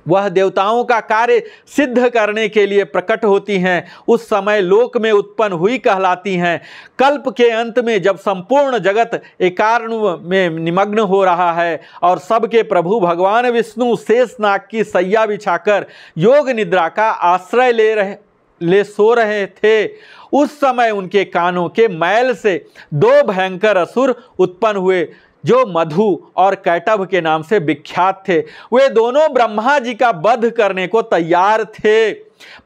वह देवताओं का कार्य सिद्ध करने के लिए प्रकट होती हैं उस समय लोक में उत्पन्न हुई कहलाती हैं कल्प के अंत में जब संपूर्ण जगत एकार्ण में निमग्न हो रहा है और सबके प्रभु भगवान विष्णु शेषनाग की सैया बिछाकर योग निद्रा का आश्रय ले रहे ले सो रहे थे उस समय उनके कानों के मैल से दो भयंकर असुर उत्पन्न हुए जो मधु और कैटभ के नाम से विख्यात थे वे दोनों ब्रह्मा जी का वध करने को तैयार थे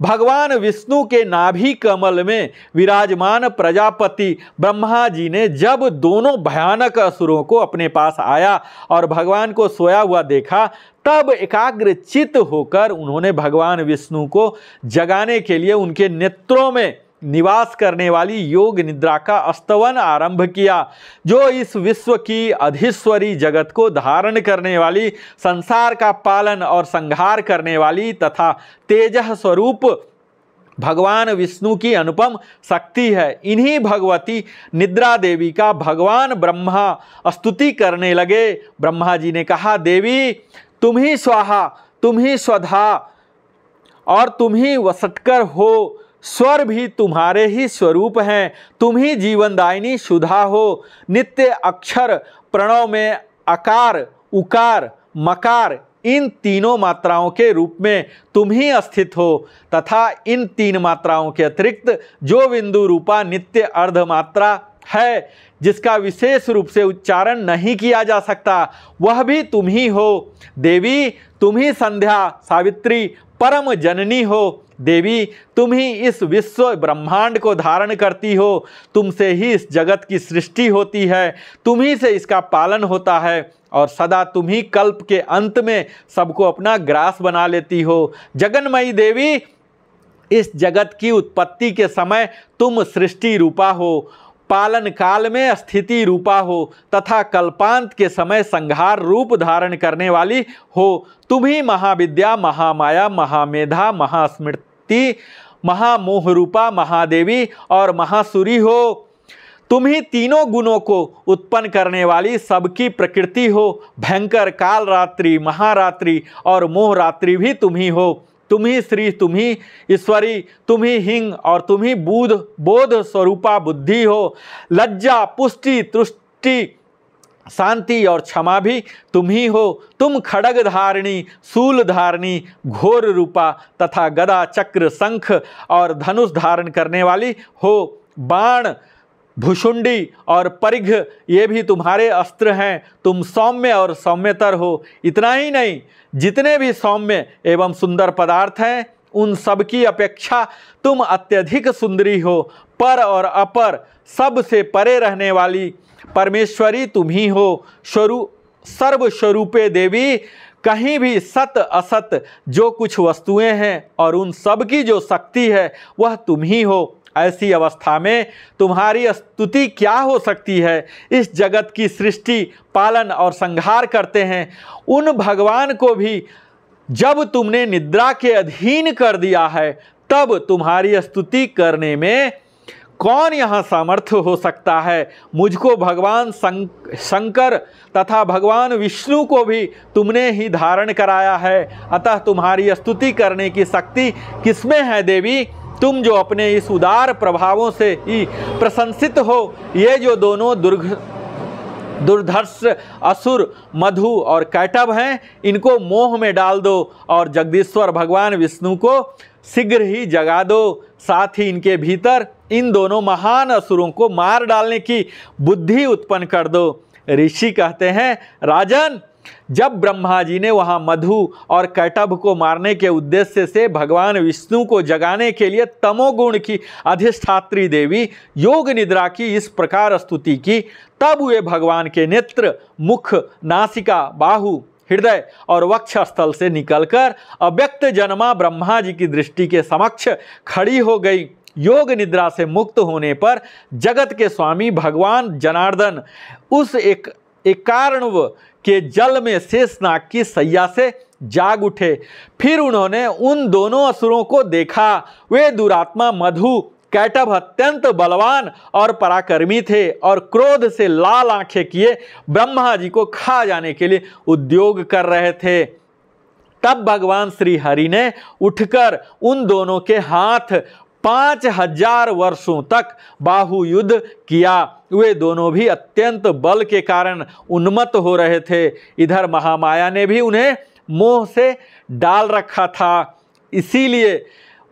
भगवान विष्णु के नाभि कमल में विराजमान प्रजापति ब्रह्मा जी ने जब दोनों भयानक असुरों को अपने पास आया और भगवान को सोया हुआ देखा तब एकाग्रचित होकर उन्होंने भगवान विष्णु को जगाने के लिए उनके नेत्रों में निवास करने वाली योग निद्रा का अस्तवन आरंभ किया जो इस विश्व की अधीश्वरी जगत को धारण करने वाली संसार का पालन और संहार करने वाली तथा तेज स्वरूप भगवान विष्णु की अनुपम शक्ति है इन्हीं भगवती निद्रा देवी का भगवान ब्रह्मा स्तुति करने लगे ब्रह्मा जी ने कहा देवी तुम ही स्वाहा तुम ही स्वधा और तुम ही वसटकर हो स्वर भी तुम्हारे ही स्वरूप हैं तुम ही जीवनदायिनी सुधा हो नित्य अक्षर प्रणव में आकार उकार मकार इन तीनों मात्राओं के रूप में तुम ही स्थित हो तथा इन तीन मात्राओं के अतिरिक्त जो बिंदु रूपा नित्य अर्ध मात्रा है जिसका विशेष रूप से उच्चारण नहीं किया जा सकता वह भी तुम ही हो देवी तुम ही संध्या सावित्री परम जननी हो देवी तुम ही इस विश्व ब्रह्मांड को धारण करती हो तुमसे ही इस जगत की सृष्टि होती है तुम ही से इसका पालन होता है और सदा तुम ही कल्प के अंत में सबको अपना ग्रास बना लेती हो जगन्मयी देवी इस जगत की उत्पत्ति के समय तुम सृष्टि रूपा हो पालन काल में स्थिति रूपा हो तथा कल्पांत के समय संहार रूप धारण करने वाली हो तुम ही महाविद्या महामाया महामेधा महास्मृति शक्ति महामोहरूपा महादेवी और महासूरी हो तुम ही तीनों गुणों को उत्पन्न करने वाली सबकी प्रकृति हो भयंकर काल रात्रि महारात्रि और मोह रात्रि भी तुम ही हो तुम ही श्री तुम ही ईश्वरी तुम ही हिंग और तुम ही बुध बोध स्वरूपा बुद्धि हो लज्जा पुष्टि तुष्टि शांति और क्षमा भी तुम ही हो तुम खड़ग धारणी सूल धारणी घोर रूपा तथा गदा चक्र शंख और धनुष धारण करने वाली हो बाण भुषुंडी और परिघ ये भी तुम्हारे अस्त्र हैं तुम सौम्य और सौम्यतर हो इतना ही नहीं जितने भी सौम्य एवं सुंदर पदार्थ हैं उन सब की अपेक्षा तुम अत्यधिक सुंदरी हो पर और अपर सबसे परे रहने वाली परमेश्वरी तुम ही हो स्वरू सर्वस्वरूपे देवी कहीं भी सत असत जो कुछ वस्तुएं हैं और उन सब की जो शक्ति है वह तुम ही हो ऐसी अवस्था में तुम्हारी स्तुति क्या हो सकती है इस जगत की सृष्टि पालन और संहार करते हैं उन भगवान को भी जब तुमने निद्रा के अधीन कर दिया है तब तुम्हारी स्तुति करने में कौन यहाँ सामर्थ्य हो सकता है मुझको भगवान शंकर तथा भगवान विष्णु को भी तुमने ही धारण कराया है अतः तुम्हारी स्तुति करने की शक्ति किसमें है देवी तुम जो अपने इस उदार प्रभावों से ही प्रशंसित हो ये जो दोनों दुर्घ दुर्धर्ष असुर मधु और कैटब हैं इनको मोह में डाल दो और जगदीश्वर भगवान विष्णु को शीघ्र ही जगा दो साथ ही इनके भीतर इन दोनों महान असुरों को मार डालने की बुद्धि उत्पन्न कर दो ऋषि कहते हैं राजन जब ब्रह्मा जी ने वहां मधु और कैटभ को मारने के उद्देश्य से भगवान विष्णु को जगाने के लिए तमोगुण की अधिष्ठात्री देवी योग निद्रा की इस प्रकार स्तुति की तब वे भगवान के नेत्र मुख नासिका बाहु हृदय और वक्ष स्थल से निकलकर अव्यक्त जन्मा ब्रह्मा जी की दृष्टि के समक्ष खड़ी हो गई योग निद्रा से मुक्त होने पर जगत के स्वामी भगवान जनार्दन उस एक एक एकारणव के जल में शेषनाग की सैया से जाग उठे फिर उन्होंने उन दोनों असुरों को देखा वे दुरात्मा मधु कैटभ अत्यंत बलवान और पराक्रमी थे और क्रोध से लाल आंखें किए ब्रह्मा जी को खा जाने के लिए उद्योग कर रहे थे तब भगवान श्री हरि ने उठकर उन दोनों के हाथ पाँच हजार वर्षों तक बाहु युद्ध किया वे दोनों भी अत्यंत बल के कारण उन्मत्त हो रहे थे इधर महामाया ने भी उन्हें मोह से डाल रखा था इसीलिए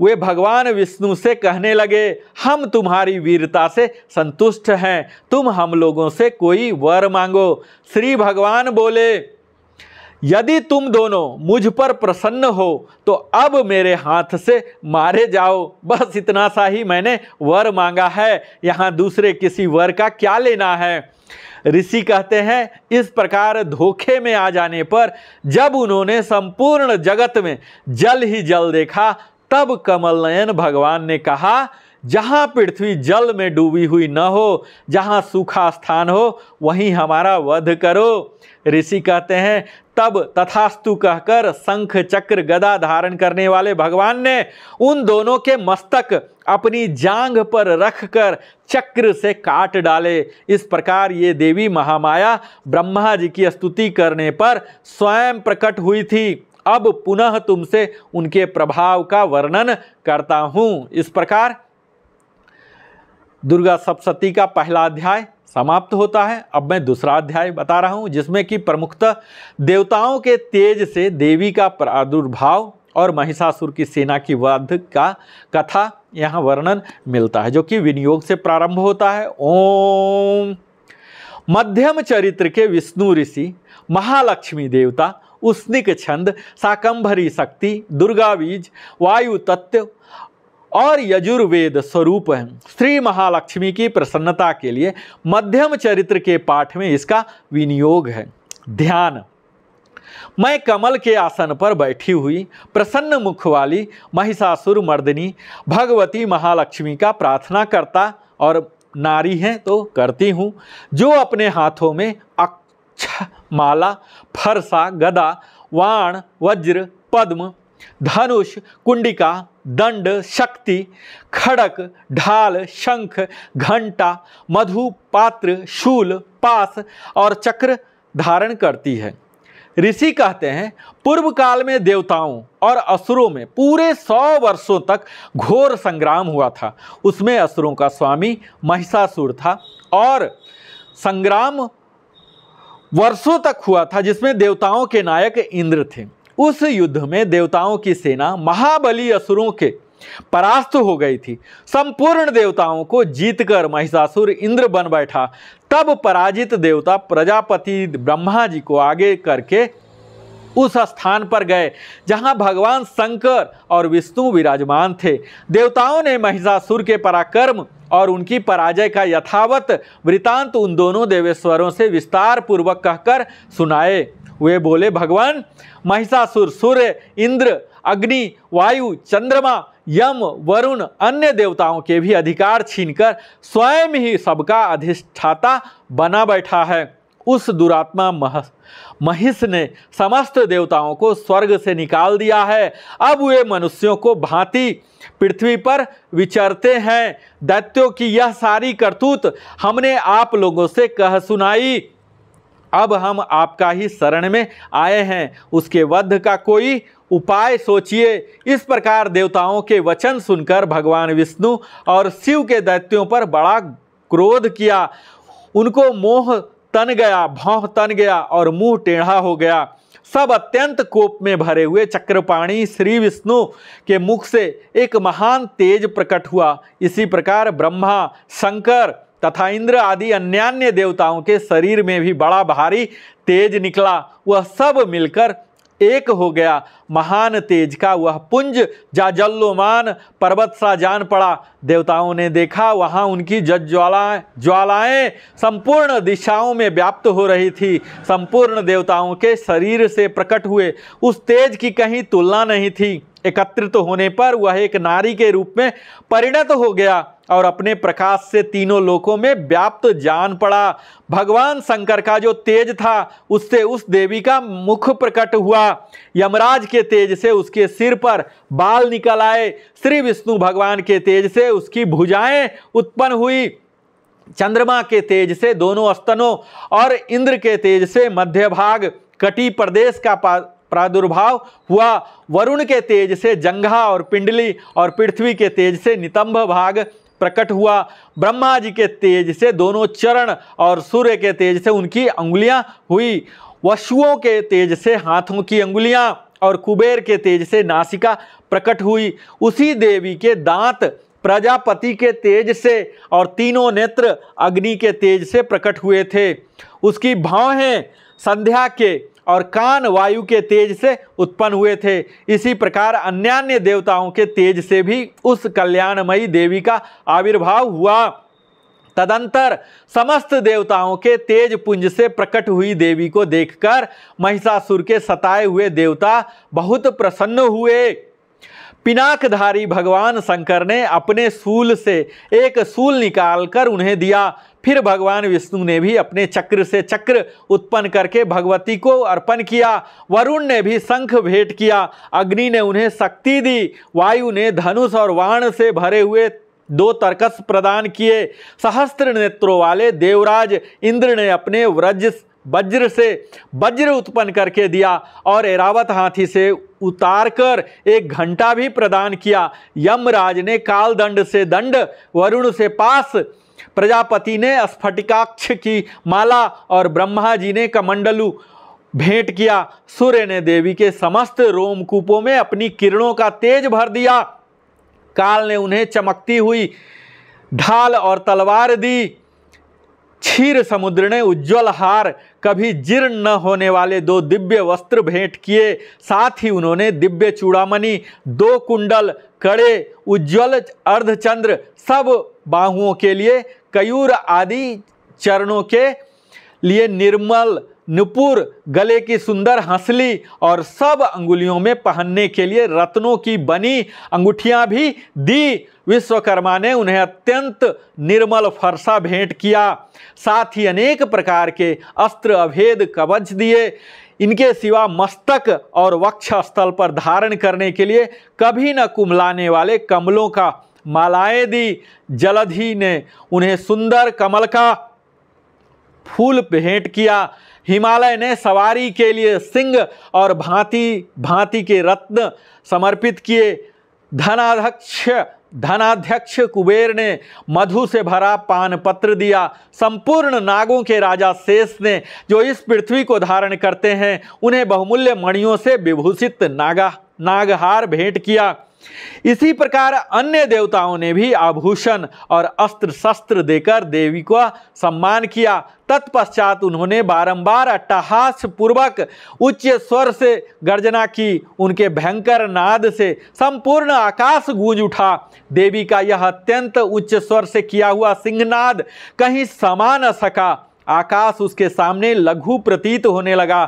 वे भगवान विष्णु से कहने लगे हम तुम्हारी वीरता से संतुष्ट हैं तुम हम लोगों से कोई वर मांगो श्री भगवान बोले यदि तुम दोनों मुझ पर प्रसन्न हो तो अब मेरे हाथ से मारे जाओ बस इतना सा ही मैंने वर मांगा है यहाँ दूसरे किसी वर का क्या लेना है ऋषि कहते हैं इस प्रकार धोखे में आ जाने पर जब उन्होंने संपूर्ण जगत में जल ही जल देखा तब कमल नयन भगवान ने कहा जहाँ पृथ्वी जल में डूबी हुई न हो जहाँ सूखा स्थान हो वहीं हमारा वध करो ऋषि कहते हैं तब तथास्तु कहकर शंख चक्र गदा धारण करने वाले भगवान ने उन दोनों के मस्तक अपनी जांग पर रखकर चक्र से काट डाले इस प्रकार ये देवी महामाया ब्रह्मा जी की स्तुति करने पर स्वयं प्रकट हुई थी अब पुनः तुमसे उनके प्रभाव का वर्णन करता हूँ इस प्रकार दुर्गा सप्तती का पहला अध्याय समाप्त होता है अब मैं दूसरा अध्याय बता रहा हूँ जिसमें कि प्रमुखतः देवताओं के तेज से देवी का प्रादुर्भाव और महिषासुर की सेना की वध का कथा यहाँ वर्णन मिलता है जो कि विनियोग से प्रारंभ होता है ओम मध्यम चरित्र के विष्णु ऋषि महालक्ष्मी देवता उष्णिक छंद साकंभरी शक्ति दुर्गा बीज वायु तत्व और यजुर्वेद स्वरूप है श्री महालक्ष्मी की प्रसन्नता के लिए मध्यम चरित्र के पाठ में इसका विनियोग है ध्यान मैं कमल के आसन पर बैठी हुई प्रसन्न मुख वाली महिषासुर मर्दिनी भगवती महालक्ष्मी का प्रार्थना करता और नारी हैं तो करती हूँ जो अपने हाथों में अक्ष माला फरसा गदा वाण वज्र पद्म धनुष कुंडिका दंड शक्ति खड़क ढाल शंख घंटा मधु पात्र शूल पास और चक्र धारण करती है ऋषि कहते हैं पूर्व काल में देवताओं और असुरों में पूरे सौ वर्षों तक घोर संग्राम हुआ था उसमें असुरों का स्वामी महिषासुर था और संग्राम वर्षों तक हुआ था जिसमें देवताओं के नायक इंद्र थे उस युद्ध में देवताओं की सेना महाबली असुरों के परास्त हो गई थी संपूर्ण देवताओं को जीतकर महिषासुर इंद्र बन बैठा तब पराजित देवता प्रजापति ब्रह्मा जी को आगे करके उस स्थान पर गए जहां भगवान शंकर और विष्णु विराजमान थे देवताओं ने महिषासुर के पराक्रम और उनकी पराजय का यथावत वृतांत उन दोनों देवेश्वरों से विस्तार पूर्वक कहकर सुनाए वे बोले भगवान महिषासुर सूर्य इंद्र अग्नि वायु चंद्रमा यम वरुण अन्य देवताओं के भी अधिकार छीनकर स्वयं ही सबका अधिष्ठाता बना बैठा है उस दुरात्मा मह महिष ने समस्त देवताओं को स्वर्ग से निकाल दिया है अब वे मनुष्यों को भांति पृथ्वी पर विचरते हैं दैत्यों की यह सारी करतूत हमने आप लोगों से कह सुनाई अब हम आपका ही शरण में आए हैं उसके वध का कोई उपाय सोचिए इस प्रकार देवताओं के वचन सुनकर भगवान विष्णु और शिव के दैत्यों पर बड़ा क्रोध किया उनको मोह तन गया भौह तन गया और मुंह टेढ़ा हो गया सब अत्यंत कोप में भरे हुए चक्रपाणी श्री विष्णु के मुख से एक महान तेज प्रकट हुआ इसी प्रकार ब्रह्मा शंकर तथा इंद्र आदि अन्य देवताओं के शरीर में भी बड़ा भारी तेज निकला वह सब मिलकर एक हो गया महान तेज का वह पुंज जा जल्लोमान पर्वत सा जान पड़ा देवताओं ने देखा वहाँ उनकी जज ज्वालाएँ ज्वालाएँ संपूर्ण दिशाओं में व्याप्त हो रही थी संपूर्ण देवताओं के शरीर से प्रकट हुए उस तेज की कहीं तुलना नहीं थी एकत्रित होने पर वह एक नारी के रूप में परिणत हो गया और अपने प्रकाश से तीनों लोकों में व्याप्त जान पड़ा भगवान शंकर का जो तेज था उससे उस देवी का मुख प्रकट हुआ यमराज के तेज से उसके सिर पर बाल निकल आए श्री विष्णु भगवान के तेज से उसकी भुजाएं उत्पन्न हुई चंद्रमा के तेज से दोनों स्तनों और इंद्र के तेज से मध्य भाग कटी प्रदेश का प्रादुर्भाव हुआ वरुण के तेज से जंघा और पिंडली और पृथ्वी के तेज से नितंभ भाग प्रकट हुआ ब्रह्मा जी के तेज से दोनों चरण और सूर्य के तेज से उनकी अंगुलियां हुई वशुओं के तेज से हाथों की अंगुलियां और कुबेर के तेज से नासिका प्रकट हुई उसी देवी के दांत प्रजापति के तेज से और तीनों नेत्र अग्नि के तेज से प्रकट हुए थे उसकी भाव हैं संध्या के और कान वायु के तेज से उत्पन्न हुए थे इसी प्रकार अन्य अन्य देवताओं के तेज से भी उस कल्याणमयी देवी का आविर्भाव हुआ तदंतर समस्त देवताओं के तेज पुंज से प्रकट हुई देवी को देखकर महिषासुर के सताए हुए देवता बहुत प्रसन्न हुए पिनाकधारी भगवान शंकर ने अपने सूल से एक सूल निकालकर उन्हें दिया फिर भगवान विष्णु ने भी अपने चक्र से चक्र उत्पन्न करके भगवती को अर्पण किया वरुण ने भी शंख भेंट किया अग्नि ने उन्हें शक्ति दी वायु ने धनुष और वाण से भरे हुए दो तर्कस प्रदान किए सहस्त्र नेत्रों वाले देवराज इंद्र ने अपने व्रज वज्र से वज्र उत्पन्न करके दिया और एरावत हाथी से उतार कर एक घंटा भी प्रदान किया यमराज ने कालदंड से दंड वरुण से पास प्रजापति ने स्फटिकाक्ष की माला और ब्रह्मा जी ने कमंडलू भेंट किया सूर्य ने देवी के समस्त रोमकूपों में अपनी किरणों का तेज भर दिया काल ने उन्हें चमकती हुई ढाल और तलवार दी क्षीर समुद्र ने उज्जवल हार कभी जीर्ण न होने वाले दो दिव्य वस्त्र भेंट किए साथ ही उन्होंने दिव्य चूड़ामणि दो कुंडल कड़े उज्जवल अर्धचंद्र सब बाहुओं के लिए कयूर आदि चरणों के लिए निर्मल नुपुर गले की सुंदर हंसली और सब अंगुलियों में पहनने के लिए रत्नों की बनी अंगूठियाँ भी दी विश्वकर्मा ने उन्हें अत्यंत निर्मल फरसा भेंट किया साथ ही अनेक प्रकार के अस्त्र अभेद कवच दिए इनके सिवा मस्तक और वक्ष स्थल पर धारण करने के लिए कभी न कुमलाने वाले कमलों का मालाएं दी जलधि ने उन्हें सुंदर कमल का फूल भेंट किया हिमालय ने सवारी के लिए सिंह और भांति भांति के रत्न समर्पित किए धनाध्यक्ष धनाध्यक्ष कुबेर ने मधु से भरा पान पत्र दिया संपूर्ण नागों के राजा शेष ने जो इस पृथ्वी को धारण करते हैं उन्हें बहुमूल्य मणियों से विभूषित नागा नागहार भेंट किया इसी प्रकार अन्य देवताओं ने भी आभूषण और अस्त्र शस्त्र देकर देवी का सम्मान किया तत्पश्चात उन्होंने बारंबार अट्टहास पूर्वक उच्च स्वर से गर्जना की उनके भयंकर नाद से संपूर्ण आकाश गूंज उठा देवी का यह अत्यंत उच्च स्वर से किया हुआ सिंहनाद कहीं समा न सका आकाश उसके सामने लघु प्रतीत होने लगा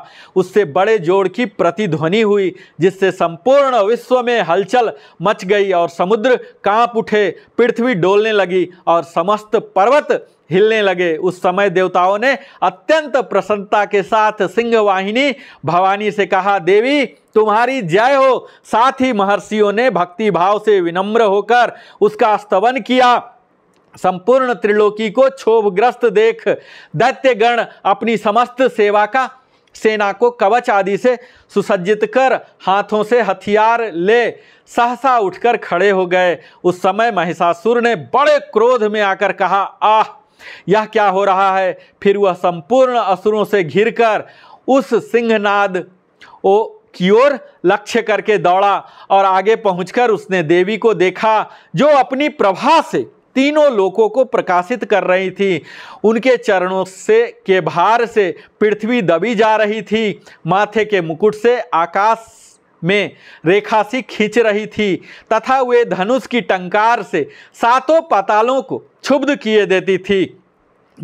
उससे बड़े जोड़ की प्रतिध्वनि हुई जिससे संपूर्ण विश्व में हलचल मच गई और समुद्र कांप उठे पृथ्वी डोलने लगी और समस्त पर्वत हिलने लगे उस समय देवताओं ने अत्यंत प्रसन्नता के साथ सिंहवाहिनी भवानी से कहा देवी तुम्हारी जय हो साथ ही महर्षियों ने भक्ति भाव से विनम्र होकर उसका स्तवन किया संपूर्ण त्रिलोकी को क्षोभग्रस्त देख दैत्यगण अपनी समस्त सेवा का सेना को कवच आदि से सुसज्जित कर हाथों से हथियार ले सहसा उठकर खड़े हो गए उस समय महिषासुर ने बड़े क्रोध में आकर कहा आह यह क्या हो रहा है फिर वह संपूर्ण असुरों से घिरकर उस सिंहनाद ओ की ओर लक्ष्य करके दौड़ा और आगे पहुंचकर उसने देवी को देखा जो अपनी प्रभा से तीनों लोकों को प्रकाशित कर रही थी उनके चरणों से के भार से पृथ्वी दबी जा रही थी माथे के मुकुट से आकाश में रेखा सी खींच रही थी तथा वे धनुष की टंकार से सातों पतालों को क्षुब्ध किए देती थी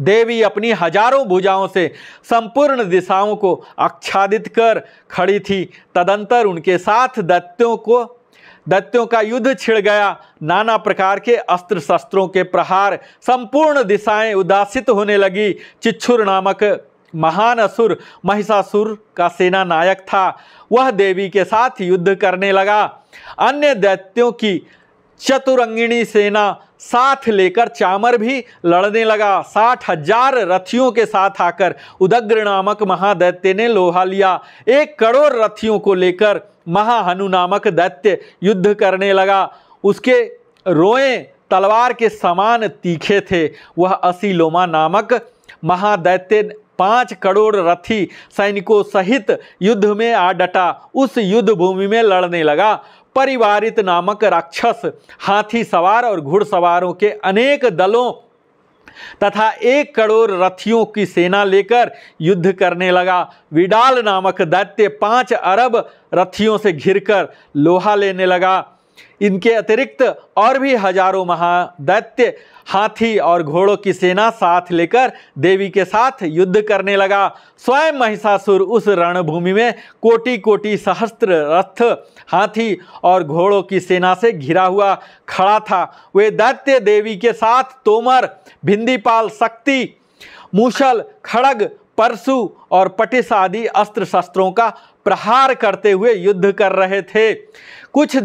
देवी अपनी हजारों भुजाओं से संपूर्ण दिशाओं को आच्छादित कर खड़ी थी तदंतर उनके साथ दत्त्यों को दत्यों का युद्ध छिड़ गया नाना प्रकार के अस्त्र शस्त्रों के प्रहार संपूर्ण दिशाएं उदासित होने लगी चिच्छुर नामक महान असुर महिषासुर का सेना नायक था वह देवी के साथ युद्ध करने लगा अन्य दैत्यों की चतुरंगिणी सेना साथ लेकर चामर भी लड़ने लगा साठ हजार रथियों के साथ आकर उदग्र नामक महादैत्य ने लोहा लिया एक करोड़ रथियों को लेकर महाहनु नामक दैत्य युद्ध करने लगा उसके रोए तलवार के समान तीखे थे वह असीलोमा नामक महादैत्य पाँच करोड़ रथी सैनिकों सहित युद्ध में आ डटा उस युद्ध भूमि में लड़ने लगा परिवारित नामक राक्षस हाथी सवार और घुड़सवारों के अनेक दलों तथा एक करोड़ रथियों की सेना लेकर युद्ध करने लगा विडाल नामक दैत्य पाँच अरब रथियों से घिरकर लोहा लेने लगा इनके अतिरिक्त और भी हजारों महादैत्य हाथी और घोड़ों की सेना साथ लेकर देवी के साथ युद्ध करने लगा स्वयं महिषासुर उस रणभूमि में कोटि कोटि सहस्त्र रथ हाथी और घोड़ों की सेना से घिरा हुआ खड़ा था वे दैत्य देवी के साथ तोमर भिंदीपाल शक्ति मूशल खड़ग परसु और पटिस आदि अस्त्र शस्त्रों का प्रहार करते हुए युद्ध कर रहे थे कुछ